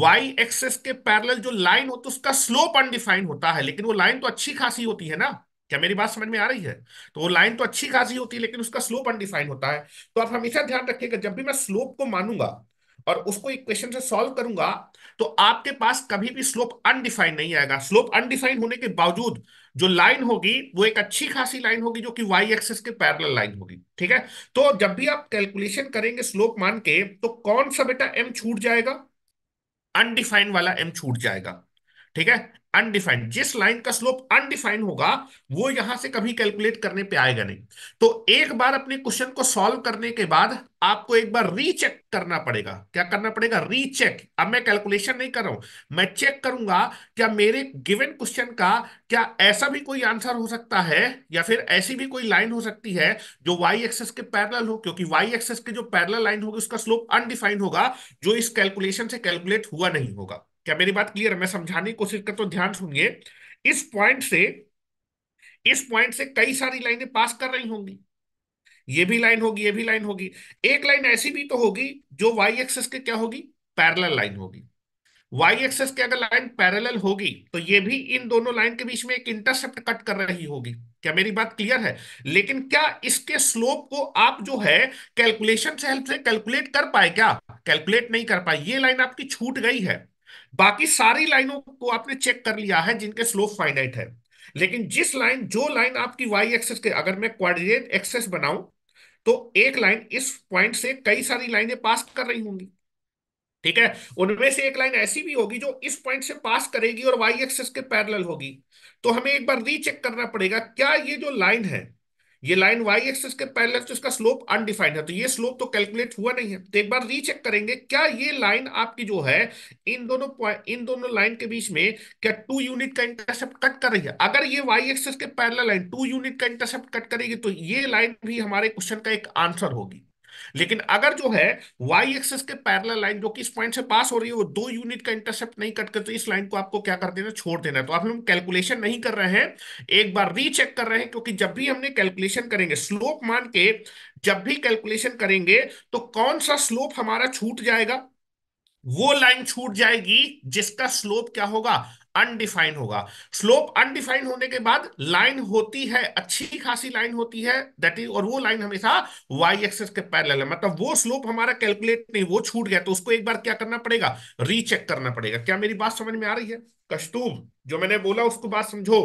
वाई एक्सेस के पैरेलल जो लाइन हो तो उसका स्लोप अनडिफाइंड होता है लेकिन वो लाइन तो अच्छी खासी होती है ना क्या मेरी बात समझ में आ रही है तो वो लाइन तो अच्छी खासी होती है लेकिन उसका स्लोप अनडिफाइंड होता है तो आप हमेशा ध्यान रखिएगा जब भी मैं स्लोप को मानूंगा और उसको इक्वेशन से सॉल्व करूंगा तो आपके पास कभी भी स्लोप अनडिफाइंड नहीं आएगा स्लोप अनडिफाइंड होने के बावजूद जो लाइन होगी वो एक अच्छी खासी लाइन होगी जो कि वाई एक्सिस के पैरल लाइन होगी ठीक है तो जब भी आप कैलकुलेशन करेंगे स्लोप मान के तो कौन सा बेटा एम छूट जाएगा अनडिफाइंड वाला एम छूट जाएगा ठीक है अनडिफाइंड जिस लाइन का स्लोप अनडिफाइंड होगा वो यहां से कभी कैलकुलेट करने पे आएगा नहीं तो एक बार अपने क्वेश्चन को सॉल्व करने के बाद आपको एक बार रीचेक करना पड़ेगा क्या करना पड़ेगा रीचेक अब मैं कैलकुलेशन नहीं कर रहा हूं मैं चेक करूंगा क्या मेरे गिवन क्वेश्चन का क्या ऐसा भी कोई आंसर हो सकता है या फिर ऐसी भी कोई लाइन हो सकती है जो वाई एक्सेस के पैरल हो क्योंकि वाई एक्सेस के जो पैरल लाइन होगी उसका स्लोप अनडिफाइंड होगा जो इस कैलकुलेशन से कैलकुलेट हुआ नहीं होगा क्या मेरी बात क्लियर है मैं समझाने की कोशिश करता हूँ ध्यान सुनिए इस पॉइंट से इस पॉइंट से कई सारी लाइनें पास कर रही होंगी ये भी लाइन होगी ये भी लाइन होगी एक लाइन ऐसी भी तो होगी जो वाई एक्सेस के क्या होगी पैरल लाइन होगी वाई एक्सेस के अगर लाइन पैरल होगी तो ये भी इन दोनों लाइन के बीच में एक इंटरसेप्ट कट कर रही होगी क्या मेरी बात क्लियर है लेकिन क्या इसके स्लोप को आप जो है कैलकुलेशन से हेल्प से कैलकुलेट कर पाए क्या कैलकुलेट नहीं कर पाए ये लाइन आपकी छूट गई है बाकी सारी लाइनों को आपने चेक कर लिया है जिनके स्लोप फाइनाइट है लेकिन जिस लाइन जो लाइन आपकी वाई एक्सेस के अगर मैं क्वारिनेट एक्सेस बनाऊं तो एक लाइन इस पॉइंट से कई सारी लाइनें पास कर रही होंगी ठीक है उनमें से एक लाइन ऐसी भी होगी जो इस पॉइंट से पास करेगी और वाई एक्सेस के पैरल होगी तो हमें एक बार रीचेक करना पड़ेगा क्या ये जो लाइन है ये लाइन वाई एक्सिस के पैरेलल तो इसका स्लोप अनडिफाइंड है तो ये स्लोप तो कैलकुलेट हुआ नहीं है तो एक बार रीचेक करेंगे क्या ये लाइन आपकी जो है इन दोनों इन दोनों लाइन के बीच में क्या टू यूनिट का इंटरसेप्ट कट कर रही है अगर ये वाई एक्सिस के पैरेलल लाइन टू यूनिट का इंटरसेप्ट कट करेगी तो ये लाइन भी हमारे क्वेश्चन का एक आंसर होगी लेकिन अगर जो है वाई एक्सेस के पैरल लाइन जो कि इस पॉइंट से पास हो रही है वो दो यूनिट का इंटरसेप्ट नहीं कट करते तो इस लाइन को आपको क्या कर देना छोड़ देना तो आप हम कैलकुलेशन नहीं कर रहे हैं एक बार रीचेक कर रहे हैं क्योंकि जब भी हमने कैलकुलेशन करेंगे स्लोप मान के जब भी कैलकुलेशन करेंगे तो कौन सा स्लोप हमारा छूट जाएगा वो लाइन छूट जाएगी जिसका स्लोप क्या होगा अनडिफाइंड होगा स्लोप अनडिफाइंड होने के बाद लाइन होती है अच्छी खासी लाइन होती है दैट इज और वो लाइन हमेशा वाई एक्सेस के पैरेलल है मतलब वो स्लोप हमारा कैलकुलेट नहीं वो छूट गया तो उसको एक बार क्या करना पड़ेगा रीचेक करना पड़ेगा क्या मेरी बात समझ में आ रही है कस्तूब जो मैंने बोला उसको बात समझो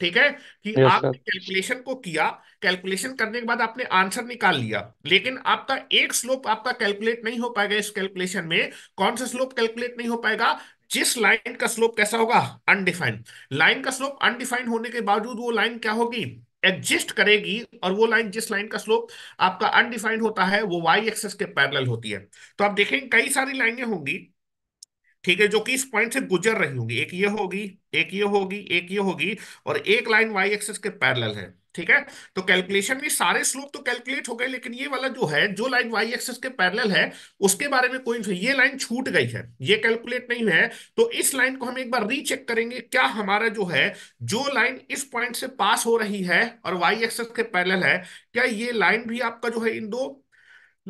ठीक है कि yes, आपने कैलकुलेशन को किया कैलकुलेशन करने के बाद आपने आंसर निकाल लिया लेकिन आपका एक स्लोप आपका कैलकुलेट नहीं हो पाएगा इस कैलकुलेशन में कौन सा स्लोप कैलकुलेट नहीं हो पाएगा जिस लाइन का स्लोप कैसा होगा अनडिफाइंड लाइन का स्लोप अनडिफाइंड होने के बावजूद वो लाइन क्या होगी एग्जिस्ट करेगी और वो लाइन जिस लाइन का स्लोप आपका अनडिफाइंड होता है वो वाई एक्सेस के पैरल होती है तो आप देखेंगे कई सारी लाइने होंगी ठीक है जो कि इस पॉइंट से गुजर रही होंगी एक ये होगी एक ये होगी एक ये होगी और एक लाइन वाई एक्सेस के पैरल है ठीक है तो कैलकुलेशन में सारे स्लोप तो कैलकुलेट हो गए लेकिन ये वाला जो है जो लाइन वाई एक्सिस के पैरेलल है उसके बारे में कोई ये लाइन छूट गई है ये कैलकुलेट नहीं है तो इस लाइन को हम एक बार रीचेक करेंगे क्या हमारा जो है जो लाइन इस पॉइंट से पास हो रही है और वाई एक्सिस के पैरेलल है क्या ये लाइन भी आपका जो है इन दो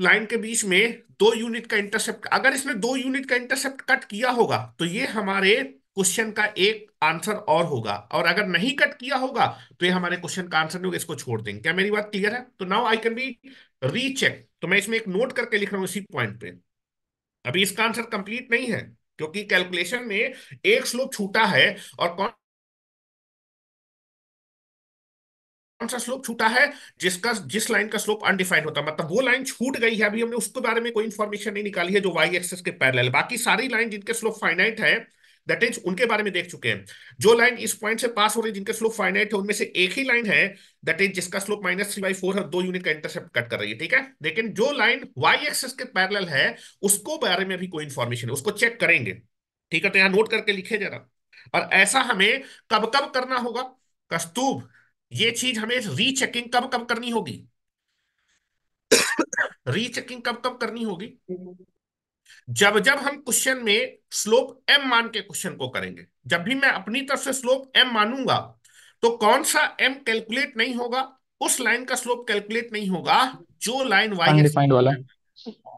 लाइन के बीच में दो यूनिट का इंटरसेप्ट अगर इसमें दो यूनिट का इंटरसेप्ट कट किया होगा तो ये हमारे क्वेश्चन का एक आंसर और होगा और अगर नहीं कट किया होगा तो ये हमारे क्वेश्चन का आंसर नहीं होगा इसको छोड़ देंगे क्या मेरी बात क्लियर है तो now I can be recheck तो मैं इसमें एक नोट करके लिख रहा हूं इसी पॉइंट पे अभी इसका आंसर कंप्लीट नहीं है क्योंकि कैलकुलेशन में एक स्लोप छूटा है और कौन कौन सा स्लोप छूटा है जिसका जिस लाइन का स्लोप अनडिफाइंड होता है मतलब वो लाइन छूट गई है अभी हमने उसके बारे में कोई इन्फॉर्मेशन नहीं निकाली है जो वाई एक्सेस के पैरल बाकी सारी लाइन जिनके स्लोप फाइनाइट है दैट इज उनके बारे में देख चुके हैं जो लाइन इस पॉइंट से पास हो रही है जिनके स्लोप फाइनाइट है उनमें से एक ही लाइन है दैट इज जिसका slope minus three by four है दो यूनिट का इंटरसेप्ट कट कर रही है ठीक है लेकिन जो लाइन वाई एक्सेस के पैरल है उसको बारे में भी कोई इंफॉर्मेशन है उसको चेक करेंगे ठीक है तो यहाँ नोट करके लिखे जरा और ऐसा हमें कब कब करना होगा कस्तूब ये चीज हमें रीचेकिंग कब कब करनी होगी रीचेकिंग कब कब करनी होगी हम्म। जब जब हम क्वेश्चन में स्लोप एम मान के क्वेश्चन को करेंगे जब भी मैं अपनी तरफ से स्लोप एम मानूंगा तो कौन सा एम कैलकुलेट नहीं होगा उस लाइन का स्लोप कैलकुलेट नहीं होगा जो लाइन वाई वाला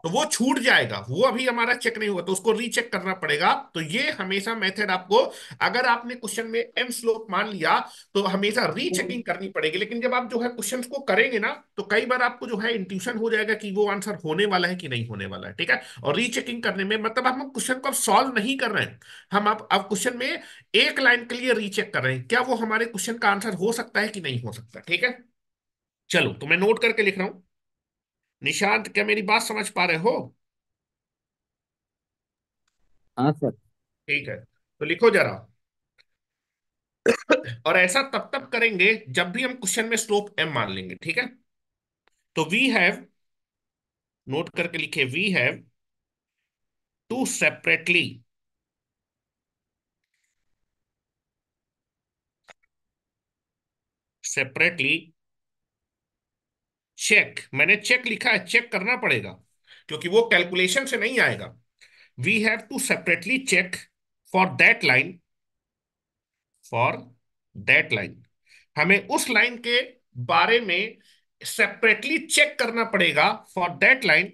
तो वो छूट जाएगा वो अभी हमारा चेक नहीं हुआ तो उसको रीचेक करना पड़ेगा तो ये हमेशा मेथड आपको अगर आपने क्वेश्चन में एम स्लोप मान लिया तो हमेशा रीचेकिंग हम्म। करनी पड़ेगी लेकिन जब आप जो है क्वेश्चन को करेंगे ना तो कई बार आपको जो है इंट्यूशन हो जाएगा कि वो आंसर होने वाला है कि नहीं होने वाला है ठीक है और रीचेकिंग करने में मतलब हम क्वेश्चन को सॉल्व नहीं कर रहे हैं हम आप अब क्वेश्चन में एक लाइन के लिए रीचेक कर रहे हैं क्या वो हमारे क्वेश्चन का आंसर हो सकता है कि नहीं हो सकता ठीक है चलो तो मैं नोट करके लिख रहा हूं निशांत क्या मेरी बात समझ पा रहे हो हाँ सर ठीक है तो लिखो जरा और ऐसा तब तब करेंगे जब भी हम क्वेश्चन में स्लोप एम मान लेंगे ठीक है तो वी हैव नोट करके लिखे we have to separately separately check मैंने चेक लिखा है चेक करना पड़ेगा क्योंकि वो कैलकुलेशन से नहीं आएगा we have to separately check for that line for that line हमें उस लाइन के बारे में सेपरेटली चेक करना पड़ेगा for that line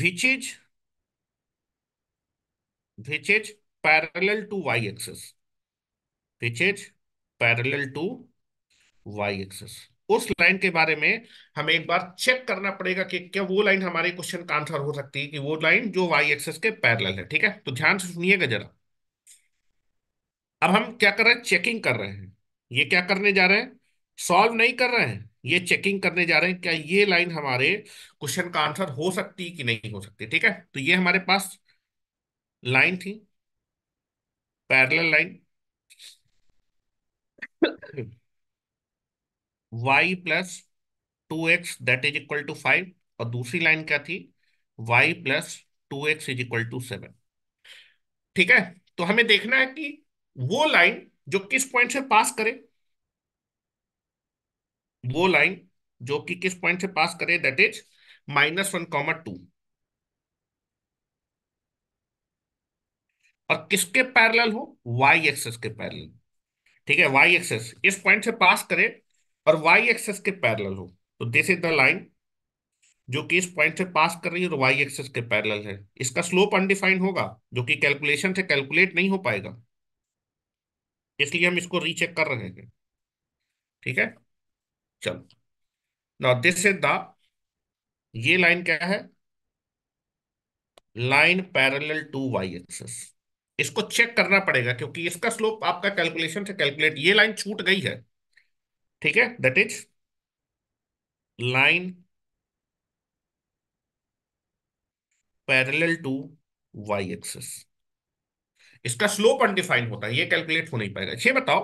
which is which is parallel to y axis which is parallel to y axis उस line के बारे में हमें एक बार चेक करना पड़ेगा कि क्या वो लाइन हमारे क्वेश्चन का आंसर हो सकती है कि वो लाइन जो वाई एक्सेस के पैरेलल है ठीक है तो ध्यान से सुनिएगा जरा अब हम क्या कर रहे हैं चेकिंग कर रहे हैं ये क्या करने जा रहे हैं सॉल्व नहीं कर रहे हैं ये चेकिंग करने जा रहे हैं क्या ये लाइन हमारे क्वेश्चन का आंसर हो सकती कि नहीं हो सकती ठीक है तो ये हमारे पास लाइन थी parallel line y plus two x that is equal to five और दूसरी लाइन क्या थी y plus two x is equal to seven ठीक है तो हमें देखना है कि वो लाइन जो किस पॉइंट से पास करे वो लाइन जो कि किस पॉइंट से पास करे that is minus one comma two और किसके पैरेलल हो वाई एक्सेस के पैरेलल ठीक है वाई एक्सेस इस पॉइंट से पास करे और वाई एक्सेस के पैरल हो तो दिस इज द लाइन जो कि इस पॉइंट से पास कर रही है और वाई एक्सेस के पैरल है इसका स्लोप अनडिफाइंड होगा जो कि कैलकुलेशन से कैलकुलेट नहीं हो पाएगा इसलिए हम इसको रीचेक कर रहे हैं ठीक है चलो नाउ दिस इज द ये लाइन क्या है line parallel to y axis इसको चेक करना पड़ेगा क्योंकि इसका स्लोप आपका कैलकुलेशन से कैलकुलेट ये लाइन छूट गई है ठीक है that is line parallel to y axis इसका स्लोप अनडिफाइन होता है ये कैलकुलेट हो नहीं पाएगा ये बताओ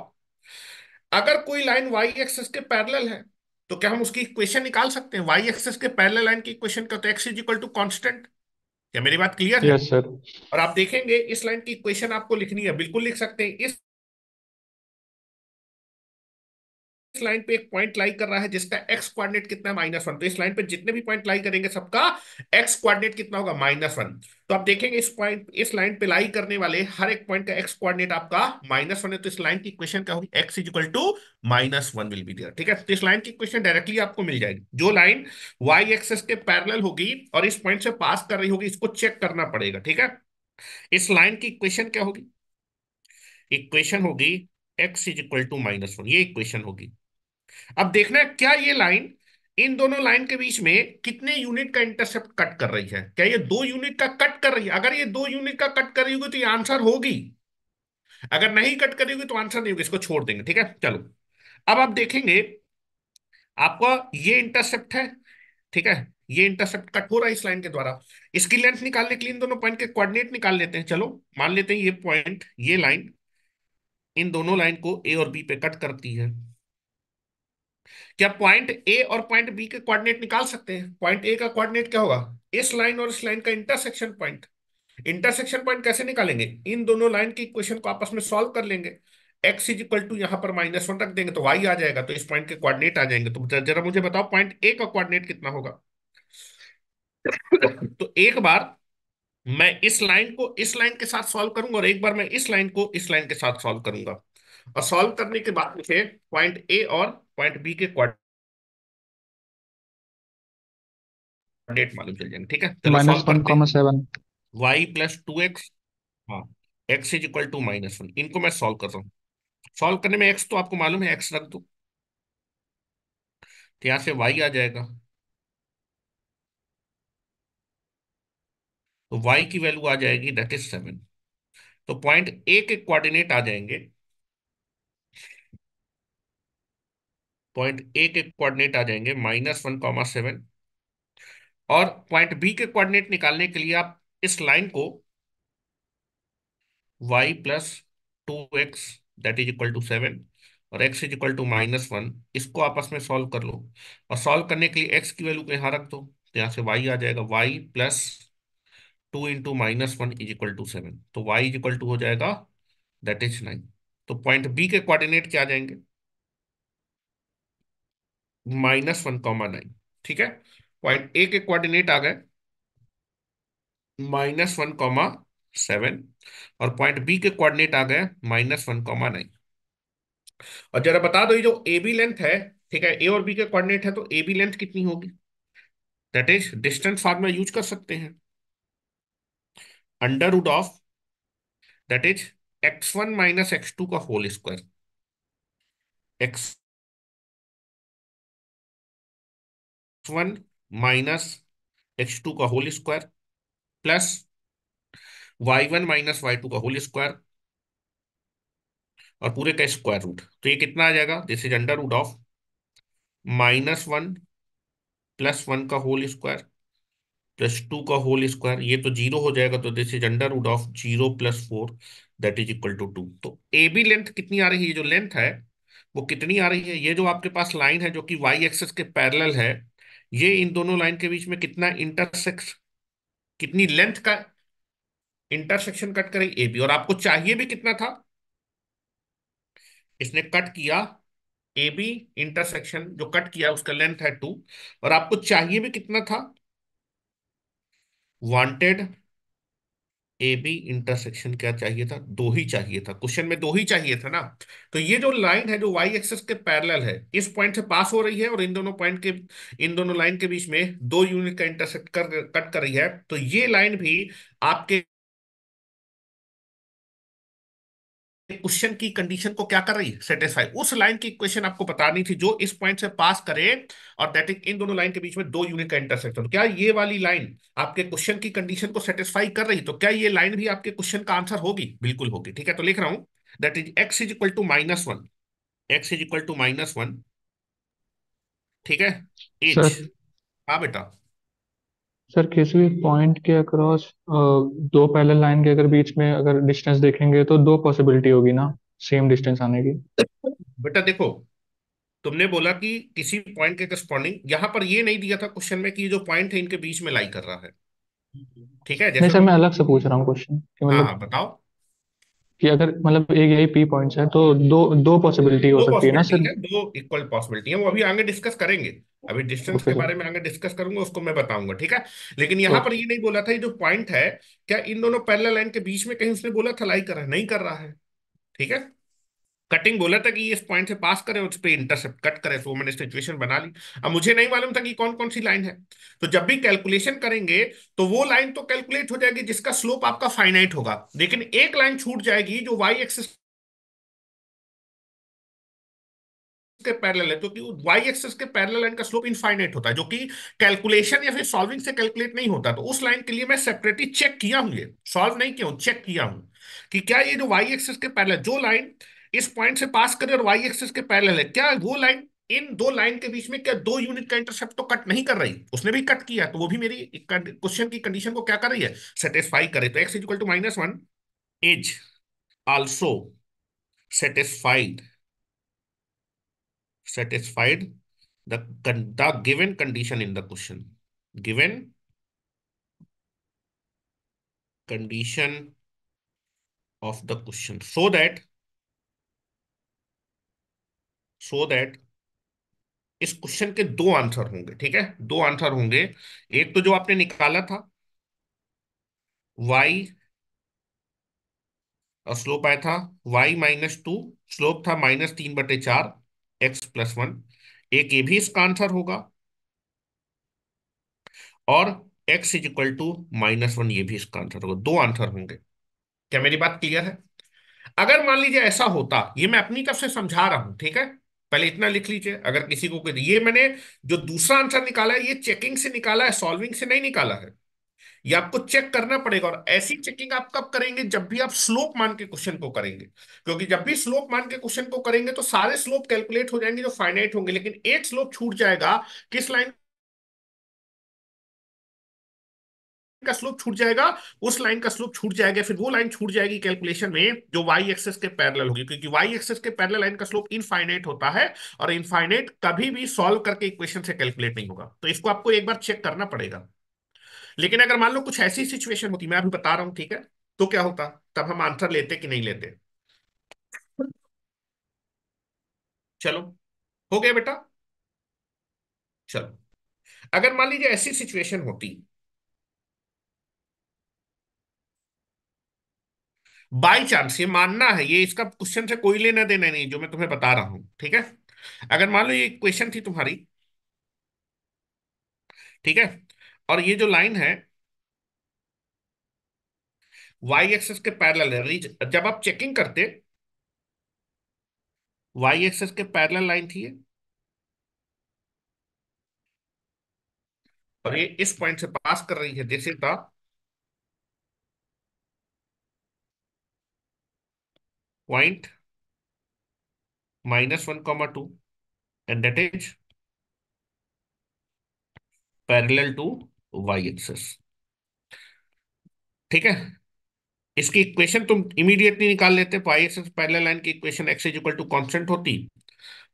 अगर कोई लाइन वाई एक्सिस के पैरेलल है तो क्या हम उसकी इक्वेशन निकाल सकते हैं वाई एक्सिस के पैरेलल लाइन की इक्वेशन का तो x is equal to constant क्या मेरी बात क्लियर yes, है सर और आप देखेंगे इस लाइन की इक्वेशन आपको लिखनी है बिल्कुल लिख सकते हैं इस लाइन पे एक पॉइंट लाइक कर रहा है जिसका एक्स क्वारनेट कितना है माइनस वन तो इस लाइन पे जितने भी पॉइंट लाई करेंगे सबका एक्स क्वारनेट कितना होगा माइनस वन तो आप देखेंगे इस पॉइंट इस लाइन पे लाई करने वाले हर एक पॉइंट का एक्स क्वारनेट आपका माइनस वन है तो इस लाइन की क्वेश्चन क्या होगी x equal to minus one will be there ठीक है तो इस लाइन की क्वेश्चन डायरेक्टली आपको मिल जाएगी जो लाइन वाई एक्सेस के पैरल होगी और इस पॉइंट से पास कर रही होगी इसको चेक करना पड़ेगा ठीक है इस लाइन की इक्वेशन क्या होगी इक्वेशन होगी x is equal to minus one ये इक्वेशन होगी अब देखना है क्या ये लाइन इन दोनों लाइन के बीच में कितने यूनिट का इंटरसेप्ट कट कर रही है क्या ये दो यूनिट का कट कर रही है अगर ये दो यूनिट का कट कर रही होगी तो ये आंसर होगी अगर नहीं कट करेगी तो आंसर नहीं होगी इसको छोड़ देंगे ठीक है चलो अब आप देखेंगे आपका ये इंटरसेप्ट है ठीक है ये इंटरसेप्ट कट हो रहा है इस लाइन के द्वारा इसकी लेंथ निकालने के लिए इन दोनों पॉइंट के कोऑर्डिनेट निकाल लेते हैं चलो मान लेते हैं ये पॉइंट ये लाइन इन दोनों लाइन को ए और बी पे कट करती है क्या पॉइंट ए और पॉइंट बी के कोऑर्डिनेट निकाल सकते हैं पॉइंट ए का कोऑर्डिनेट क्या होगा इस लाइन और इस लाइन का इंटरसेक्शन पॉइंट इंटरसेक्शन पॉइंट कैसे निकालेंगे इन दोनों लाइन की इक्वेशन को आपस में सॉल्व कर लेंगे एक्स इज इक्वल टू यहां पर माइनस वन रख देंगे तो वाई आ जाएगा तो इस पॉइंट के कोऑर्डिनेट आ जाएंगे तो जरा मुझे बताओ पॉइंट ए का कोऑर्डिनेट कितना होगा तो एक बार मैं इस लाइन को इस लाइन के साथ सॉल्व करूंगा और एक बार मैं इस लाइन को इस लाइन के साथ सॉल्व करूंगा और सॉल्व करने के बाद मुझे पॉइंट ए और पॉइंट बी के क्वाड्रेट मालूम चल जाएंगे ठीक है चलो minus one comma seven y plus two x x is equal to minus one इनको मैं सॉल्व कर रहा हूँ सॉल्व करने में एक्स तो आपको मालूम है एक्स रख दो तो यहां से वाई आ जाएगा तो वाई की वैल्यू आ जाएगी दैट इज सेवन तो पॉइंट ए के कोऑर्डिनेट आ जाएंगे पॉइंट ए के कोऑर्डिनेट आ जाएंगे माइनस वन कॉमा सेवन और पॉइंट बी के कोऑर्डिनेट निकालने के लिए आप इस लाइन को y plus two x that is equal to seven और x is equal to minus one इसको आपस में सॉल्व कर लो और सॉल्व करने के लिए एक्स की वैल्यू को यहां रख दो तो यहां से वाई आ जाएगा y plus two into minus one is equal to seven तो वाई इज इक्वल टू हो जाएगा दैट इज नाइन तो पॉइंट बी के कोऑर्डिनेट क्या आ जाएंगे माइनस वन कॉमा नाइन ठीक है पॉइंट ए के कोऑर्डिनेट आ गए माइनस वन कॉमा सेवन और पॉइंट बी के कोऑर्डिनेट आ गए माइनस वन कॉमा नाइन और जरा बता दो ये जो ए बी लेंथ है ठीक है ए और बी के कोऑर्डिनेट है तो ए बी लेंथ कितनी होगी that is distance formula use कर सकते हैं under root of that is x one minus x two का whole square x one minus x two का whole square plus y one minus Y two का whole square और पूरे का square root तो ये कितना आ जाएगा this is under root of minus one plus one का होल स्क्वायर प्लस टू का होल स्क्वायर ये तो जीरो हो जाएगा तो this is under root of zero plus four that is equal to two तो ए बी लेंथ कितनी आ रही है ये जो लेंथ है वो कितनी आ रही है ये जो आपके पास लाइन है जो कि वाई एक्सेस के पैरेलल है ये इन दोनों लाइन के बीच में कितना इंटरसेक्स कितनी लेंथ का इंटरसेक्शन कट करें ए बी और आपको चाहिए भी कितना था इसने कट किया ए बी इंटरसेक्शन जो कट किया उसका लेंथ है टू और आपको चाहिए भी कितना था वांटेड ए बी इंटरसेक्शन क्या चाहिए था दो ही चाहिए था क्वेश्चन में दो ही चाहिए था ना तो ये जो लाइन है जो वाई एक्सेस के पैरेलल है इस पॉइंट से पास हो रही है और इन दोनों पॉइंट के इन दोनों लाइन के बीच में दो यूनिट का इंटरसेक्ट कर कट कर रही है तो ये लाइन भी आपके क्वेश्चन की कंडीशन को क्या कर रही है सेटिस्फाई उस लाइन की इक्वेशन आपको बतानी थी जो इस पॉइंट से पास करे और दैट इज इन दोनों लाइन के बीच में दो यूनिट का इंटरसेक्शन क्या ये वाली लाइन आपके क्वेश्चन की कंडीशन को सेटिस्फाई कर रही तो क्या ये लाइन भी आपके क्वेश्चन का आंसर होगी बिल्कुल होगी ठीक है तो लिख रहा हूं that is x is equal to minus one x is equal to minus one ठीक है एच हाँ बेटा सर किसी भी पॉइंट के अक्रॉस दो पैरेलल लाइन के अगर बीच में अगर डिस्टेंस देखेंगे तो दो पॉसिबिलिटी होगी ना सेम डिस्टेंस आने की बेटा देखो तुमने बोला कि किसी पॉइंट के करस्पॉन्डिंग यहाँ पर ये नहीं दिया था क्वेश्चन में कि जो पॉइंट है इनके बीच में लाई कर रहा है हम्म। ठीक है जैसे नहीं सर मैं अलग से पूछ रहा हूँ क्वेश्चन मतलब हाँ बताओ कि अगर मतलब एक यही पी पॉइंट्स है तो दो दो पॉसिबिलिटी हो सकती है ना सर दो इक्वल पॉसिबिलिटी है वो अभी आगे डिस्कस करेंगे अभी डिस्टेंस के बारे में आगे डिस्कस करूंगा उसको मैं बताऊंगा ठीक है लेकिन यहाँ पर ये नहीं बोला था ये जो पॉइंट है क्या इन दोनों पैरेलल लाइन के बीच में कहीं उसने बोला था लाई कर रहा है नहीं कर रहा है ठीक है कटिंग बोला था कि इस पॉइंट से पास करे उस पर इंटरसेप्ट कट करे तो मैंने सिचुएशन बना ली अब मुझे नहीं मालूम था कि कौन कौन सी लाइन है तो जब भी कैलकुलेशन करेंगे तो वो लाइन तो कैलकुलेट हो जाएगी जिसका स्लोप आपका फाइनाइट होगा लेकिन एक लाइन छूट जाएगी जो वाई एक्सिस के पैरेलल है तो कि वाई एक्सिस के पैरेलल लाइन का स्लोप इनफाइनाइट होता है जो कि कैलकुलेशन या फिर सॉल्विंग से कैलकुलेट नहीं होता तो उस लाइन के लिए मैं सेपरेटली चेक किया हूं ये सॉल्व नहीं किया हूं चेक किया हूं कि क्या ये जो वाई एक्सिस के पैरेलल जो लाइन इस पॉइंट से पास करे और वाई एक्सिस के पैरल है क्या वो लाइन इन दो लाइन के बीच में क्या दो यूनिट का इंटरसेप्ट तो कट नहीं कर रही उसने भी कट किया तो वो भी मेरी क्वेश्चन की कंडीशन को क्या कर रही है सेटिस्फाई करे तो x is equal to minus one is also satisfied satisfied the the condition in the question question condition of the question so that so that इस क्वेश्चन के दो आंसर होंगे ठीक है दो आंसर होंगे एक तो जो आपने निकाला था वाई स्लोप आया था वाई माइनस टू स्लोप था माइनस तीन बटे चार एक्स प्लस वन एक ये भी इसका आंसर होगा और x is equal to minus one ये भी इसका आंसर होगा दो आंसर होंगे क्या मेरी बात क्लियर है अगर मान लीजिए ऐसा होता ये मैं अपनी तरफ से समझा रहा हूं ठीक है पहले इतना लिख लीजिए अगर किसी को ये मैंने जो दूसरा आंसर निकाला है ये चेकिंग से निकाला है सॉल्विंग से नहीं निकाला है ये आपको चेक करना पड़ेगा और ऐसी चेकिंग आप कब करेंगे जब भी आप स्लोप मान के क्वेश्चन को करेंगे क्योंकि जब भी स्लोप मान के क्वेश्चन को करेंगे तो सारे स्लोप कैलकुलेट हो जाएंगे जो फाइनाइट होंगे लेकिन एक स्लोप छूट जाएगा किस लाइन का स्लोप छूट जाएगा उस लाइन का स्लोप छूट जाएगा फिर वो लाइन छूट जाएगी कैलकुलेशन में जो वाई एक्सेस के पैरल होगी क्योंकि वाई एक्सेस के पैरल लाइन का स्लोप इनफाइनाइट होता है और इनफाइनाइट कभी भी सॉल्व करके इक्वेशन से कैलकुलेट नहीं होगा तो इसको आपको एक बार चेक करना पड़ेगा लेकिन अगर मान लो कुछ ऐसी सिचुएशन होती मैं अभी बता रहा हूं ठीक है तो क्या होता तब हम आंसर लेते कि नहीं लेते चलो हो गया बेटा चलो अगर मान लीजिए ऐसी सिचुएशन होती बाई चांस ये मानना है ये इसका क्वेश्चन से कोई लेना देना नहीं जो मैं तुम्हें बता रहा हूं ठीक है अगर मान लो ये क्वेश्चन थी तुम्हारी ठीक है और ये जो लाइन है वाई एक्सेस के पैरल है रीज जब आप चेकिंग करते वाई एक्सेस के पैरल लाइन थी ये और ये इस पॉइंट से पास कर रही है जैसे था point minus 1 comma 2 and that is parallel to y axis ठीक है इसकी इक्वेशन तुम इमीडिएटली निकाल लेते तो आई पैरेलल लाइन की equation x is equal to constant होती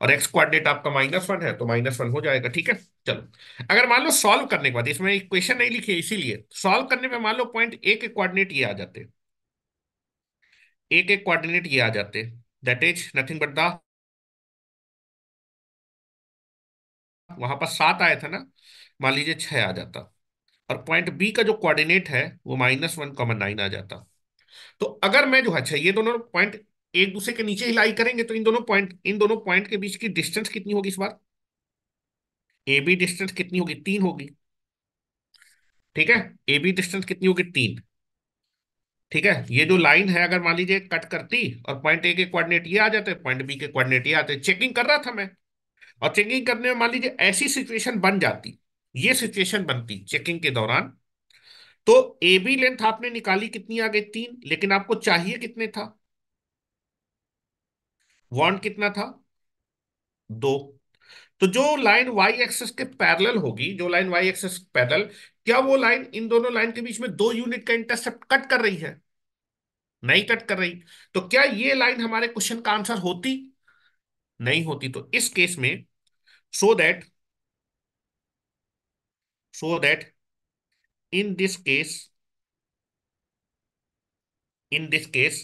और एक्स कोऑर्डिनेट आपका माइनस वन है तो माइनस वन हो जाएगा ठीक है चलो अगर मान लो सॉल्व करने के बाद इसमें इक्वेशन नहीं लिखी इसीलिए सॉल्व करने में मान लो पॉइंट ए के कोऑर्डिनेट ये आ जाते हैं एक एक कोऑर्डिनेट ये आ जाते that is nothing but the वहां पर सात आया था ना मान लीजिए छह आ जाता और पॉइंट बी का जो कोऑर्डिनेट है वो माइनस वन कॉमन नाइन आ जाता तो अगर मैं जो है अच्छा ये दोनों पॉइंट एक दूसरे के नीचे ही लाई करेंगे तो इन दोनों पॉइंट इन दोनों पॉइंट के बीच की डिस्टेंस कितनी होगी इस बार ए बी डिस्टेंस कितनी होगी तीन होगी ठीक है ए बी डिस्टेंस कितनी होगी तीन ठीक है ये जो लाइन है अगर मान लीजिए कट करती और पॉइंट ए के कोऑर्डिनेट ये आ जाते पॉइंट बी के कोऑर्डिनेट ये आते चेकिंग कर रहा था मैं और चेकिंग करने में मान लीजिए ऐसी सिचुएशन बन जाती ये सिचुएशन बनती चेकिंग के दौरान तो ए बी लेंथ आपने निकाली कितनी आ गई तीन लेकिन आपको चाहिए कितने था वॉन्ट कितना था दो तो जो लाइन वाई एक्सेस के पैरेलल होगी जो लाइन वाई एक्सेस पैरेलल क्या वो लाइन इन दोनों लाइन के बीच में दो यूनिट का इंटरसेप्ट कट कर रही है नहीं कट कर रही तो क्या ये लाइन हमारे क्वेश्चन का आंसर होती नहीं होती तो इस केस में so that so that in this case in this case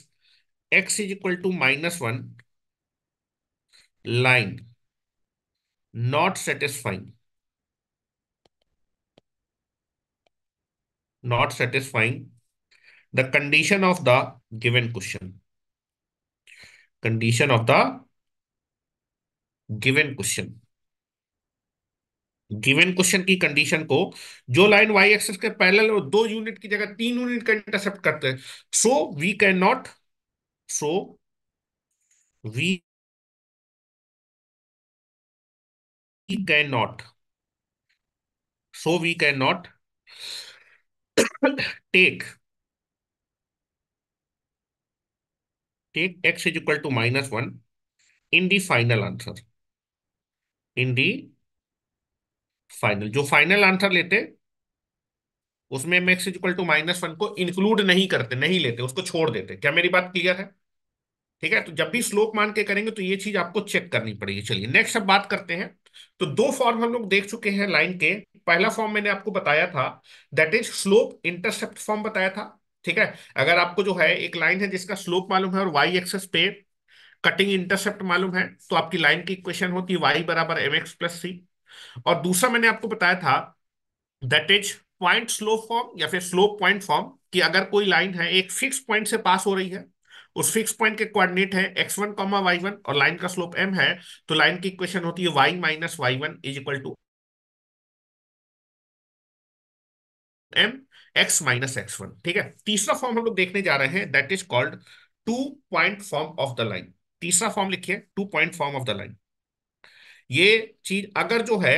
x is equal to minus one line not satisfying not satisfying the condition of the given question. Condition of the given question given question की condition को जो line y axis के parallel और दो unit की जगह तीन unit का इंटरसेप्ट करते हैं so we can not so we can not so we can not take take x is equal to minus 1 in the final answer. In the final जो फाइनल आंसर लेते उसमें हम x equal to minus one को include नहीं करते नहीं लेते उसको छोड़ देते क्या मेरी बात क्लियर है ठीक है तो जब भी स्लोप मान के करेंगे तो ये चीज आपको चेक करनी पड़ेगी चलिए नेक्स्ट अब बात करते हैं तो दो फॉर्म हम लोग देख चुके हैं लाइन के पहला फॉर्म मैंने आपको बताया था that is slope intercept form बताया था ठीक है अगर आपको जो है एक लाइन है जिसका स्लोप मालूम है और वाई एक्सेस पे कटिंग इंटरसेप्ट मालूम है तो आपकी लाइन की इक्वेशन होती है वाई बराबर एम एक्स प्लस सी और दूसरा मैंने आपको बताया था that is point slope form या फिर स्लोप पॉइंट फॉर्म कि अगर कोई लाइन है एक फिक्स पॉइंट से पास हो रही है उस फिक्स पॉइंट के कोऑर्डिनेट है x one comma y one और लाइन का स्लोप एम है तो लाइन की इक्वेशन होती है y minus y one is equal to m x minus x one ठीक है तीसरा फॉर्म हम लोग देखने जा रहे हैं that is called two point form of the line तीसरा फॉर्म लिखिए two point form of the line ये चीज अगर जो है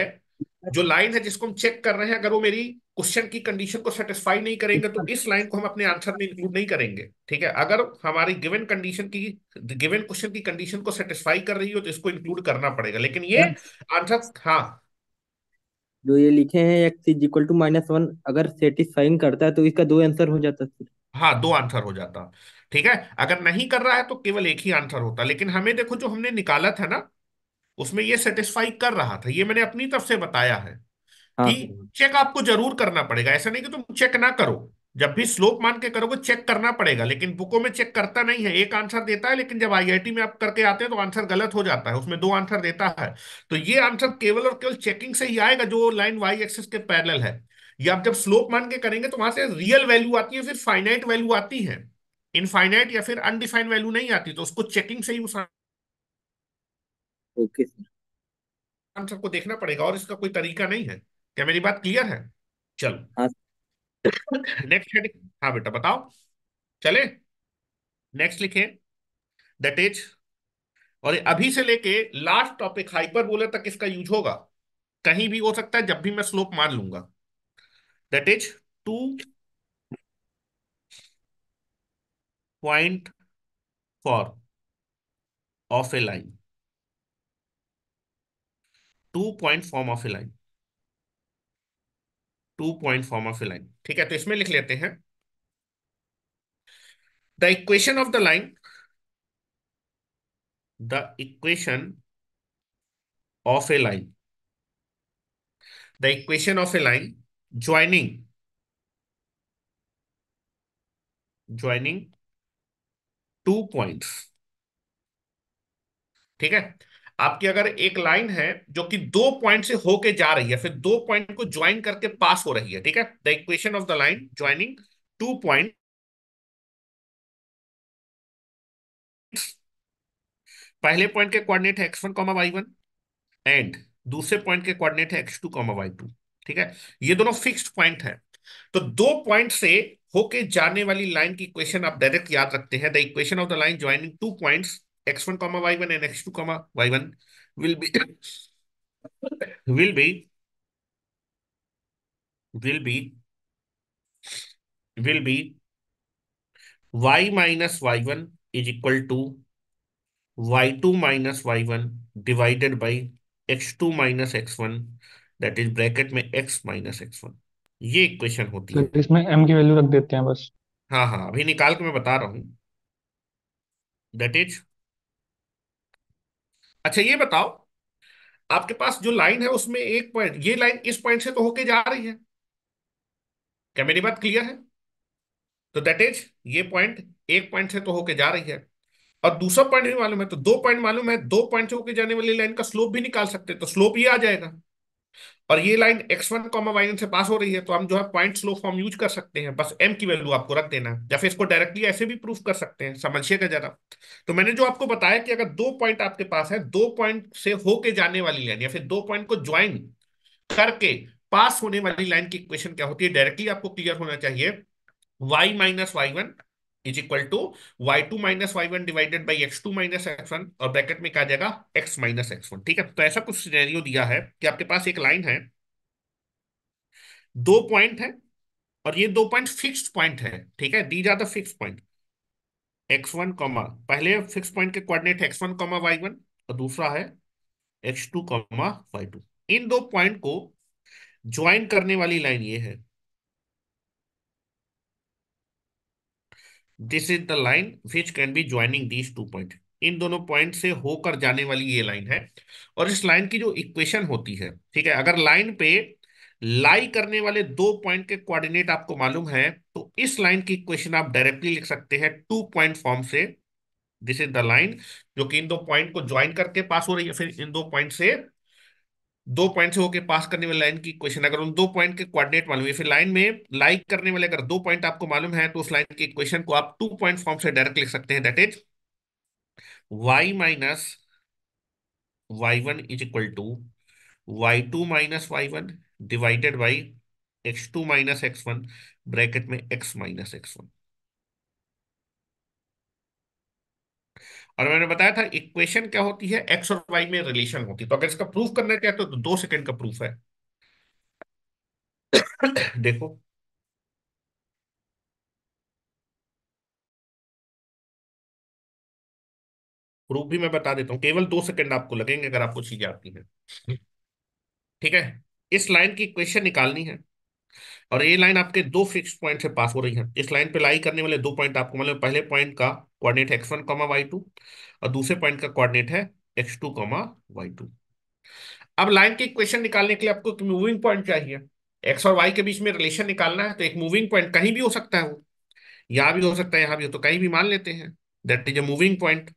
जो लाइन है जिसको हम चेक कर रहे हैं अगर वो मेरी क्वेश्चन की कंडीशन को सेटिस्फाई नहीं करेंगे तो इस लाइन को हम अपने आंसर में इंक्लूड नहीं करेंगे ठीक है अगर हमारी गिवन कंडीशन की गिवन क्वेश्चन की कंडीशन को सेटिस्फाई कर रही हो तो इसको इंक्लूड करना पड़ेगा लेकिन ये आंसर हाँ, हाँ जो ये लिखे हैं x is equal to minus one अगर सेटिस्फाइंग करता है तो इसका दो आंसर हो जाता है हाँ दो आंसर हो जाता ठीक है अगर नहीं कर रहा है तो केवल एक ही आंसर होता लेकिन हमें देखो जो हमने निकाला था ना उसमें ये सेटिस्फाई कर रहा था ये मैंने अपनी तरफ से बताया है हाँ। कि चेक आपको जरूर करना पड़ेगा ऐसा नहीं कि तुम चेक ना करो जब भी स्लोप मान के करोगे चेक करना पड़ेगा लेकिन बुकों में चेक करता नहीं है एक आंसर देता है लेकिन जब आईआईटी में आप करके आते हैं तो आंसर गलत हो जाता है उसमें दो आंसर देता है तो ये आंसर केवल और केवल चेकिंग से ही आएगा जो लाइन वाई एक्सिस के पैरेलल है या आप जब स्लोप मान के करेंगे तो वहां से रियल वैल्यू आती है फिर फाइनाइट वैल्यू आती है इनफाइनाइट या फिर अनडिफाइंड वैल्यू नहीं आती तो उसको चेकिंग से ही उस आंसर को देखना पड़ेगा और इसका कोई तरीका नहीं है क्या मेरी बात क्लियर है चलो हाँ नेक्स्ट हेडिंग हाँ बेटा बताओ चले नेक्स्ट लिखे दट इज और अभी से लेके लास्ट टॉपिक हाइपर बोले तक इसका यूज होगा कहीं भी हो सकता है जब भी मैं स्लोप मान लूंगा that is two point form of a line two point form of a line two point form of a line ठीक है तो इसमें लिख लेते हैं the equation of the line the equation of a line the equation of a line joining joining two points ठीक है आपकी अगर एक लाइन है जो कि दो पॉइंट से होके जा रही है फिर दो पॉइंट को ज्वाइन करके पास हो रही है ठीक है the equation of the line joining two point पहले पॉइंट के कोऑर्डिनेट है x one comma y one and दूसरे पॉइंट के कोऑर्डिनेट है x two comma y two ठीक है ये दोनों फिक्स्ड पॉइंट है तो दो पॉइंट से होके जाने वाली लाइन की इक्वेशन आप डायरेक्ट याद रखते हैं the equation of the line joining two points x1 comma y1 and x2 comma y1 will be will be will be will be y minus y1 is equal to y2 minus y1 divided by x2 minus x1 that is bracket में x minus x1 ये equation होती है इसमें m की value रख देते हैं बस हाँ हाँ अभी निकाल के मैं बता रहा हूँ that is अच्छा ये बताओ आपके पास जो लाइन है उसमें एक पॉइंट ये लाइन इस पॉइंट से तो होके जा रही है क्या मेरी बात क्लियर है तो दैट इज ये पॉइंट एक पॉइंट से तो होके जा रही है और दूसरा पॉइंट भी मालूम है तो दो पॉइंट मालूम है दो पॉइंट से होके जाने वाली लाइन का स्लोप भी निकाल सकते तो स्लोप ये आ जाएगा और ये line x one comma y one से पास हो रही है तो हम जो है पॉइंट स्लो फॉर्म यूज कर सकते हैं बस एम की वैल्यू आपको रख देना या फिर इसको डायरेक्टली ऐसे भी प्रूफ कर सकते हैं समझिएगा जरा तो मैंने जो आपको बताया कि अगर दो पॉइंट आपके पास है दो पॉइंट से होके जाने वाली लाइन या फिर दो पॉइंट को ज्वाइन करके पास होने वाली लाइन की इक्वेशन क्या होती है डायरेक्टली आपको क्लियर होना चाहिए y minus y one is equal to y two minus y one divided by x two minus x one और ब्रैकेट में क्या जाएगा एक्स माइनस एक्स वन ठीक है तो ऐसा कुछ सिनेरियो दिया है कि आपके पास एक लाइन है दो पॉइंट है और ये दो पॉइंट फिक्स पॉइंट है ठीक है दी जाता fix point x one comma पहले फिक्स पॉइंट के coordinate x one comma y one और दूसरा है x two comma y two इन दो पॉइंट को ज्वाइन करने वाली लाइन ये है this is the line which can be joining these two point इन दोनों पॉइंट से होकर जाने वाली ये लाइन है और इस लाइन की जो इक्वेशन होती है ठीक है अगर लाइन पे लाई करने वाले दो पॉइंट के कोऑर्डिनेट आपको मालूम है तो इस लाइन की इक्वेशन आप डायरेक्टली लिख सकते हैं टू पॉइंट फॉर्म से दिस इज द लाइन जो कि इन दो पॉइंट को ज्वाइन करके पास हो रही है फिर इन दो पॉइंट से दो पॉइंट से होके पास करने वाले लाइन की क्वेश्चन अगर उन दो पॉइंट के कोऑर्डिनेट मालूम है फिर लाइन में लाइक करने वाले अगर दो पॉइंट आपको मालूम है तो उस लाइन के क्वेश्चन को आप टू पॉइंट फॉर्म से डायरेक्ट लिख सकते हैं that is y minus y one is equal to y two minus y one divided by x two minus x one bracket में एक्स माइनस एक्स वन और मैंने बताया था इक्वेशन क्या होती है एक्स और वाई में रिलेशन होती है तो अगर इसका प्रूफ करना चाहते हो तो दो सेकंड का प्रूफ है देखो प्रूफ भी मैं बता देता हूँ केवल दो सेकंड आपको लगेंगे अगर आपको चीजें आती हैं ठीक है इस लाइन की इक्वेशन निकालनी है और ये लाइन आपके दो फिक्स पॉइंट से पास हो रही है इस लाइन पे लाई करने वाले दो पॉइंट आपको मतलब पहले पॉइंट का coordinate x one comma y two और दूसरे पॉइंट का कोऑर्डिनेट है x two comma y two अब लाइन के इक्वेशन निकालने के लिए आपको एक मूविंग पॉइंट चाहिए एक्स और वाई के बीच में रिलेशन निकालना है तो एक मूविंग पॉइंट कहीं भी हो सकता है वो यहां भी हो सकता है यहां भी हो तो कहीं भी मान लेते हैं that is a moving point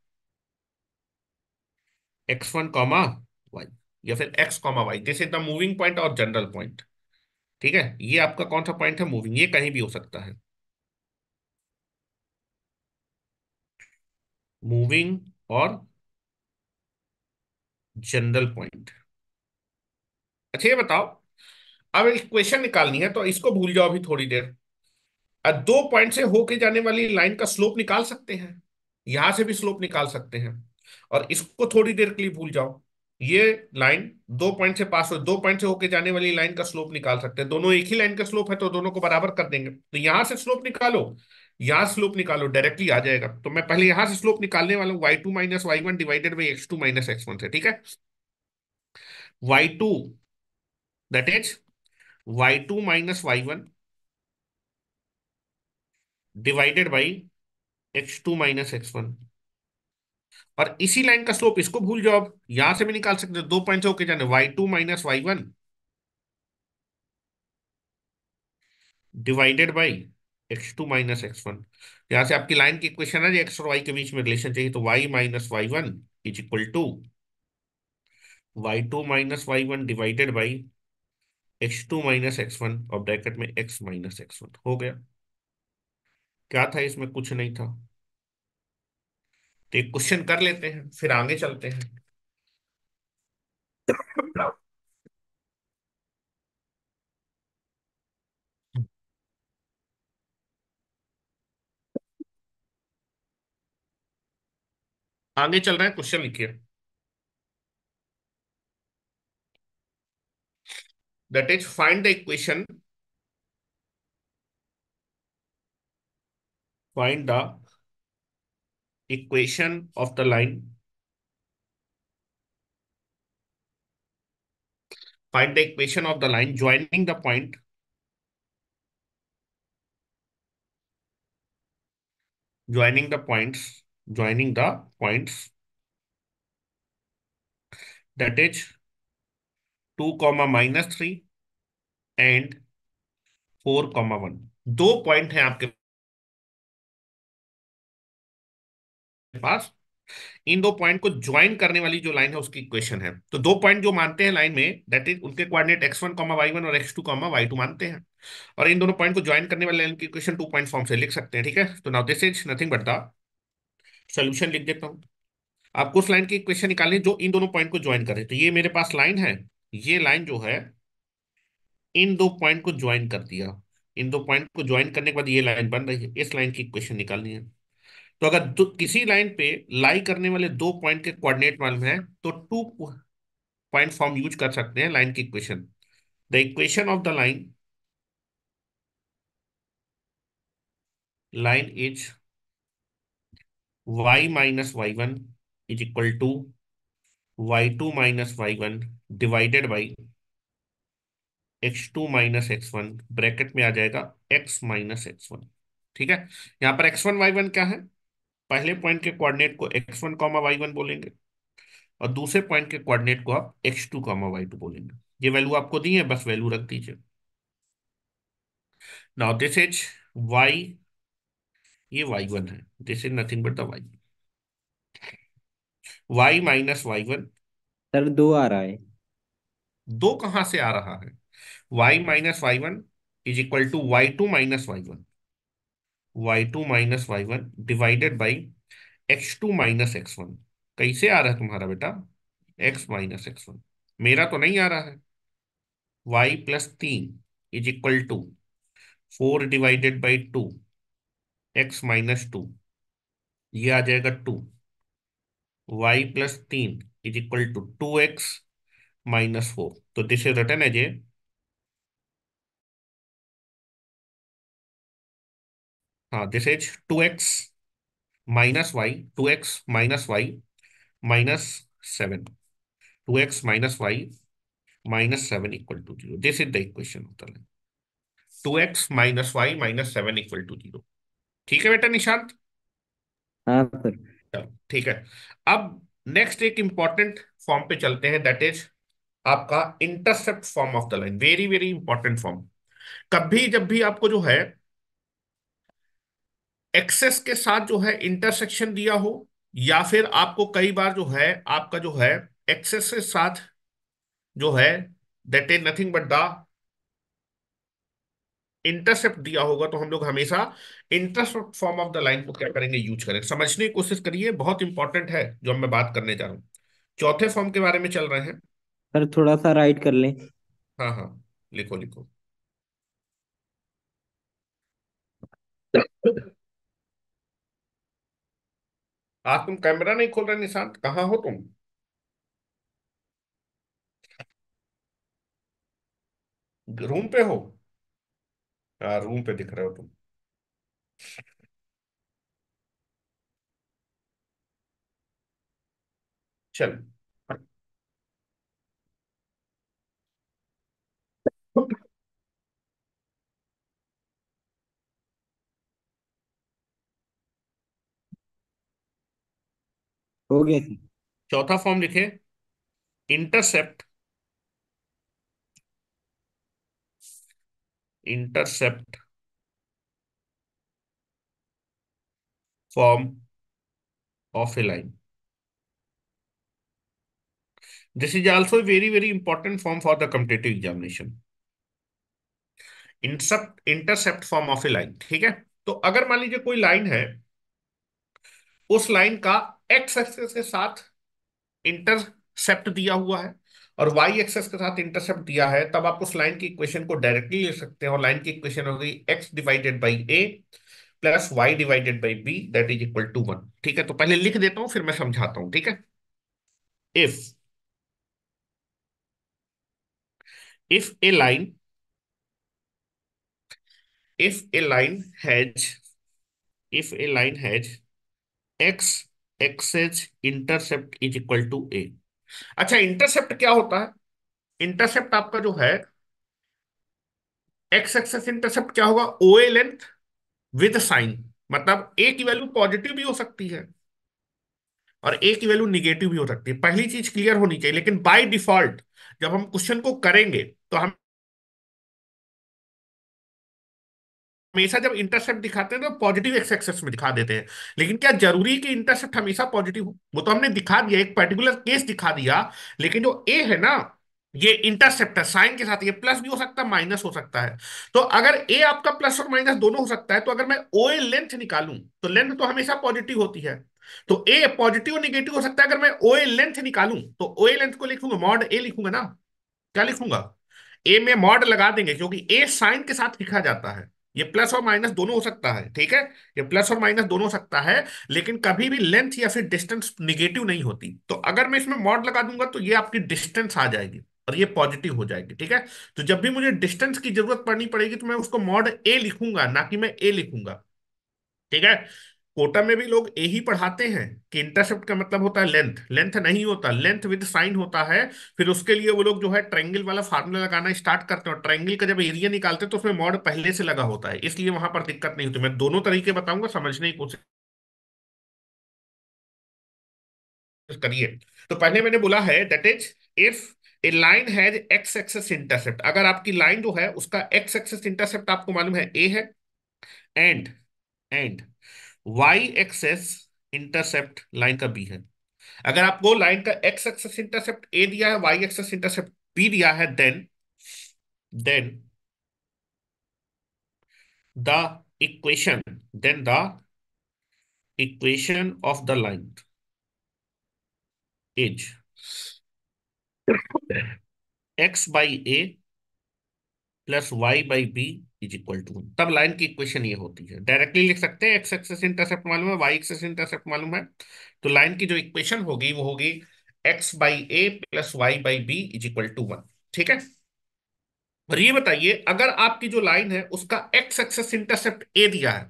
x one comma y या फिर एक्स कॉमा वाई जैसे द मूविंग पॉइंट और जनरल पॉइंट ठीक है ये आपका कौन सा पॉइंट है मूविंग ये कहीं भी हो सकता है मूविंग और जनरल पॉइंट अच्छा ये बताओ अब एक क्वेश्चन निकालनी है तो इसको भूल जाओ अभी थोड़ी देर दो पॉइंट से होके जाने वाली लाइन का स्लोप निकाल सकते हैं यहां से भी स्लोप निकाल सकते हैं और इसको थोड़ी देर के लिए भूल जाओ ये लाइन दो पॉइंट से पास हो दो पॉइंट से होके जाने वाली लाइन का स्लोप निकाल सकते हैं दोनों एक ही लाइन का स्लोप है तो दोनों को बराबर कर देंगे तो यहां से स्लोप निकालो यहां स्लोप निकालो डायरेक्टली आ जाएगा तो मैं पहले यहां से स्लोप निकालने वाला हूं y two minus y one divided by x two minus x one से ठीक है y two that is y two minus y one divided by x two minus x one और इसी लाइन का स्लोप इसको भूल जाओ आप यहां से भी निकाल सकते हो दो पॉइंट होके जाने y two minus y one divided by x two minus x one यहां से आपकी लाइन की इक्वेशन है एक्स और वाई के बीच में रिलेशन चाहिए तो y minus y one is equal to y two minus y one divided by x two minus x one और ब्रैकेट में एक्स माइनस एक्स वन हो गया क्या था इसमें कुछ नहीं था तो एक क्वेश्चन कर लेते हैं फिर आगे चलते हैं आगे चल रहे हैं क्वेश्चन लिखिए that is find the equation find the equation of the line. Find the equation of the line joining the point. Joining the points, joining the points. That is 2 comma minus 3 and four comma one दो point हैं आपके पास इन दो point को join करने वाली जो line है उसकी इक्वेशन है तो दो पॉइंट जो मानते हैं लाइन में दैट इज उनके coordinate x one comma y one और x two comma y two मानते हैं और इन दोनों पॉइंट को ज्वाइन करने वाली लाइन की इक्वेशन टू पॉइंट फॉर्म से लिख सकते हैं ठीक है तो now this is nothing but the solution लिख देता हूं आपको उस लाइन की इक्वेशन निकालनी जो इन दोनों पॉइंट को ज्वाइन करे तो ये मेरे पास लाइन है ये लाइन जो है इन दो पॉइंट को ज्वाइन कर दिया इन दो पॉइंट को ज्वाइन करने के बाद ये लाइन बन रही है इस लाइन की इक्वेशन निकालनी है तो अगर किसी लाइन पे लाई करने वाले दो पॉइंट के कोऑर्डिनेट मालूम है तो टू पॉइंट फॉर्म यूज कर सकते हैं लाइन की equation the equation of the line line is y equal to y two minus y one divided by x two minus x one bracket में आ जाएगा x माइनस एक्स वन ठीक है यहां पर एक्स वन वाई वन क्या है पहले पॉइंट के कोऑर्डिनेट को x one comma y one बोलेंगे और दूसरे पॉइंट के कोऑर्डिनेट को आप x two comma y two बोलेंगे ये वैल्यू आपको दी है बस वैल्यू रख दीजिए नाउ दिस इज वाई ये वाई वन है this is nothing but the y y minus y one sir दो आ रहा है दो कहां से आ रहा है y minus y one is equal to y two minus y one two minus y one divided by x two minus x one कैसे आ रहा है तुम्हारा बेटा एक्स माइनस एक्स वन मेरा तो नहीं आ रहा है वाई प्लस तीन is equal to four divided by two x minus two ये आ जाएगा टू वाई प्लस तीन is equal to two x minus four तो this is written as A हाँ this is two x minus Y two x minus Y minus seven two x minus Y minus seven equal to zero this is the equation होता है two x minus Y minus seven equal to zero ठीक है बेटा निशांत हाँ, ठीक है अब next एक इंपॉर्टेंट फॉर्म पे चलते हैं दैट इज आपका intercept form of the line very very important form कभी जब भी आपको जो है एक्सेस के साथ जो है इंटरसेक्शन दिया हो या फिर आपको कई बार जो है आपका जो है एक्सेस के साथ जो है that is nothing but the intercept दिया होगा तो हम लोग हमेशा intercept form of the line को क्या करेंगे यूज करेंगे समझने की कोशिश करिए बहुत इंपॉर्टेंट है जो मैं बात करने जा रहा हूँ चौथे फॉर्म के बारे में चल रहे हैं सर थोड़ा सा राइट कर लें हाँ हाँ लिखो लिखो आज तुम कैमरा नहीं खोल रहे निशांत कहां हो तुम रूम पे हो आ, रूम पे दिख रहे हो तुम चल हो गया जी चौथा फॉर्म लिखे intercept intercept form of a line this is also very very important form for the competitive examination intercept intercept form of a line ठीक है तो अगर मान लीजिए कोई लाइन है उस लाइन का एक्स एक्सेस के साथ इंटरसेप्ट दिया हुआ है और वाई एक्सेस के साथ इंटरसेप्ट दिया है तब आप उस लाइन की इक्वेशन को डायरेक्टली ले सकते हैं और लाइन की इक्वेशन हो गई x divided by a plus y divided by b that is equal to one ठीक है तो पहले लिख देता हूं फिर मैं समझाता हूं ठीक है if if a line if a line has if a line has x axis intercept is equal to a अच्छा इंटरसेप्ट क्या होता है इंटरसेप्ट आपका जो है एक्स एक्सेस इंटरसेप्ट क्या होगा O A length with sign मतलब ए की वैल्यू पॉजिटिव भी हो सकती है और ए की वैल्यू निगेटिव भी हो सकती है पहली चीज क्लियर होनी चाहिए लेकिन बाय डिफॉल्ट जब हम क्वेश्चन को करेंगे तो हम हमेशा जब इंटरसेप्ट दिखाते हैं तो पॉजिटिव एक्स एक्सेस में दिखा देते हैं लेकिन क्या जरूरी कि इंटरसेप्ट हमेशा पॉजिटिव हो वो तो हमने दिखा दिया एक पर्टिकुलर केस दिखा दिया लेकिन जो ए है ना ये इंटरसेप्ट है साइन के साथ ये प्लस भी हो सकता है माइनस हो सकता है तो अगर ए आपका प्लस और माइनस दोनों हो सकता है तो अगर मैं ओ ए लेंथ निकालू तो लेंथ तो हमेशा पॉजिटिव होती है तो ए पॉजिटिव और निगेटिव हो सकता है अगर मैं ओ ए लेंथ निकालू तो ओ ए लेंथ को लिखूंगा मॉड ए लिखूंगा ना क्या लिखूंगा ए में मॉड लगा देंगे क्योंकि ए साइन के साथ लिखा जाता है ये प्लस और माइनस दोनों हो सकता है ठीक है ये प्लस और माइनस दोनों हो सकता है लेकिन कभी भी लेंथ या फिर डिस्टेंस निगेटिव नहीं होती तो अगर मैं इसमें मॉड लगा दूंगा तो ये आपकी डिस्टेंस आ जाएगी और ये पॉजिटिव हो जाएगी ठीक है तो जब भी मुझे डिस्टेंस की जरूरत पड़नी पड़ेगी तो मैं उसको मॉड ए लिखूंगा ना कि मैं ए लिखूंगा ठीक है कोटा में भी लोग यही पढ़ाते हैं कि इंटरसेप्ट का मतलब होता है लेंथ लेंथ नहीं होता लेंथ विद साइन होता है फिर उसके लिए वो लोग जो है ट्रायंगल वाला फार्मूला लगाना स्टार्ट करते हैं ट्रायंगल का जब एरिया निकालते हैं तो उसमें मॉड पहले से लगा होता है इसलिए वहां पर दिक्कत नहीं होती मैं दोनों तरीके बताऊंगा समझने की कोशिश करिए तो पहले मैंने बोला है that is if a line has x access intercept अगर आपकी लाइन जो है उसका एक्स एक्सेस इंटरसेप्ट आपको मालूम है ए है and and y axis intercept line का बी है अगर आपको लाइन का एक्स एक्सेस इंटरसेप्ट ए दिया है वाई एक्सेस इंटरसेप्ट बी दिया है then then the equation then the equation of the line as x by a plus y by b is equal to तब लाइन की इक्वेशन ये होती है डायरेक्टली लिख सकते हैं एक्स एक्सेस इंटरसेप्ट मालूम है वाई एक्सेस इंटरसेप्ट मालूम है तो लाइन की जो इक्वेशन होगी वो होगी x by a plus y by b is equal to one ठीक है और ये बताइए अगर आपकी जो लाइन है उसका एक्स एक्सेस इंटरसेप्ट ए दिया है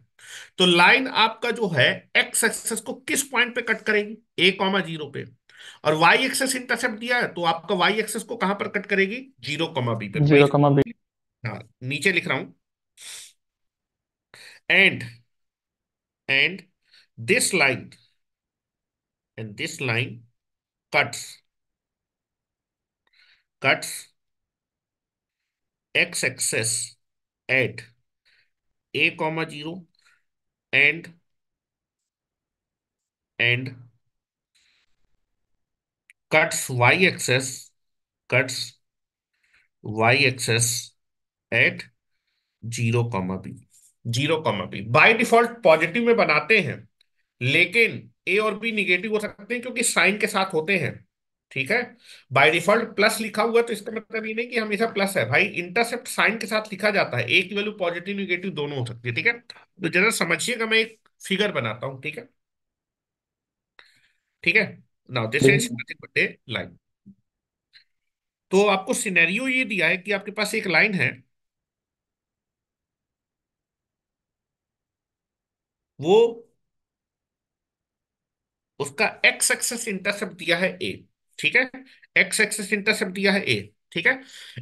तो लाइन आपका जो है एक्स एक्सेस को किस पॉइंट पे कट करेगी ए कॉमा जीरो पे और वाई एक्सेस इंटरसेप्ट दिया है तो आपका वाई एक्सेस को कहां पर कट करेगी जीरो कॉमा बी पे जीरो कॉमा बी हाँ नीचे लिख रहा हूं and and this line and this line cuts cuts x-axis at a comma 0 and and cuts y-axis cuts y-axis at 0 comma b zero comma b by default positive में बनाते हैं लेकिन ए और बी निगेटिव हो सकते हैं क्योंकि साइन के साथ होते हैं ठीक है बाय डिफॉल्ट प्लस लिखा हुआ तो इसका मतलब ये नहीं कि हमेशा प्लस है भाई इंटरसेप्ट साइन के साथ लिखा जाता है ए की वैल्यू पॉजिटिव निगेटिव दोनों हो सकती है ठीक है तो जरा समझिएगा मैं एक फिगर बनाता हूं ठीक है ठीक है नाउ दिस इज लाइन तो आपको सिनेरियो ये दिया है कि आपके पास एक लाइन है वो उसका एक्स एक्सेस इंटरसेप्ट दिया है ए ठीक है एक्स एक्सेस इंटरसेप्ट दिया है ए ठीक है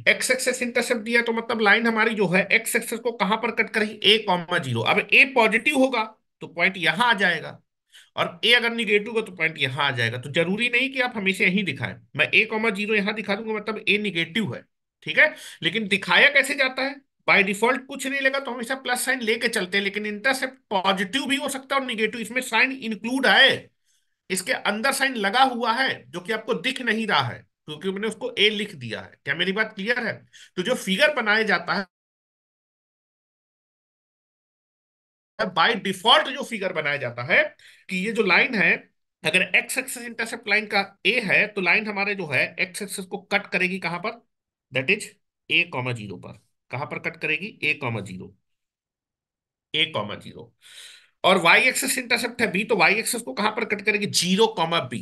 एक्स एक्सेस इंटरसेप्ट दिया तो मतलब लाइन हमारी जो है एक्स एक्सेस को कहां पर कट करेगी ए कॉमा जीरो अब ए पॉजिटिव होगा तो पॉइंट यहां आ जाएगा और ए अगर निगेटिव होगा तो पॉइंट यहां आ जाएगा तो जरूरी नहीं कि आप हमेशा यही दिखाएं मैं ए कॉमा जीरो यहां दिखा दूंगा मतलब ए निगेटिव है ठीक है लेकिन दिखाया कैसे जाता है बाय डिफॉल्ट कुछ नहीं लगा तो हमेशा प्लस साइन लेके चलते हैं लेकिन इंटरसेप्ट पॉजिटिव भी हो सकता है और निगेटिव इसमें साइन इंक्लूड है इसके अंदर साइन लगा हुआ है जो कि आपको दिख नहीं रहा है क्योंकि मैंने उसको ए लिख दिया है क्या मेरी बात क्लियर है तो जो फिगर बनाया जाता है बाय डिफॉल्ट जो फिगर बनाया जाता है कि ये जो लाइन है अगर एक्स एक्सेस इंटरसेप्ट लाइन का ए है तो लाइन हमारे जो है एक्स एक्सेस को कट करेगी कहां पर that is a comma zero पर कहां पर कट करेगी a comma zero a comma zero और वाई एक्सेस इंटरसेप्ट है बी तो वाई एक्सेस को कहां पर कट करेगी zero comma b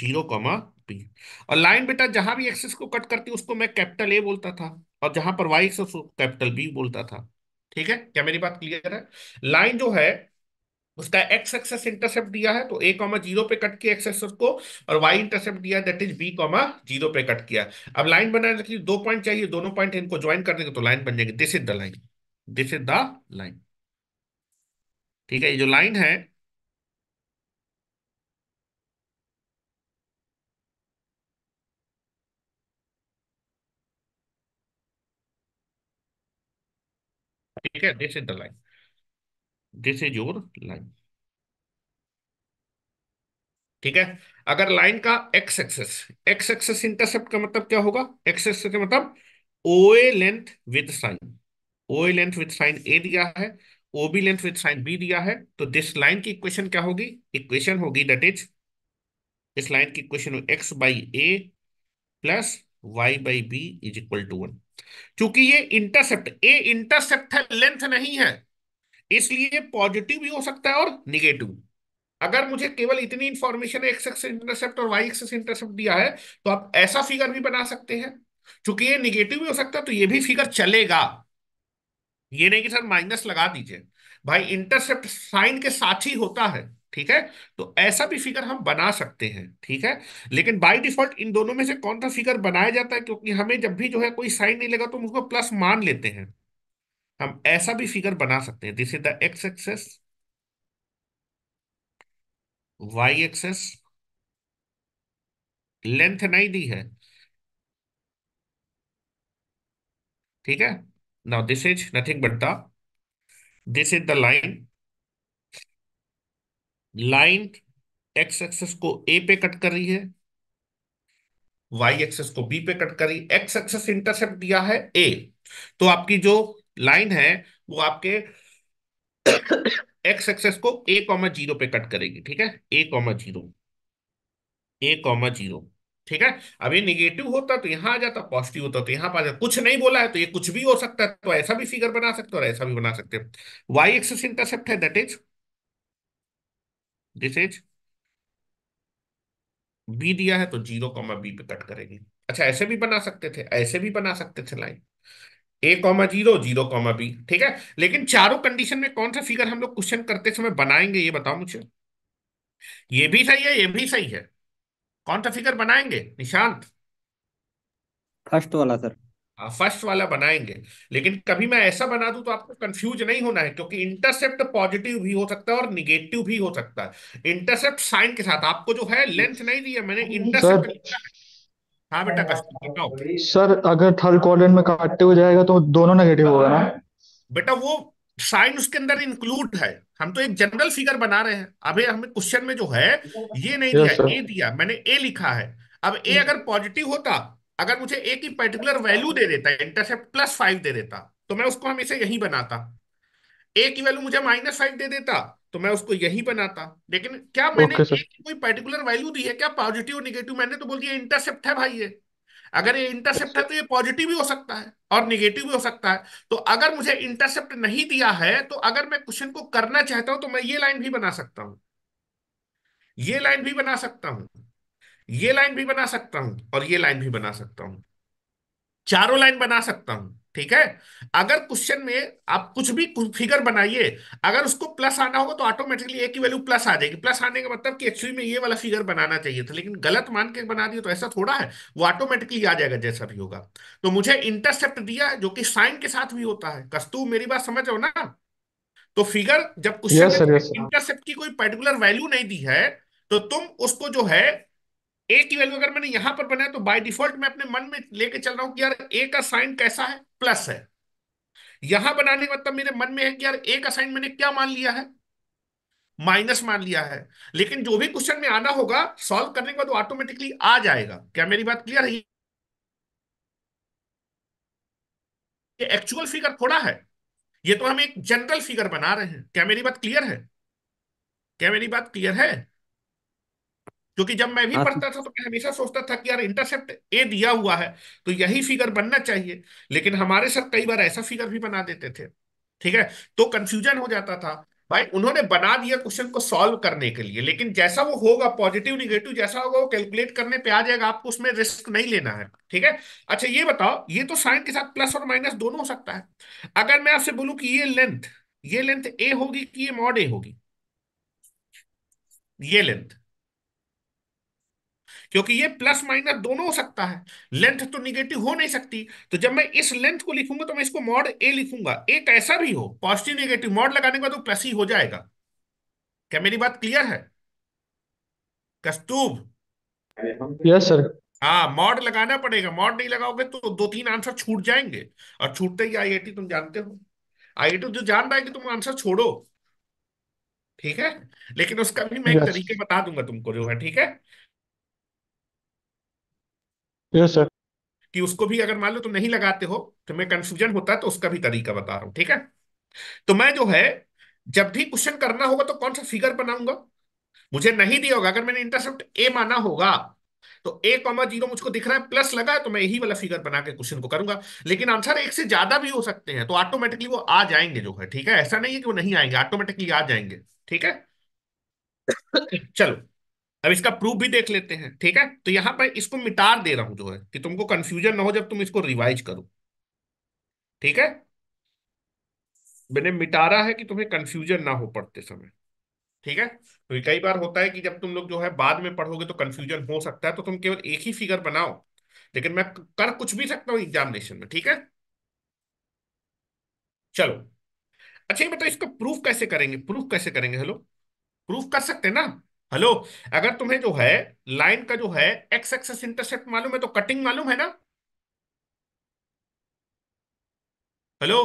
zero comma b और लाइन बेटा जहां भी एक्सेस को कट करती उसको मैं कैपिटल ए बोलता था और जहां पर वाई एक्सेस कैपिटल बी बोलता था ठीक है क्या मेरी बात क्लियर है लाइन जो है उसका एक्स एक्सेस इंटरसेप्ट दिया है तो ए कॉमा जीरो पे कट किया एक्सेस को और वाई इंटरसेप्ट दिया that is b comma zero पे कट किया अब लाइन बनाने के लिए दो पॉइंट चाहिए दोनों पॉइंट इनको ज्वाइन कर देंगे तो लाइन बन जाएगी this is the line this is the line ठीक है ये जो लाइन है ठीक है this is the line this is your line ठीक है अगर लाइन का x axis x access intercept का मतलब क्या होगा एक्स एक्सेस का मतलब O A length with sign O A length with sign a दिया है O B length with sign b दिया है तो दिस लाइन की इक्वेशन क्या होगी इक्वेशन होगी दैट इज इस लाइन की equation x by a plus y by b is equal to one चूंकि ये इंटरसेप्ट ए इंटरसेप्ट है लेंथ नहीं है इसलिए पॉजिटिव भी हो सकता है और निगेटिव अगर मुझे केवल इतनी इंफॉर्मेशन एक्स एक्स इंटरसेप्ट और वाई एक्स इंटरसेप्ट दिया है तो आप ऐसा फिगर भी बना सकते हैं क्योंकि ये निगेटिव भी हो सकता है तो ये भी फिगर चलेगा ये नहीं कि सर माइनस लगा दीजिए भाई इंटरसेप्ट साइन के साथ ही होता है ठीक है तो ऐसा भी फिगर हम बना सकते हैं ठीक है लेकिन बाय डिफॉल्ट इन दोनों में से कौन सा फिगर बनाया जाता है क्योंकि हमें जब भी जो है कोई साइन नहीं लगा तो हम उसको प्लस मान लेते हैं हम ऐसा भी फिगर बना सकते हैं this is the x axis y axis length नहीं दी है ठीक है now this is nothing but the this is the line line x axis को ए पे कट कर रही है वाई एक्सेस को बी पे कट कर रही है एक्स एक्सेस इंटरसेप्ट दिया है ए तो आपकी जो लाइन है वो आपके एक्स एक्सेस को ए कॉमा जीरो पे कट करेगी ठीक है a comma zero a comma zero ठीक है अब ये निगेटिव होता तो यहां आ जाता पॉजिटिव होता तो यहां पर आ जाता कुछ नहीं बोला है तो ये कुछ भी हो सकता है तो ऐसा भी फिगर बना सकते हो और ऐसा भी बना सकते हैं वाई एक्सेस इंटरसेप्ट है that is this is b दिया है तो जीरो कॉमा बी पे कट करेगी अच्छा ऐसे भी बना सकते थे ऐसे भी बना सकते थे line a comma zero zero comma b ठीक है लेकिन चारों कंडीशन में कौन सा फिगर हम लोग क्वेश्चन करते समय बनाएंगे ये बताओ मुझे ये भी सही है ये भी सही है कौन सा फिगर बनाएंगे निशांत फर्स्ट वाला सर फर्स्ट हाँ, वाला बनाएंगे लेकिन कभी मैं ऐसा बना दू तो आपको कंफ्यूज नहीं होना है क्योंकि इंटरसेप्ट पॉजिटिव भी हो सकता है और निगेटिव भी हो सकता है इंटरसेप्ट साइन के साथ आपको जो है लेंथ नहीं दी है मैंने इंटरसेप्ट हाँ बेटा कस्टमर बताओ सर अगर थर्ड क्वार में काटते हुए जाएगा तो दोनों नेगेटिव होगा ना बेटा वो साइन उसके अंदर इंक्लूड है हम तो एक जनरल फिगर बना रहे हैं अभी हमें क्वेश्चन में जो है ये नहीं दिया ए दिया मैंने ए लिखा है अब ए अगर पॉजिटिव होता अगर मुझे ए की पर्टिकुलर वैल्यू दे देता इंटरसेप्ट प्लस फाइव दे देता तो मैं उसको हमेशा यही बनाता ए की वैल्यू मुझे माइनस फाइव दे देता तो मैं उसको यही बनाता लेकिन क्या मैंने okay, कोई पर्टिकुलर वैल्यू दी है क्या पॉजिटिव निगेटिव मैंने तो बोल दिया इंटरसेप्ट है भाई ये अगर ये इंटरसेप्ट है तो ये पॉजिटिव भी हो सकता है और निगेटिव भी हो सकता है तो अगर मुझे इंटरसेप्ट नहीं दिया है तो अगर मैं क्वेश्चन को करना चाहता हूं तो मैं ये लाइन भी बना सकता हूं ये लाइन भी बना सकता हूं ये लाइन भी बना सकता हूं और ये लाइन भी बना सकता हूं चारों लाइन बना सकता हूं ठीक है अगर क्वेश्चन में आप कुछ भी फिगर बनाइए अगर उसको प्लस आना होगा तो ऑटोमेटिकली ए की वैल्यू प्लस आ जाएगी प्लस आने का मतलब कि एक्चुअली में ये वाला फिगर बनाना चाहिए था लेकिन गलत मान के बना दिए तो ऐसा थोड़ा है वो ऑटोमेटिकली आ जाएगा जैसा भी होगा तो मुझे इंटरसेप्ट दिया जो कि साइन के साथ भी होता है कस्तु मेरी बात समझ रहे हो ना तो फिगर जब क्वेश्चन इंटरसेप्ट की कोई पर्टिकुलर वैल्यू नहीं दी है तो तुम उसको जो है ए की वैल्यू अगर मैंने यहां पर बनाया तो बाय डिफॉल्ट मैं अपने मन में लेके चल रहा हूं कि यार ए का साइन कैसा है प्लस है यहां बनाने के मतलब मेरे मन में है कि यार ए का साइन मैंने क्या मान लिया है माइनस मान लिया है लेकिन जो भी क्वेश्चन में आना होगा सॉल्व करने के बाद वो ऑटोमेटिकली आ जाएगा क्या मेरी बात क्लियर है ये एक्चुअल फिगर थोड़ा है ये तो हम एक जनरल फिगर बना रहे हैं क्या मेरी बात क्लियर है क्या मेरी बात क्लियर है क्योंकि जब मैं भी हाँ, तो पढ़ता था तो मैं हमेशा सोचता था कि यार इंटरसेप्ट ए दिया हुआ है तो यही फिगर बनना चाहिए लेकिन हमारे सर कई बार ऐसा फिगर भी बना देते थे ठीक है तो कंफ्यूजन हो जाता था भाई उन्होंने बना दिया क्वेश्चन को सॉल्व करने के लिए लेकिन जैसा वो होगा पॉजिटिव निगेटिव जैसा होगा वो कैलकुलेट करने पे आ जाएगा आपको उसमें रिस्क नहीं लेना है ठीक है अच्छा ये बताओ ये तो साइन के साथ प्लस और माइनस दोनों हो सकता है अगर मैं आपसे बोलूं कि ये लेंथ ये लेंथ ए होगी कि ये मॉड ए होगी ये लेंथ क्योंकि ये प्लस माइनस दोनों हो सकता है लेंथ तो निगेटिव हो नहीं सकती तो जब मैं इस लेंथ को लिखूंगा तो मैं इसको मॉड ए लिखूंगा ए कैसा भी हो पॉजिटिव निगेटिव मॉड लगाने के बाद तो प्लस ही हो जाएगा क्या मेरी बात क्लियर है कस्तूब यस सर हाँ मॉड लगाना पड़ेगा मॉड नहीं लगाओगे तो दो तीन आंसर छूट जाएंगे और छूटते ही आई तुम जानते हो आईआईटी जो जान रहा है कि तुम आंसर छोड़ो ठीक है लेकिन उसका भी मैं एक तरीके बता दूंगा तुमको जो है ठीक है यस सर कि उसको भी अगर मान लो तुम नहीं लगाते हो तो मैं कंफ्यूजन होता है तो उसका भी तरीका बता रहा हूं ठीक है तो मैं जो है जब भी क्वेश्चन करना होगा तो कौन सा फिगर बनाऊंगा मुझे नहीं दिया होगा अगर मैंने इंटरसेप्ट ए माना होगा तो ए कॉमा जीरो मुझको दिख रहा है प्लस लगा है तो मैं यही वाला फिगर बना के क्वेश्चन को करूंगा लेकिन आंसर एक से ज्यादा भी हो सकते हैं तो ऑटोमेटिकली वो आ जाएंगे जो है ठीक है ऐसा नहीं है कि वो नहीं आएंगे ऑटोमेटिकली आ जाएंगे ठीक है चलो अब इसका प्रूफ भी देख लेते हैं ठीक है तो यहां पर इसको मिटार दे रहा हूं जो है कि तुमको कंफ्यूजन ना हो जब तुम इसको रिवाइज करो ठीक है मैंने मिटारा है कि तुम्हें कंफ्यूजन ना हो पढ़ते समय ठीक है तो कई बार होता है कि जब तुम लोग जो है बाद में पढ़ोगे तो कंफ्यूजन हो सकता है तो तुम केवल एक ही फिगर बनाओ लेकिन मैं कर कुछ भी सकता हूं एग्जामिनेशन में ठीक है चलो अच्छा ये बताओ इसका प्रूफ कैसे करेंगे प्रूफ कैसे करेंगे हेलो प्रूफ कर सकते हैं ना हेलो अगर तुम्हें जो है लाइन का जो है एक्स एक्सेस इंटरसेप्ट मालूम है तो कटिंग मालूम है ना हेलो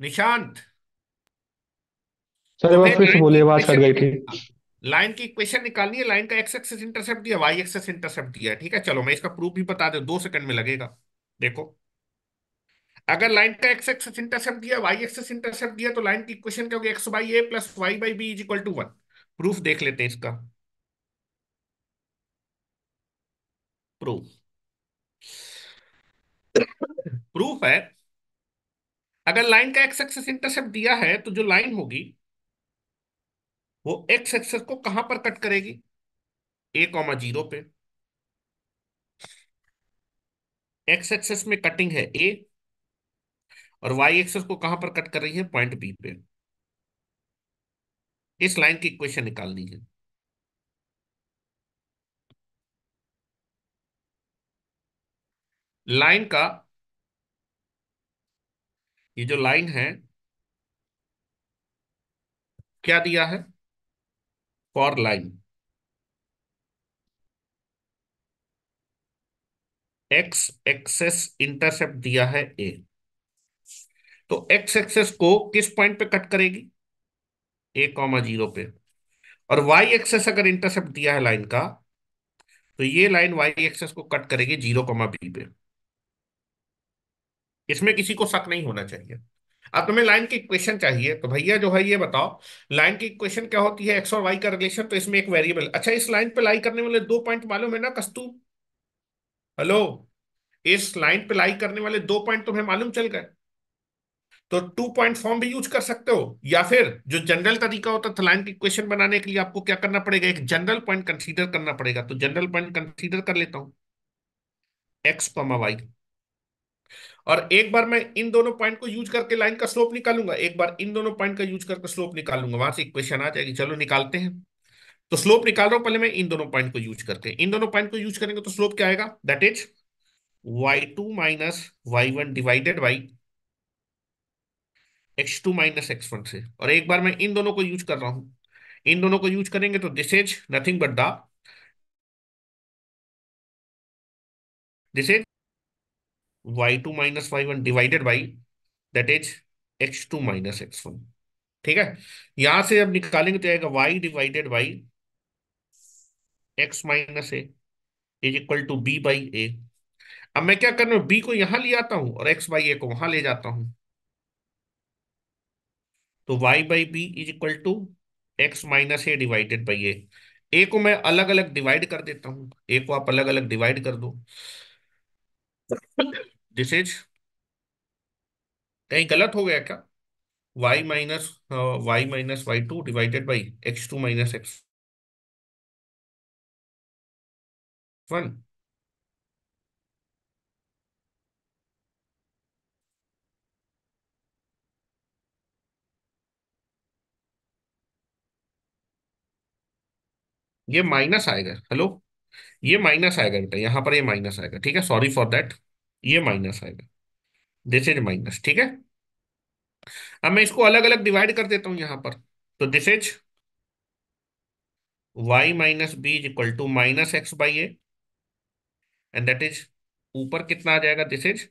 निशांत सर फिर से बोलिए आवाज कट गई थी लाइन की इक्वेशन निकालनी है लाइन का एक्स एक्सेस इंटरसेप्ट दिया वाई एक्सेस इंटरसेप्ट दिया ठीक है चलो मैं इसका प्रूफ भी बता दे दो सेकंड में लगेगा देखो अगर लाइन का एक्स एक्सेस इंटरसेप्ट दिया वाई एक्सेस इंटरसेप्ट दिया तो लाइन की इक्वेशन क्या होगी x by a plus y by b is equal to one proof देख लेते हैं इसका प्रूफ प्रूफ है अगर लाइन का एक्स एक्सेस इंटरसेप्ट दिया है तो जो लाइन होगी वो एक्स एक्सेस को कहां पर कट करेगी ए कॉमा जीरो पे एक्स एक्सेस में कटिंग है ए और वाई एक्सेस को कहां पर कट कर रही है पॉइंट बी पे इस लाइन की इक्वेशन निकालनी है लाइन का ये जो लाइन है क्या दिया है for line x access intercept दिया है ए तो एक्स एक्सेस को किस पॉइंट पे कट करेगी ए कॉमा जीरो पे और वाई एक्सेस अगर इंटरसेप्ट दिया है लाइन का तो ये लाइन वाई एक्सेस को कट करेगी जीरो कॉमा बी पे इसमें किसी को शक नहीं होना चाहिए अब तुम्हें लाइन की इक्वेशन चाहिए तो भैया जो है ये बताओ लाइन की इक्वेशन क्या होती है एक्स और वाई का रिलेशन तो इसमें एक वेरिएबल अच्छा इस लाइन पे लाई करने वाले दो पॉइंट मालूम है ना कस्तू हेलो इस लाइन पे लाई करने वाले दो पॉइंट तुम्हें मालूम चल गए तो टू पॉइंट फॉर्म भी यूज कर सकते हो या फिर जो जनरल तरीका होता है थलाइन इक्वेशन बनाने के लिए आपको क्या करना पड़ेगा एक जनरल पॉइंट कंसीडर करना पड़ेगा तो जनरल पॉइंट कंसीडर कर लेता हूं एक्स पमा वाई और एक बार मैं इन दोनों पॉइंट को यूज करके लाइन का स्लोप निकालूंगा एक बार इन दोनों पॉइंट का यूज करके स्लोप निकालूंगा वहां से इक्वेशन आ जाएगी चलो निकालते हैं तो स्लोप निकाल रहा हूं पहले मैं इन दोनों पॉइंट को यूज करके इन दोनों पॉइंट को यूज करेंगे तो स्लोप क्या आएगा that is y two minus y one divided by x two minus x one से और एक बार मैं इन दोनों को यूज कर रहा हूं इन दोनों को यूज करेंगे तो this is nothing but the this is y two minus y one divided by that is x two minus x one ठीक है यहां से अब निकालेंगे तो आएगा y divided by x minus a is equal to b by a अब मैं क्या करना रहा हूँ बी को यहां ले आता हूं और एक्स बाई ए को वहां ले जाता हूं तो y by b is equal to x minus a divided by a a को मैं अलग अलग डिवाइड कर देता हूं ए को आप अलग अलग डिवाइड कर दो दिस इज कहीं गलत हो गया क्या y minus Y minus Y two divided by x two minus x one ये माइनस आएगा हेलो ये माइनस आएगा बेटा यहां पर ये माइनस आएगा ठीक है सॉरी फॉर दैट ये माइनस आएगा दिस इज माइनस ठीक है अब मैं इसको अलग अलग डिवाइड कर देता हूं यहां पर तो this is y minus b is equal to minus x by and that is ऊपर कितना आ जाएगा this is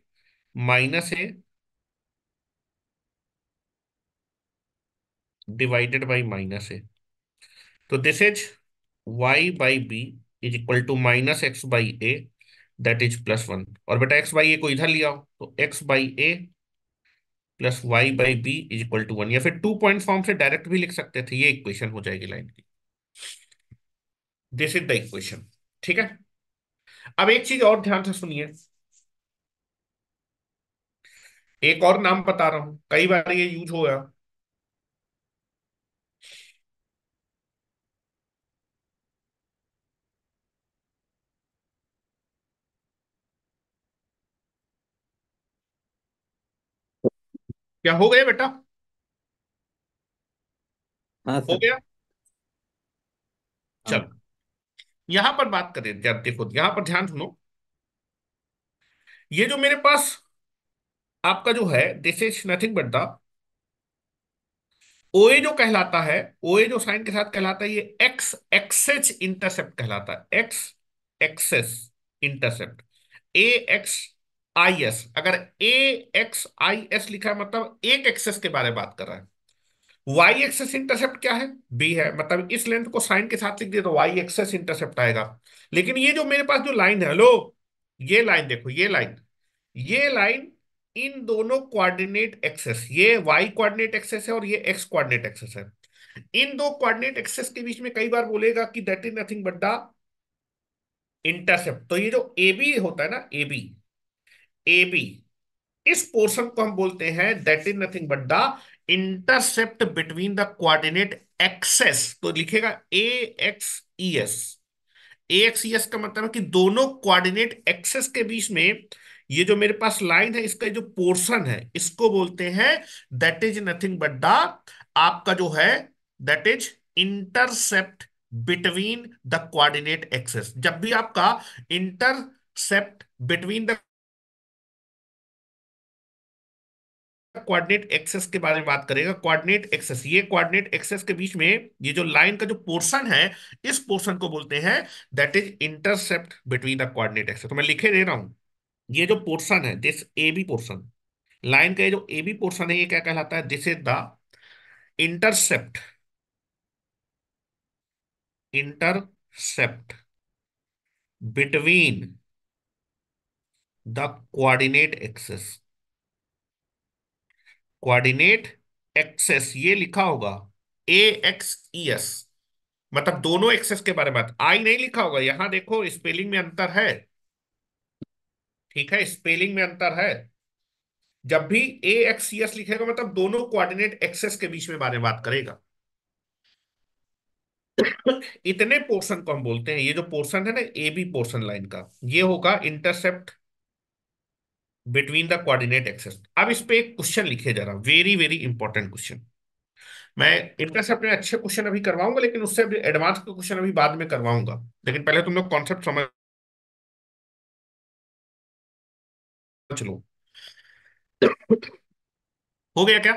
minus a divided by minus a तो this is y by b is equal to minus x by a that is plus one और बेटा x by ए को इधर लिया हो तो x by a plus y by b is equal to one या फिर टू पॉइंट फॉर्म से डायरेक्ट भी लिख सकते थे ये इक्वेशन हो जाएगी लाइन की दिस इज द इक्वेशन ठीक है अब एक चीज और ध्यान से सुनिए एक और नाम बता रहा हूं कई बार ये यूज हो गया क्या हो गया बेटा हाँ हो गया हाँ। चलो यहां पर बात करें देखो यहां पर ध्यान सुनो ये जो मेरे पास आपका जो है this is nothing but the OA जो कहलाता है ओए जो साइन के साथ कहलाता है ये एक्स एक्सेस इंटरसेप्ट कहलाता है x access intercept A X I S अगर ए एक्स आई एस लिखा है मतलब एक एक्सेस के बारे में बात कर रहा है वाई एक्सेस इंटरसेप्ट क्या है बी है मतलब इस लेंथ को साइन के साथ लिख दिया तो वाई एक्सेस इंटरसेप्ट आएगा लेकिन ये जो मेरे पास जो लाइन है हेलो ये लाइन देखो ये लाइन ये लाइन इन दोनों क्वारिनेट एक्सेस ये वाई क्वारिनेट एक्सेस है और ये एक्स क्वारिनेट एक्सेस है इन दो क्वारिनेट एक्सेस के बीच में कई बार बोलेगा कि that is nothing but the intercept तो ये जो ए बी होता है ना ए बी ए बी इस पोर्शन को हम बोलते हैं that is nothing but the intercept between the coordinate axes तो लिखेगा A X E S A X E S का मतलब कि दोनों क्वारिनेट एक्सेस के बीच में ये जो मेरे पास लाइन है इसका जो पोर्शन है इसको बोलते हैं that is nothing but the आपका जो है that is intercept between the coordinate axes जब भी आपका intercept between the coordinate axes के बारे में बात करेगा कोऑर्डिनेट एक्सेस ये कोऑर्डिनेट एक्सेस के बीच में ये जो लाइन का जो पोर्शन है इस पोर्शन को बोलते हैं that is intercept between the coordinate axes तो मैं लिखे दे रहा हूं ये जो पोर्शन है this A B portion line का ये जो ए बी पोर्शन है ये क्या कहलाता है this is the intercept intercept between the coordinate axes coordinate axes ये लिखा होगा ए एक्स ई एस मतलब दोनों एक्सेस के बारे में आई नहीं लिखा होगा यहां देखो स्पेलिंग में अंतर है ठीक है स्पेलिंग में अंतर है जब भी ए एक्स ई एस लिखेगा मतलब दोनों कोऑर्डिनेट एक्सेस के बीच में बारे में बात करेगा इतने पोर्शन को हम बोलते हैं ये जो पोर्शन है ना ए बी पोर्शन लाइन का ये होगा intercept between the coordinate axes अब इस पे एक क्वेश्चन लिखे जा रहा वेरी वेरी इंपॉर्टेंट क्वेश्चन मैं इनका से अच्छे क्वेश्चन अभी करवाऊंगा लेकिन उससे एडवांस का क्वेश्चन अभी बाद में करवाऊंगा लेकिन पहले तुम लोग कॉन्सेप्ट समझ चलो हो गया क्या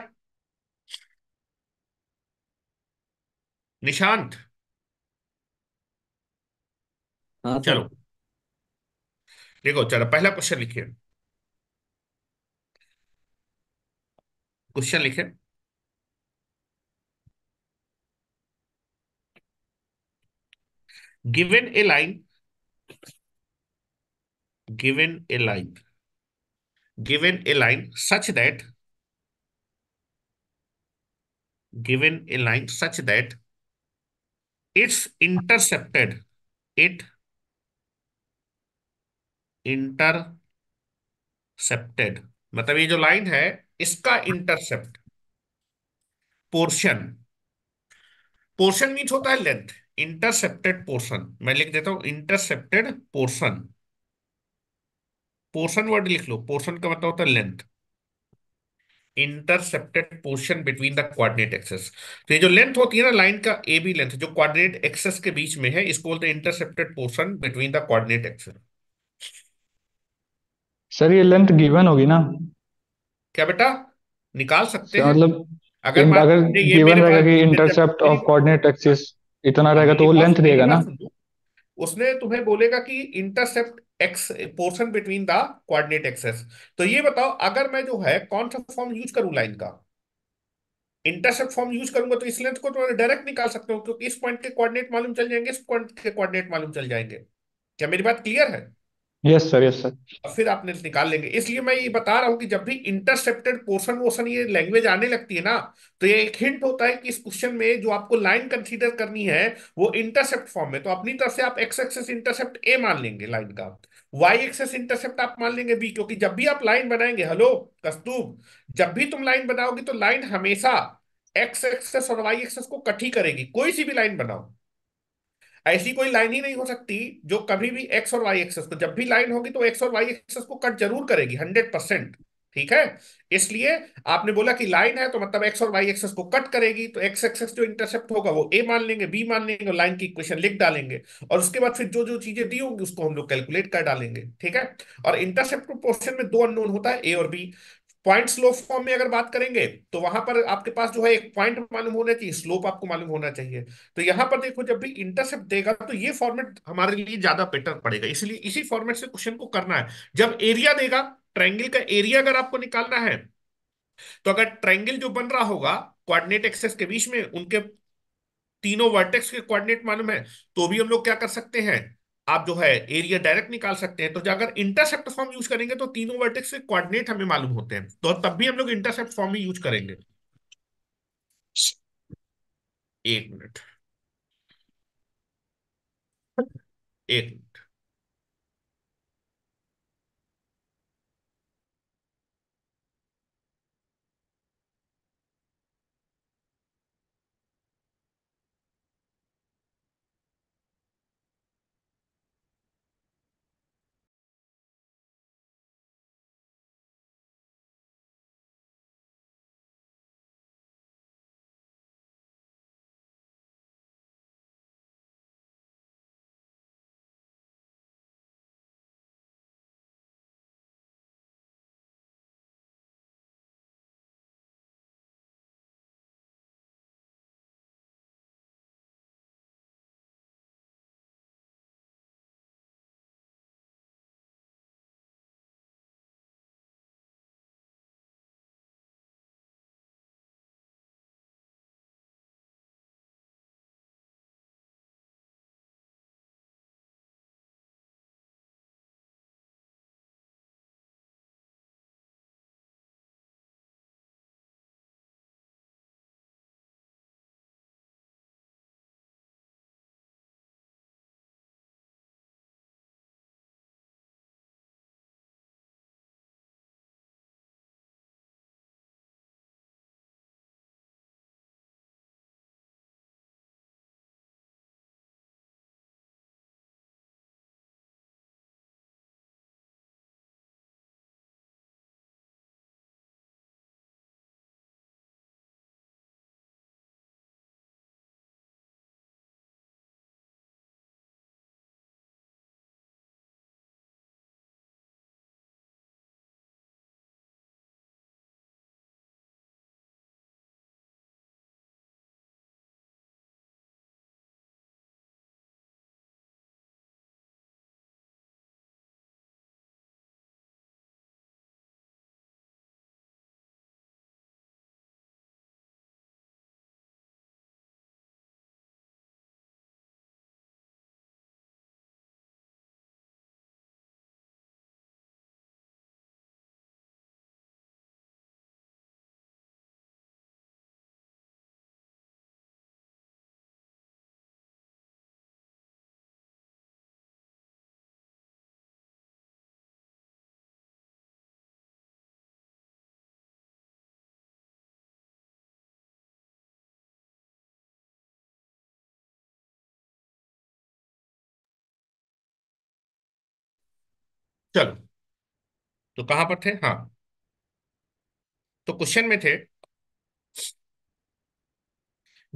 निशांत हाँ, चलो देखो चलो पहला क्वेश्चन लिखिए क्वेश्चन लिखे given a line given a line given a line such that given a line such that it's intercepted it intercepted मतलब ये जो लाइन है इसका इंटरसेप्ट पोर्शन पोर्शन मीन्स होता है लेंथ इंटरसेप्टेड पोर्शन मैं लिख देता हूं इंटरसेप्टेड पोर्शन पोर्शन वर्ड लिख लो पोर्शन का मतलब होता है length intercepted portion between the coordinate axes तो ये जो लेंथ होती है ना लाइन का ए बी लेंथ जो क्वारिनेट एक्सेस के बीच में है इसको बोलते हैं intercepted portion between the coordinate axes sir ये लेंथ गिवन होगी ना क्या बेटा निकाल सकते अच्छा, हैं मतलब अगर इन, अगर गिवन रहेगा कि इंटरसेप्ट ऑफ कोऑर्डिनेट एक्सिस इतना रहेगा तो वो लेंथ देगा ना उसने तुम्हें बोलेगा कि intercept x portion between the coordinate axes तो ये बताओ अगर मैं जो है कौन सा फॉर्म यूज करूं लाइन का इंटरसेप्ट फॉर्म यूज करूंगा तो इस लेंथ को तो डायरेक्ट निकाल सकता हूं क्योंकि इस पॉइंट के कोऑर्डिनेट मालूम चल जाएंगे इस पॉइंट के कोऑर्डिनेट मालूम चल जाएंगे क्या मेरी बात क्लियर है यस सर यस सर फिर आपने निकाल लेंगे इसलिए मैं ये बता रहा हूँ कि जब भी इंटरसेप्टेड पोर्शन वोशन ये लैंग्वेज आने लगती है ना तो ये एक हिंट होता है कि इस क्वेश्चन में जो आपको लाइन कंसीडर करनी है वो इंटरसेप्ट फॉर्म में तो अपनी तरफ से आप एक्स एक्सेस इंटरसेप्ट ए मान लेंगे लाइन का वाई एक्सेस इंटरसेप्ट आप मान लेंगे बी क्योंकि जब भी आप लाइन बनाएंगे हेलो कस्तूब जब भी तुम लाइन बनाओगे तो लाइन हमेशा एक्स एक्सेस और वाई एक्सेस को ही करेगी कोई सी भी लाइन बनाओ ऐसी कोई लाइन ही नहीं हो सकती जो कभी भी एक्स और वाई एक्सेस को जब भी लाइन होगी तो एक्स और वाई एक्सेस को कट जरूर करेगी हंड्रेड परसेंट ठीक है इसलिए आपने बोला कि लाइन है तो मतलब एक्स और वाई एक्सेस को कट करेगी तो एक्स एक्सेस जो इंटरसेप्ट होगा वो ए मान लेंगे बी मान लेंगे लाइन की इक्वेशन लिख डालेंगे और उसके बाद फिर जो जो चीजें दी होंगी उसको हम लोग कैलकुलेट कर डालेंगे ठीक है और इंटरसेप्ट प्रोपोर्शन में दो अननोन होता है ए और बी पॉइंट स्लोप फॉर्म में अगर बात करेंगे तो वहां पर आपके पास जो है एक पॉइंट मालूम होना चाहिए स्लोप आपको मालूम होना चाहिए तो यहां पर देखो जब भी इंटरसेप्ट देगा तो ये फॉर्मेट हमारे लिए ज्यादा बेटर पड़ेगा इसलिए इसी फॉर्मेट से क्वेश्चन को करना है जब एरिया देगा ट्रायंगल का एरिया अगर आपको निकालना है तो अगर ट्रायंगल जो बन रहा होगा क्वारिनेट एक्सेस के बीच में उनके तीनों वर्टेक्स के कोऑर्डिनेट मालूम है तो भी हम लोग क्या कर सकते हैं आप जो है एरिया डायरेक्ट निकाल सकते हैं तो अगर इंटरसेप्ट फॉर्म यूज करेंगे तो तीनों वर्टेक्स के कोऑर्डिनेट हमें मालूम होते हैं तो तब भी हम लोग इंटरसेप्ट फॉर्म ही यूज करेंगे एक मिनट एक मिनट चलो तो कहां पर थे हाँ तो क्वेश्चन में थे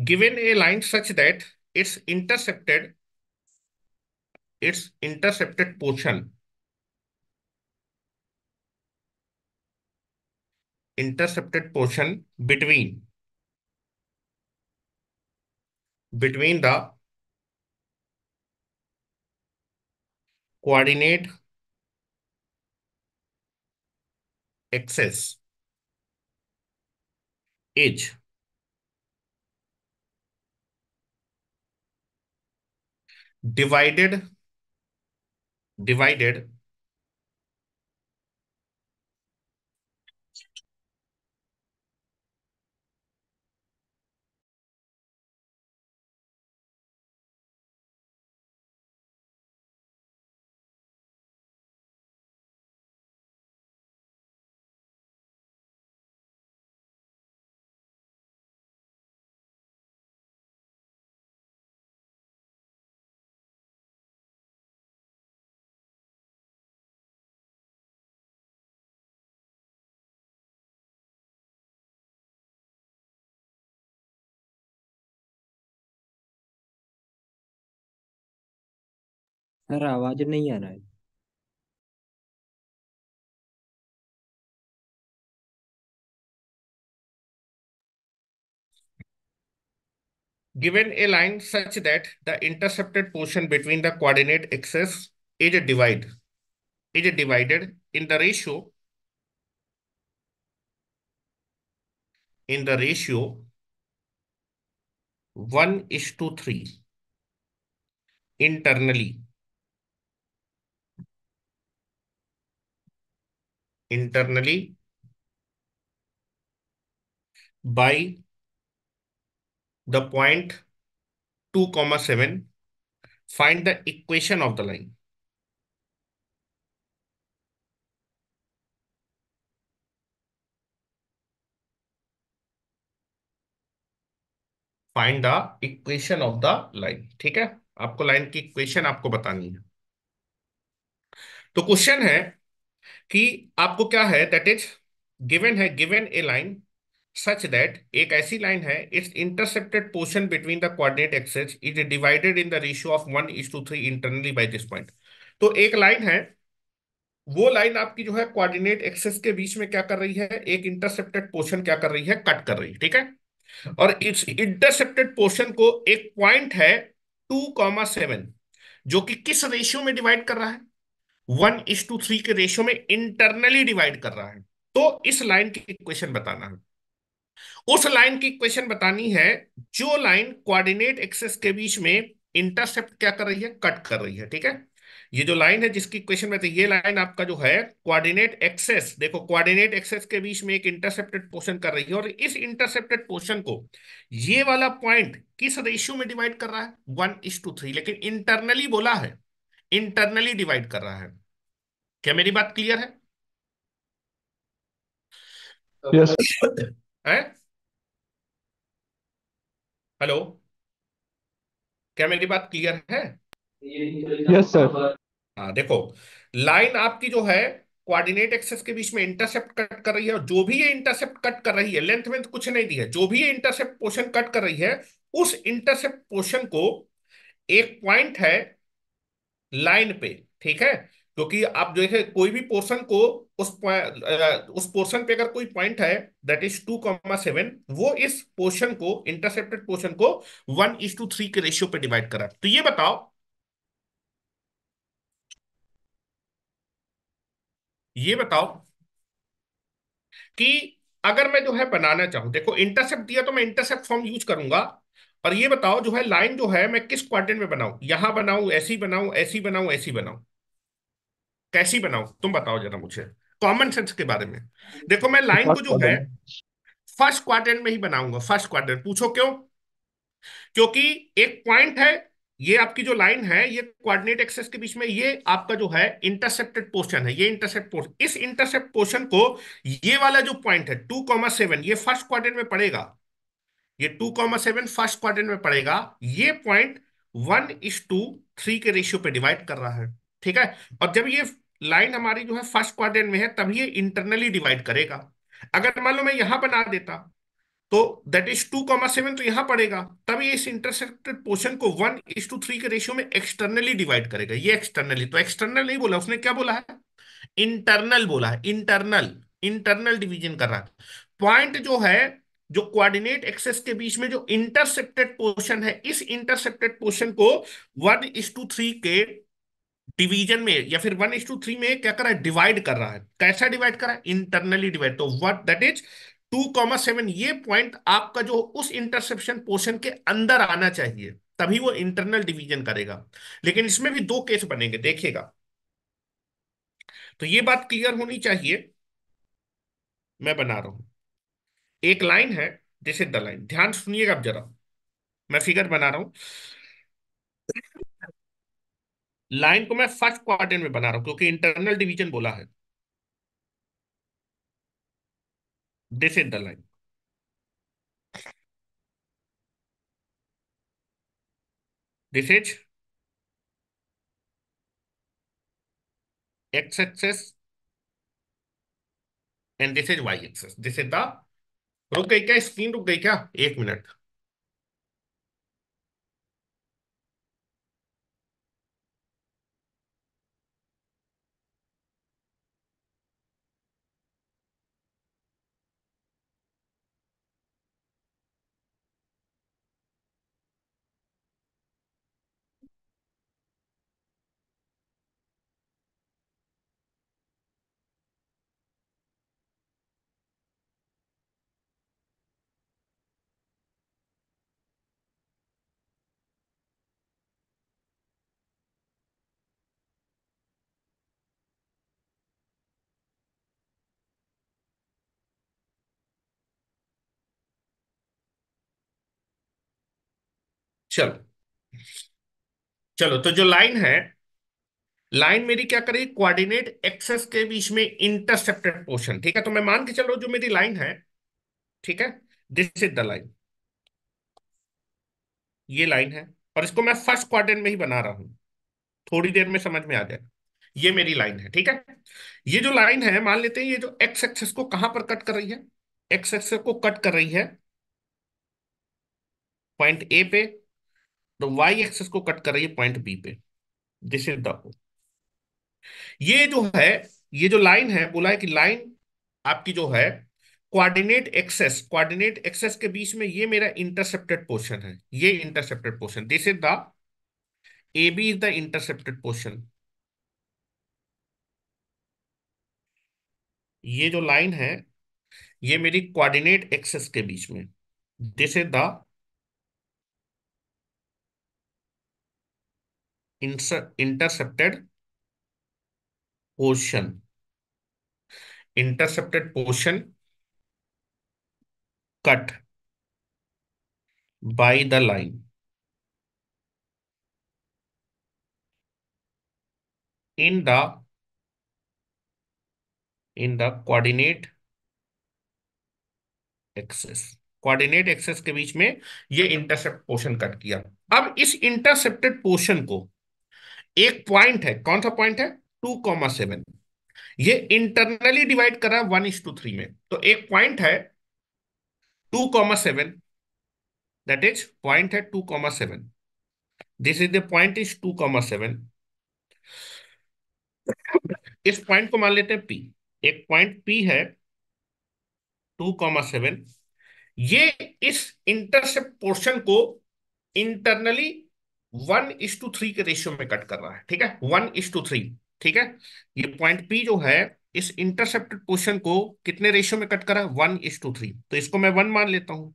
given a line such that it's intercepted it's intercepted portion intercepted portion between between the coordinate excess age divided divided sir आवाज नहीं आ रहा है Given a line such that the intercepted portion between the coordinate axes is divide is divided in the ratio in the ratio 1 is to 3 internally internally by the point 2 comma 7 find the equation of the line find the equation of the line ठीक है आपको line की equation आपको बतानी है तो question है कि आपको क्या है दैट इज गिवन है given a line such that एक ऐसी लाइन है it's intercepted portion between the coordinate axes is divided in the ratio of one is to three internally by this point तो एक लाइन है वो line आपकी जो है कोऑर्डिनेट एक्सेस के बीच में क्या कर रही है एक इंटरसेप्टेड पोर्शन क्या कर रही है कट कर रही है ठीक है और इस इंटरसेप्टेड पोर्शन को एक पॉइंट है टू कॉमा सेवन जो कि किस रेशियो में डिवाइड कर रहा है वन इज टू थ्री के रेशियो में इंटरनली डिवाइड कर रहा है तो इस लाइन की इक्वेशन बताना है उस लाइन की इक्वेशन बतानी है जो लाइन क्वारिनेट एक्सेस के बीच में इंटरसेप्ट क्या कर रही है कट कर रही है ठीक है ये जो लाइन है जिसकी क्वेश्चन में तो ये लाइन आपका जो है कोऑर्डिनेट एक्सेस देखो कोऑर्डिनेट एक्सेस के बीच में एक इंटरसेप्टेड पोर्शन कर रही है और इस इंटरसेप्टेड पोर्शन को ये वाला पॉइंट किस रेशियो में डिवाइड कर रहा है वन इज टू थ्री लेकिन इंटरनली बोला है इंटरनली डिवाइड कर रहा है क्या मेरी बात क्लियर है yes. हेलो क्या मेरी बात क्लियर है यस सर हाँ देखो लाइन आपकी जो है कोऑर्डिनेट एक्सेस के बीच में इंटरसेप्ट कट कर रही है और जो भी ये इंटरसेप्ट कट कर रही है लेंथ में तो कुछ नहीं दी है जो भी ये इंटरसेप्ट पोर्शन कट कर रही है उस इंटरसेप्ट पोर्शन को एक पॉइंट है लाइन पे ठीक है क्योंकि आप जो है कोई भी पोर्शन को उस उस पोर्शन पे अगर कोई पॉइंट है that is two comma seven वो इस पोर्शन को इंटरसेप्टेड पोर्शन को वन इज टू थ्री के रेशियो पे डिवाइड करा तो ये बताओ ये बताओ कि अगर मैं जो है बनाना चाहूं देखो इंटरसेप्ट दिया तो मैं इंटरसेप्ट फॉर्म यूज करूंगा और ये बताओ जो है लाइन जो है मैं किस क्वार्टर में बनाऊ यहां बनाऊ ऐसी बनाऊ ऐसी बनाऊ ऐसी बनाऊ कैसी बनाऊ तुम बताओ जरा मुझे कॉमन सेंस के बारे में देखो मैं लाइन को जो है फर्स्ट क्वार्टर में ही बनाऊंगा फर्स्ट क्वार्टर पूछो क्यों क्योंकि एक पॉइंट है ये आपकी जो लाइन है ये कोऑर्डिनेट एक्सेस के बीच में ये आपका जो है इंटरसेप्टेड पोर्शन है ये इंटरसेप्ट पोर्शन इस इंटरसेप्ट पोर्शन को ये वाला जो पॉइंट है टू कॉमा सेवन ये फर्स्ट क्वार्टर में पड़ेगा ये two comma seven first quarter में पड़ेगा ये point one is to three के रेशियो पे डिवाइड कर रहा है ठीक है और जब ये लाइन हमारी जो है फर्स्ट क्वार में है तभी ये इंटरनली डिवाइड करेगा अगर मान लो मैं यहां बना देता तो that is two comma seven तो यहां पड़ेगा तब ये इस इंटरसेक्टेड पोर्शन को वन इज टू थ्री के रेशियो में एक्सटर्नली डिवाइड करेगा ये एक्सटर्नली तो एक्सटर्नल नहीं बोला उसने क्या बोला है इंटरनल बोला है इंटरनल इंटरनल डिवीजन कर रहा है पॉइंट जो है जो कोऑर्डिनेट एक्सेस के बीच में जो इंटरसेप्टेड पोर्शन है इस इंटरसेप्टेड पोर्शन को वन इस टू थ्री के डिवीजन में या फिर वन इस टू थ्री में क्या कर रहा है डिवाइड कर रहा है कैसा डिवाइड कर रहा है इंटरनली डिवाइड तो what that is two comma seven ये पॉइंट आपका जो उस इंटरसेप्शन पोर्शन के अंदर आना चाहिए तभी वो इंटरनल डिवीजन करेगा लेकिन इसमें भी दो केस बनेंगे देखिएगा तो ये बात क्लियर होनी चाहिए मैं बना रहा हूं एक लाइन है दिस इज द लाइन ध्यान सुनिएगा आप जरा मैं फिगर बना रहा हूं लाइन को मैं फर्स्ट क्वार्टर में बना रहा हूं क्योंकि इंटरनल डिवीजन बोला है this is the line this is x axes and this is y axes this is the रुक गई क्या स्क्रीन रुक गई क्या एक मिनट चलो चलो तो जो लाइन है लाइन मेरी क्या करेगी कोऑर्डिनेट एक्सेस के बीच में इंटरसेप्टेड पोर्शन ठीक है तो मैं मान के चलो जो मेरी लाइन है ठीक है दिस इज द लाइन ये लाइन है और इसको मैं फर्स्ट क्वार में ही बना रहा हूं थोड़ी देर में समझ में आ जाए ये मेरी लाइन है ठीक है ये जो लाइन है मान लेते हैं ये जो एक्स एक्सेस को कहां पर कट कर रही है एक्स एक्सेस को कट कर रही है पॉइंट ए पे तो वाई एक्सेस को कट कर रही है पॉइंट बी पे दिस इज द ये जो है ये जो लाइन है बोला है कि लाइन आपकी जो है कोऑर्डिनेट एक्सेस कोऑर्डिनेट एक्सेस के बीच में ये मेरा इंटरसेप्टेड पोर्शन है ये intercepted portion this is the A B is the intercepted portion ये जो लाइन है ये मेरी कोऑर्डिनेट एक्सेस के बीच में this is the intercepted portion intercepted portion cut by the line in the in the coordinate axes coordinate axes के बीच में ये इंटरसेप्ट पोर्शन कट किया अब इस इंटरसेप्टेड पोर्शन को एक पॉइंट है कौन सा पॉइंट है टू कॉमा सेवन ये इंटरनली डिवाइड है वन इज टू थ्री में तो एक पॉइंट है two comma seven that is point है two comma seven this is the point is two comma seven इस पॉइंट को मान लेते हैं पी एक पॉइंट पी है टू कॉमा सेवन ये इस इंटरसेप्ट पोर्शन को internally one is to three के रेशियो में कट कर रहा है ठीक है वन इज टू थ्री ठीक है ये पॉइंट पी जो है इस इंटरसेप्टेड पोर्शन को कितने रेशियो में कट करा वन इज टू थ्री तो इसको मैं वन मान लेता हूं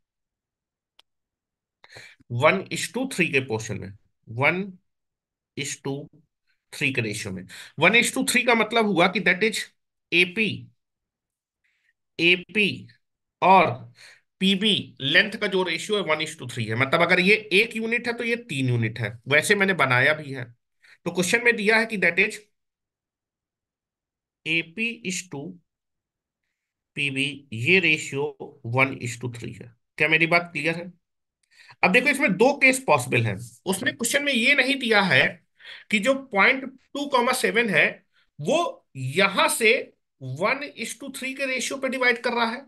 वन इज टू थ्री के पोर्शन में वन इज टू थ्री के रेशियो में वन इज टू थ्री का मतलब हुआ कि दैट इज एपी एपी और पीबी लेंथ का जो रेशियो है वन इश टू थ्री है मतलब अगर ये एक यूनिट है तो ये तीन यूनिट है वैसे मैंने बनाया भी है तो क्वेश्चन में दिया है कि that is AP is to PB ये ratio one is to three है क्या मेरी बात क्लियर है अब देखो इसमें दो केस पॉसिबल है उसने क्वेश्चन में ये नहीं दिया है कि जो पॉइंट टू कॉमा सेवन है वो यहां से वन इश टू थ्री के रेशियो पे डिवाइड कर रहा है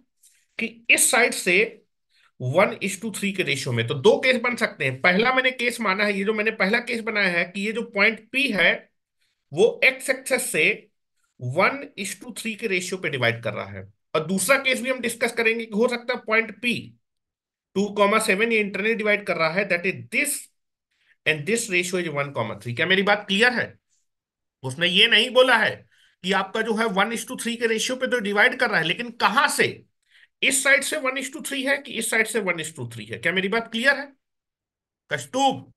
कि इस साइड से वन इज टू थ्री के रेशियो में तो दो केस बन सकते हैं पहला मैंने केस माना है ये जो मैंने पहला केस बनाया है कि ये जो पॉइंट पी है वो एक्स एक्सेस से वन इज टू थ्री के रेशियो पे डिवाइड कर रहा है और दूसरा केस भी हम डिस्कस करेंगे कि हो सकता है point P two comma seven internally divide कर रहा है that is this and this ratio is one comma three क्या मेरी बात क्लियर है उसने ये नहीं बोला है कि आपका जो है वन इज टू थ्री के रेशियो पे तो डिवाइड कर रहा है लेकिन कहां से इस साइड से वन इंस टू थ्री है कि इस साइड से वन इंस टू थ्री है क्या मेरी बात क्लियर है कस्तूब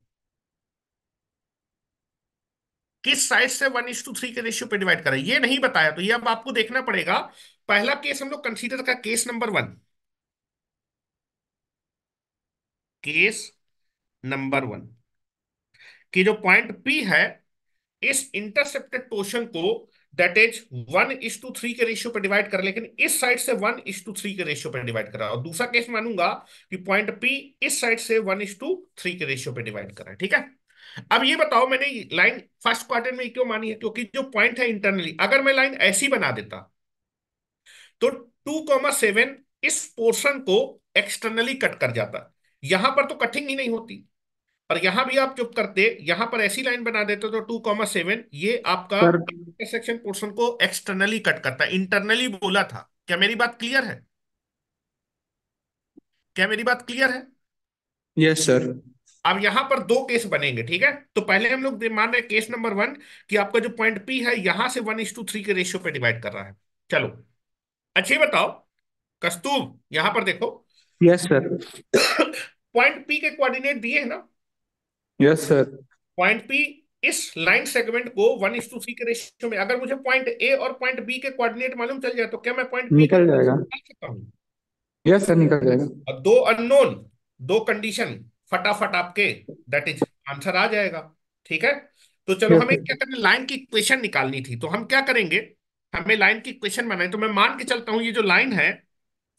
किस साइड से वन इंस टू थ्री के रेशियो पे डिवाइड करें ये नहीं बताया तो ये अब आपको देखना पड़ेगा पहला केस हम लोग कंसीडर का case number one case number one कि जो पॉइंट पी है इस इंटरसेप्टेड पोर्शन को that is one is to three के रेशियो पर डिवाइड कर लेकिन इस साइड से वन इज टू थ्री के रेशियो पर डिवाइड करा और दूसरा केस मानूंगा कि पॉइंट पी इस साइड से वन इज टू थ्री के रेशियो पर डिवाइड करा ठीक है अब ये बताओ मैंने लाइन फर्स्ट क्वार्टर में क्यों मानी है क्योंकि जो पॉइंट है इंटरनली अगर मैं लाइन ऐसी बना देता तो टू कॉमा सेवन इस पोर्शन को एक्सटर्नली कट कर जाता यहां पर तो कटिंग ही नहीं होती पर यहां भी आप चुप करते यहां पर ऐसी लाइन बना देते तो टू कॉमा सेवन ये आपका इंटरसेक्शन पोर्शन को एक्सटर्नली कट करता इंटरनली बोला था क्या मेरी बात क्लियर है क्या मेरी बात क्लियर है यस yes, सर अब यहां पर दो केस बनेंगे ठीक है तो पहले हम लोग मान रहे केस नंबर वन कि आपका जो पॉइंट पी है यहां से वन इज टू थ्री के रेशियो पे डिवाइड कर रहा है चलो अच्छे बताओ कस्तूम यहां पर देखो यस सर पॉइंट पी के कोऑर्डिनेट दिए है ना यस सर पॉइंट पी इस लाइन सेगमेंट को वन इज टू सी के रेशियो में अगर मुझे पॉइंट ए और पॉइंट बी के कोऑर्डिनेट मालूम चल जाए तो क्या मैं पॉइंट निकल जाएगा यस सर निकल जाएगा दो अननोन दो कंडीशन फटाफट आपके दैट इज आंसर आ जाएगा ठीक है तो चलो हमें क्या करना लाइन की इक्वेशन निकालनी थी तो हम क्या करेंगे हमें लाइन की इक्वेशन बनाए तो मैं मान के चलता हूँ ये जो लाइन है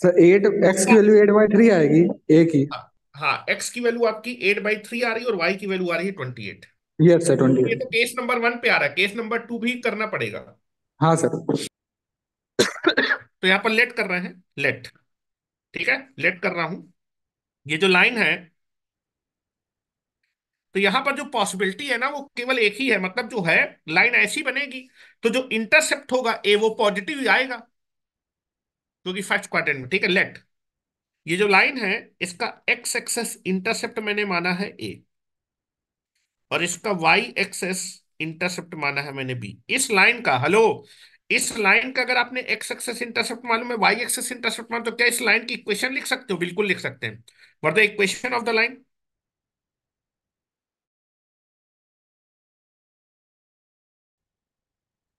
सर एट एक्स की वैल्यू एट बाई थ्री आएगी ए की हाँ एक्स की वैल्यू आपकी एट बाई थ्री आ रही है और वाई की वैल्यू आ रही है twenty eight yes sir twenty तो केस नंबर वन पे आ रहा है केस नंबर टू भी करना पड़ेगा हाँ सर तो यहाँ पर लेट कर रहे हैं लेट ठीक है लेट कर रहा हूं ये जो लाइन है तो यहां पर जो पॉसिबिलिटी है ना वो केवल एक ही है मतलब जो है लाइन ऐसी बनेगी तो जो इंटरसेप्ट होगा ए वो पॉजिटिव आएगा क्योंकि फर्स्ट क्वार्टर में ठीक है लेट ये जो लाइन है इसका एक्स एक्सेस इंटरसेप्ट मैंने माना है ए और इसका वाई एक्सेस इंटरसेप्ट माना है मैंने बी इस लाइन का हेलो इस लाइन का अगर आपने एक्स एक्सेस इंटरसेप्ट मालूम है वाई एक्सेस इंटरसेप्ट मालूम तो क्या इस लाइन की इक्वेशन लिख सकते हो बिल्कुल लिख सकते हैं where the equation of the line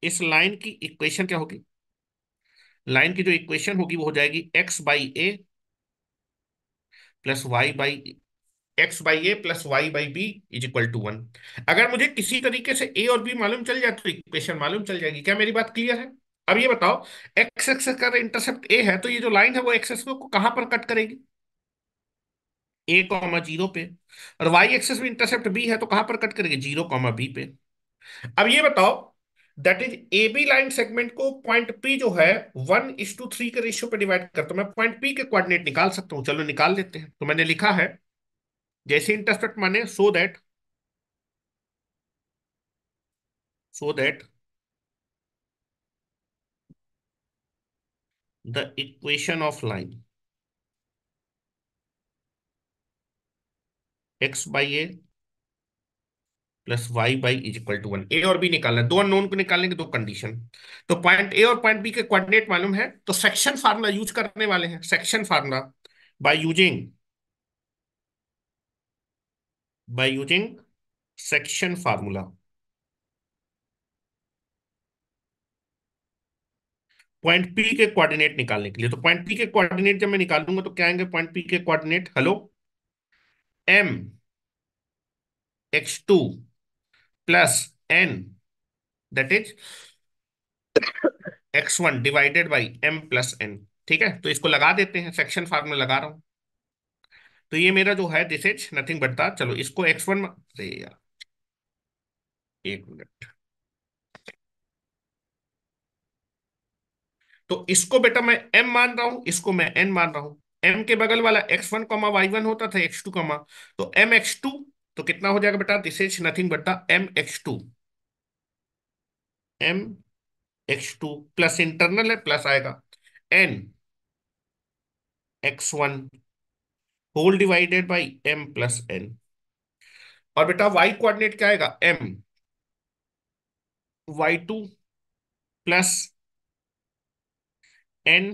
इस लाइन की इक्वेशन क्या होगी लाइन की जो इक्वेशन होगी वो हो जाएगी x by a plus y by x by a plus y by b is equal to one अगर मुझे किसी तरीके से ए और बी मालूम चल जाए तो इक्वेशन मालूम चल जाएगी क्या मेरी बात क्लियर है अब ये बताओ एक्स एक्स का इंटरसेप्ट ए है तो ये जो लाइन है वो एक्स एक्स को कहां पर कट करेगी ए कॉमा जीरो पे और वाई एक्सेस में इंटरसेप्ट बी है तो कहां पर कट करेगी जीरो कॉमा बी पे अब ये बताओ that is A b line segment को पॉइंट पी जो है वन इस टू थ्री के रेशियो पे डिवाइड करता हूं मैं पॉइंट पी के कोऑर्डिनेट निकाल सकता हूं चलो निकाल लेते हैं तो मैंने लिखा है जैसे इंटरसेप्ट माने so that so that the equation of line x by a plus y by is equal to one a और बी निकालना दो अनोन को निकालने के दो कंडीशन तो पॉइंट ए और पॉइंट बी के कोऑर्डिनेट मालूम है तो सेक्शन फार्मूला यूज करने वाले हैं section formula by using by using section formula point P के कोऑर्डिनेट निकालने के लिए तो पॉइंट पी के कोऑर्डिनेट जब मैं निकालूंगा तो क्या आएंगे पॉइंट पी के coordinate hello m x two plus n that is x1 divided by m plus n ठीक है तो इसको लगा देते हैं सेक्शन फार्म में लगा रहा हूं तो ये मेरा जो है दिस इज नथिंग बटता चलो इसको एक्स वन यार एक मिनट तो इसको बेटा मैं m मान रहा हूं इसको मैं n मान रहा हूं m के बगल वाला x1 कॉमा वाई वन होता था x2 कॉमा तो एम एक्स टू तो कितना हो जाएगा बेटा this is nothing but m x two m x two plus internal है प्लस आएगा n x one whole divided by m plus n और बेटा वाई कोऑर्डिनेट क्या आएगा m y two plus n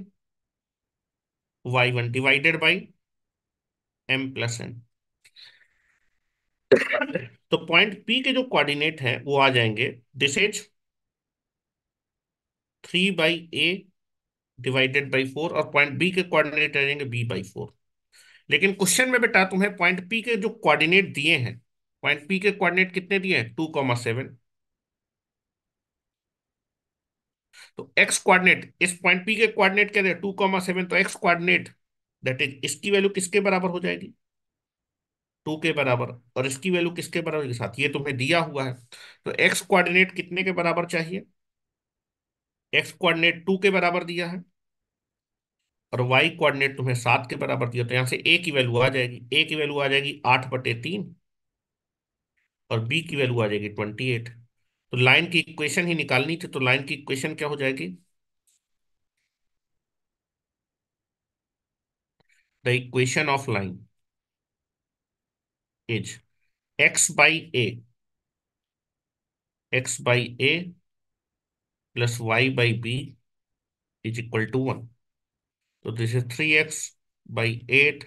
y one divided by m plus n तो point P के जो coordinate हैं वो आ जाएंगे this is three by a divided by four और पॉइंट बी के कोऑर्डिनेट आ जाएंगे बी बाई फोर लेकिन क्वेश्चन में बेटा तुम्हें पॉइंट पी के जो कोऑर्डिनेट दिए हैं पॉइंट पी के कोऑर्डिनेट कितने दिए हैं टू कॉमा सेवन तो एक्स कोऑर्डिनेट इस पॉइंट पी के कोऑर्डिनेट क्या टू कॉमा सेवन तो एक्स कोऑर्डिनेट दैट इज इसकी वैल्यू किसके बराबर हो जाएगी टू के बराबर और इसकी वैल्यू किसके बराबर के साथ ये तुम्हें दिया हुआ है तो एक्स कोऑर्डिनेट कितने के बराबर चाहिए एक्स कोऑर्डिनेट टू के बराबर दिया है और वाई कोऑर्डिनेट तुम्हें सात के बराबर दिया तो यहां से ए की वैल्यू आ जाएगी ए की वैल्यू आ जाएगी आठ बटे तीन और बी की वैल्यू आ जाएगी ट्वेंटी एट तो लाइन की इक्वेशन ही निकालनी थी तो लाइन की इक्वेशन क्या हो जाएगी the equation of line as x by a x by a plus y by b is equal to one तो this is three x by eight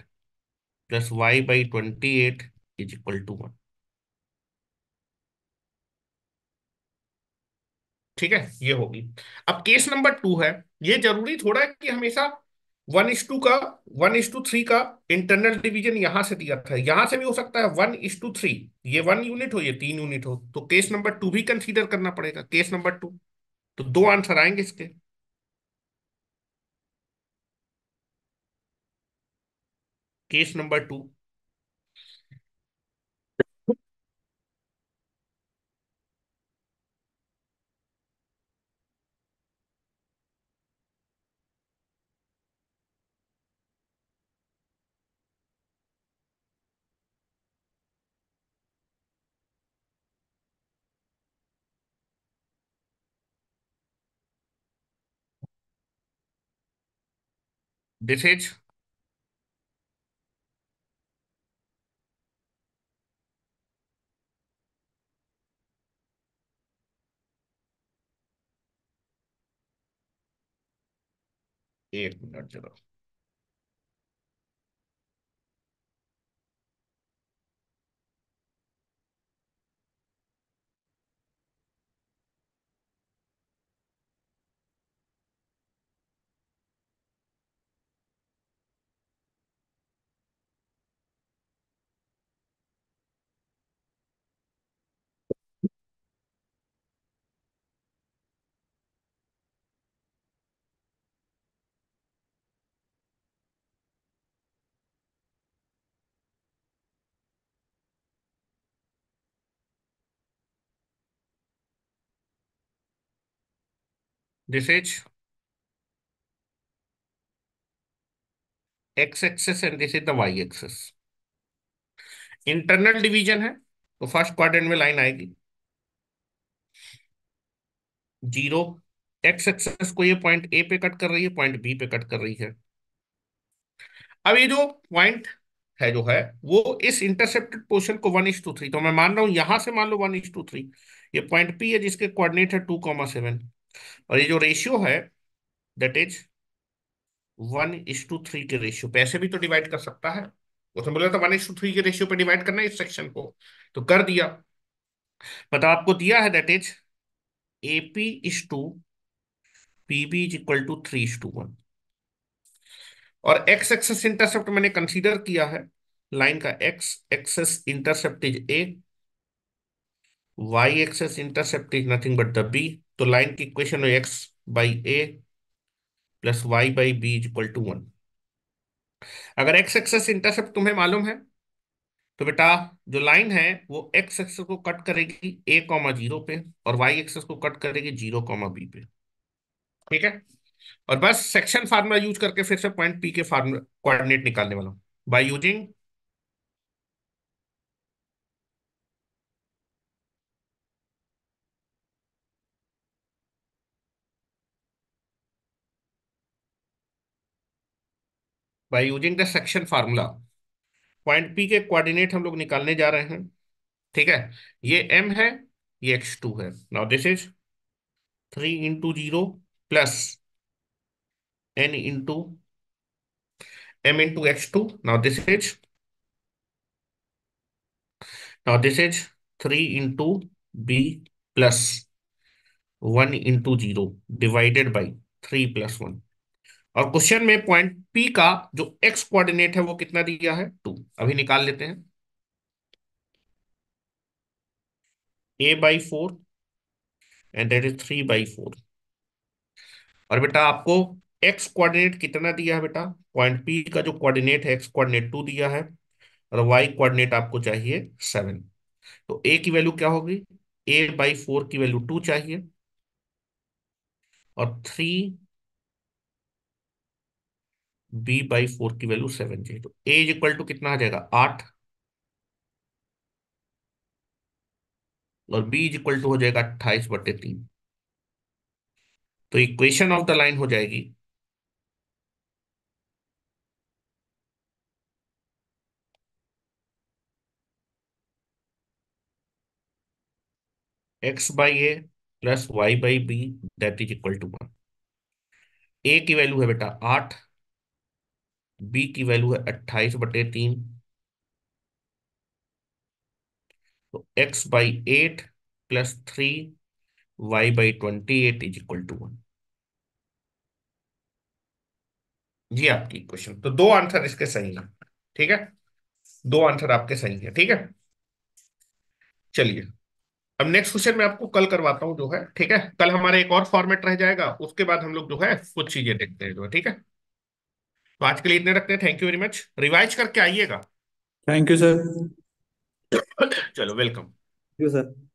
plus y by twenty eight is equal to one ठीक है ये होगी अब case number to है ये जरूरी थोड़ा है कि हमेशा वन इस टू का वन इस टू थ्री का इंटरनल डिवीजन यहां से दिया था यहां से भी हो सकता है वन इस टू थ्री ये वन यूनिट हो ये तीन यूनिट हो तो केस नंबर टू भी कंसीडर करना पड़ेगा केस नंबर टू तो दो आंसर आएंगे इसके case number two this age एक मिनट चलो this is x-axis and this is the y-axis internal division है तो फर्स्ट क्वार में लाइन आएगी जीरो एक्स एक्सेस को ये पॉइंट ए पे कट कर रही है पॉइंट बी पे कट कर रही है अब ये जो पॉइंट है जो है वो इस इंटरसेप्टेड पोर्शन को वन इज टू थ्री तो मैं मान रहा हूं यहां से मान लो वन इज टू थ्री ये पॉइंट पी है जिसके कोऑर्डिनेट है टू कॉमा सेवन और ये जो रेशियो है that is one is to three के रेशियो पैसे भी तो डिवाइड कर सकता है उसने बोला था वन इज टू थ्री के रेशियो पे डिवाइड करना है इस सेक्शन को तो कर दिया पता तो आपको दिया है that is AP is to PB is equal to three is to one और एक्स एक्सेस इंटरसेप्ट मैंने कंसीडर किया है लाइन का x access intercept is a y axis intercept is nothing but the b तो line की equation है x by a plus y by b equal to one अगर x access intercept तुम्हें मालूम है तो बेटा जो लाइन है वो एक्स एक्सेस को कट करेगी ए कॉमा जीरो पे और वाई एक्सेस को कट करेगी जीरो कॉमा बी पे ठीक है और बस सेक्शन फार्मूला यूज करके फिर से पॉइंट पी के फार्मूला कोऑर्डिनेट निकालने वाला हूं by using by using the section formula point P के कोऑर्डिनेट हम लोग निकालने जा रहे हैं ठीक है ये एम है ये एक्स टू है now this is three into zero plus n into m into x two now this is now this is three into b plus one into zero divided by three plus one और question में point P का जो x coordinate है वो कितना दिया है to अभी निकाल लेते हैं a by four and that is three by four और बेटा आपको एक्स कोऑर्डिनेट कितना दिया है बेटा पॉइंट पी का जो कोऑर्डिनेट है एक्स कोऑर्डिनेट टू दिया है और वाई कोऑर्डिनेट आपको चाहिए सेवन तो ए की वैल्यू क्या होगी ए बाई फोर की वैल्यू टू चाहिए और थ्री बी बाई फोर की वैल्यू सेवन चाहिए तो ए इज इक्वल टू कितना आ जाएगा आठ और बी इज इक्वल टू हो जाएगा अट्ठाईस बटे तीन तो इक्वेशन ऑफ द लाइन हो जाएगी x by a plus y by b that is equal to one a की वैल्यू है बेटा आठ बी की वैल्यू है अट्ठाईस बटे तीन तो x by eight plus three y by twenty eight is equal to one जी आपकी क्वेश्चन तो दो आंसर इसके सही है ठीक है दो आंसर आपके सही है ठीक है चलिए अब नेक्स्ट क्वेश्चन मैं आपको कल करवाता हूं जो है ठीक है कल हमारे एक और फॉर्मेट रह जाएगा उसके बाद हम लोग जो है कुछ चीजें देखते हैं जो है ठीक है तो आज के लिए इतने रखते हैं thank you very much revise करके आइएगा थैंक यू सर चलो वेलकम थैंक यू सर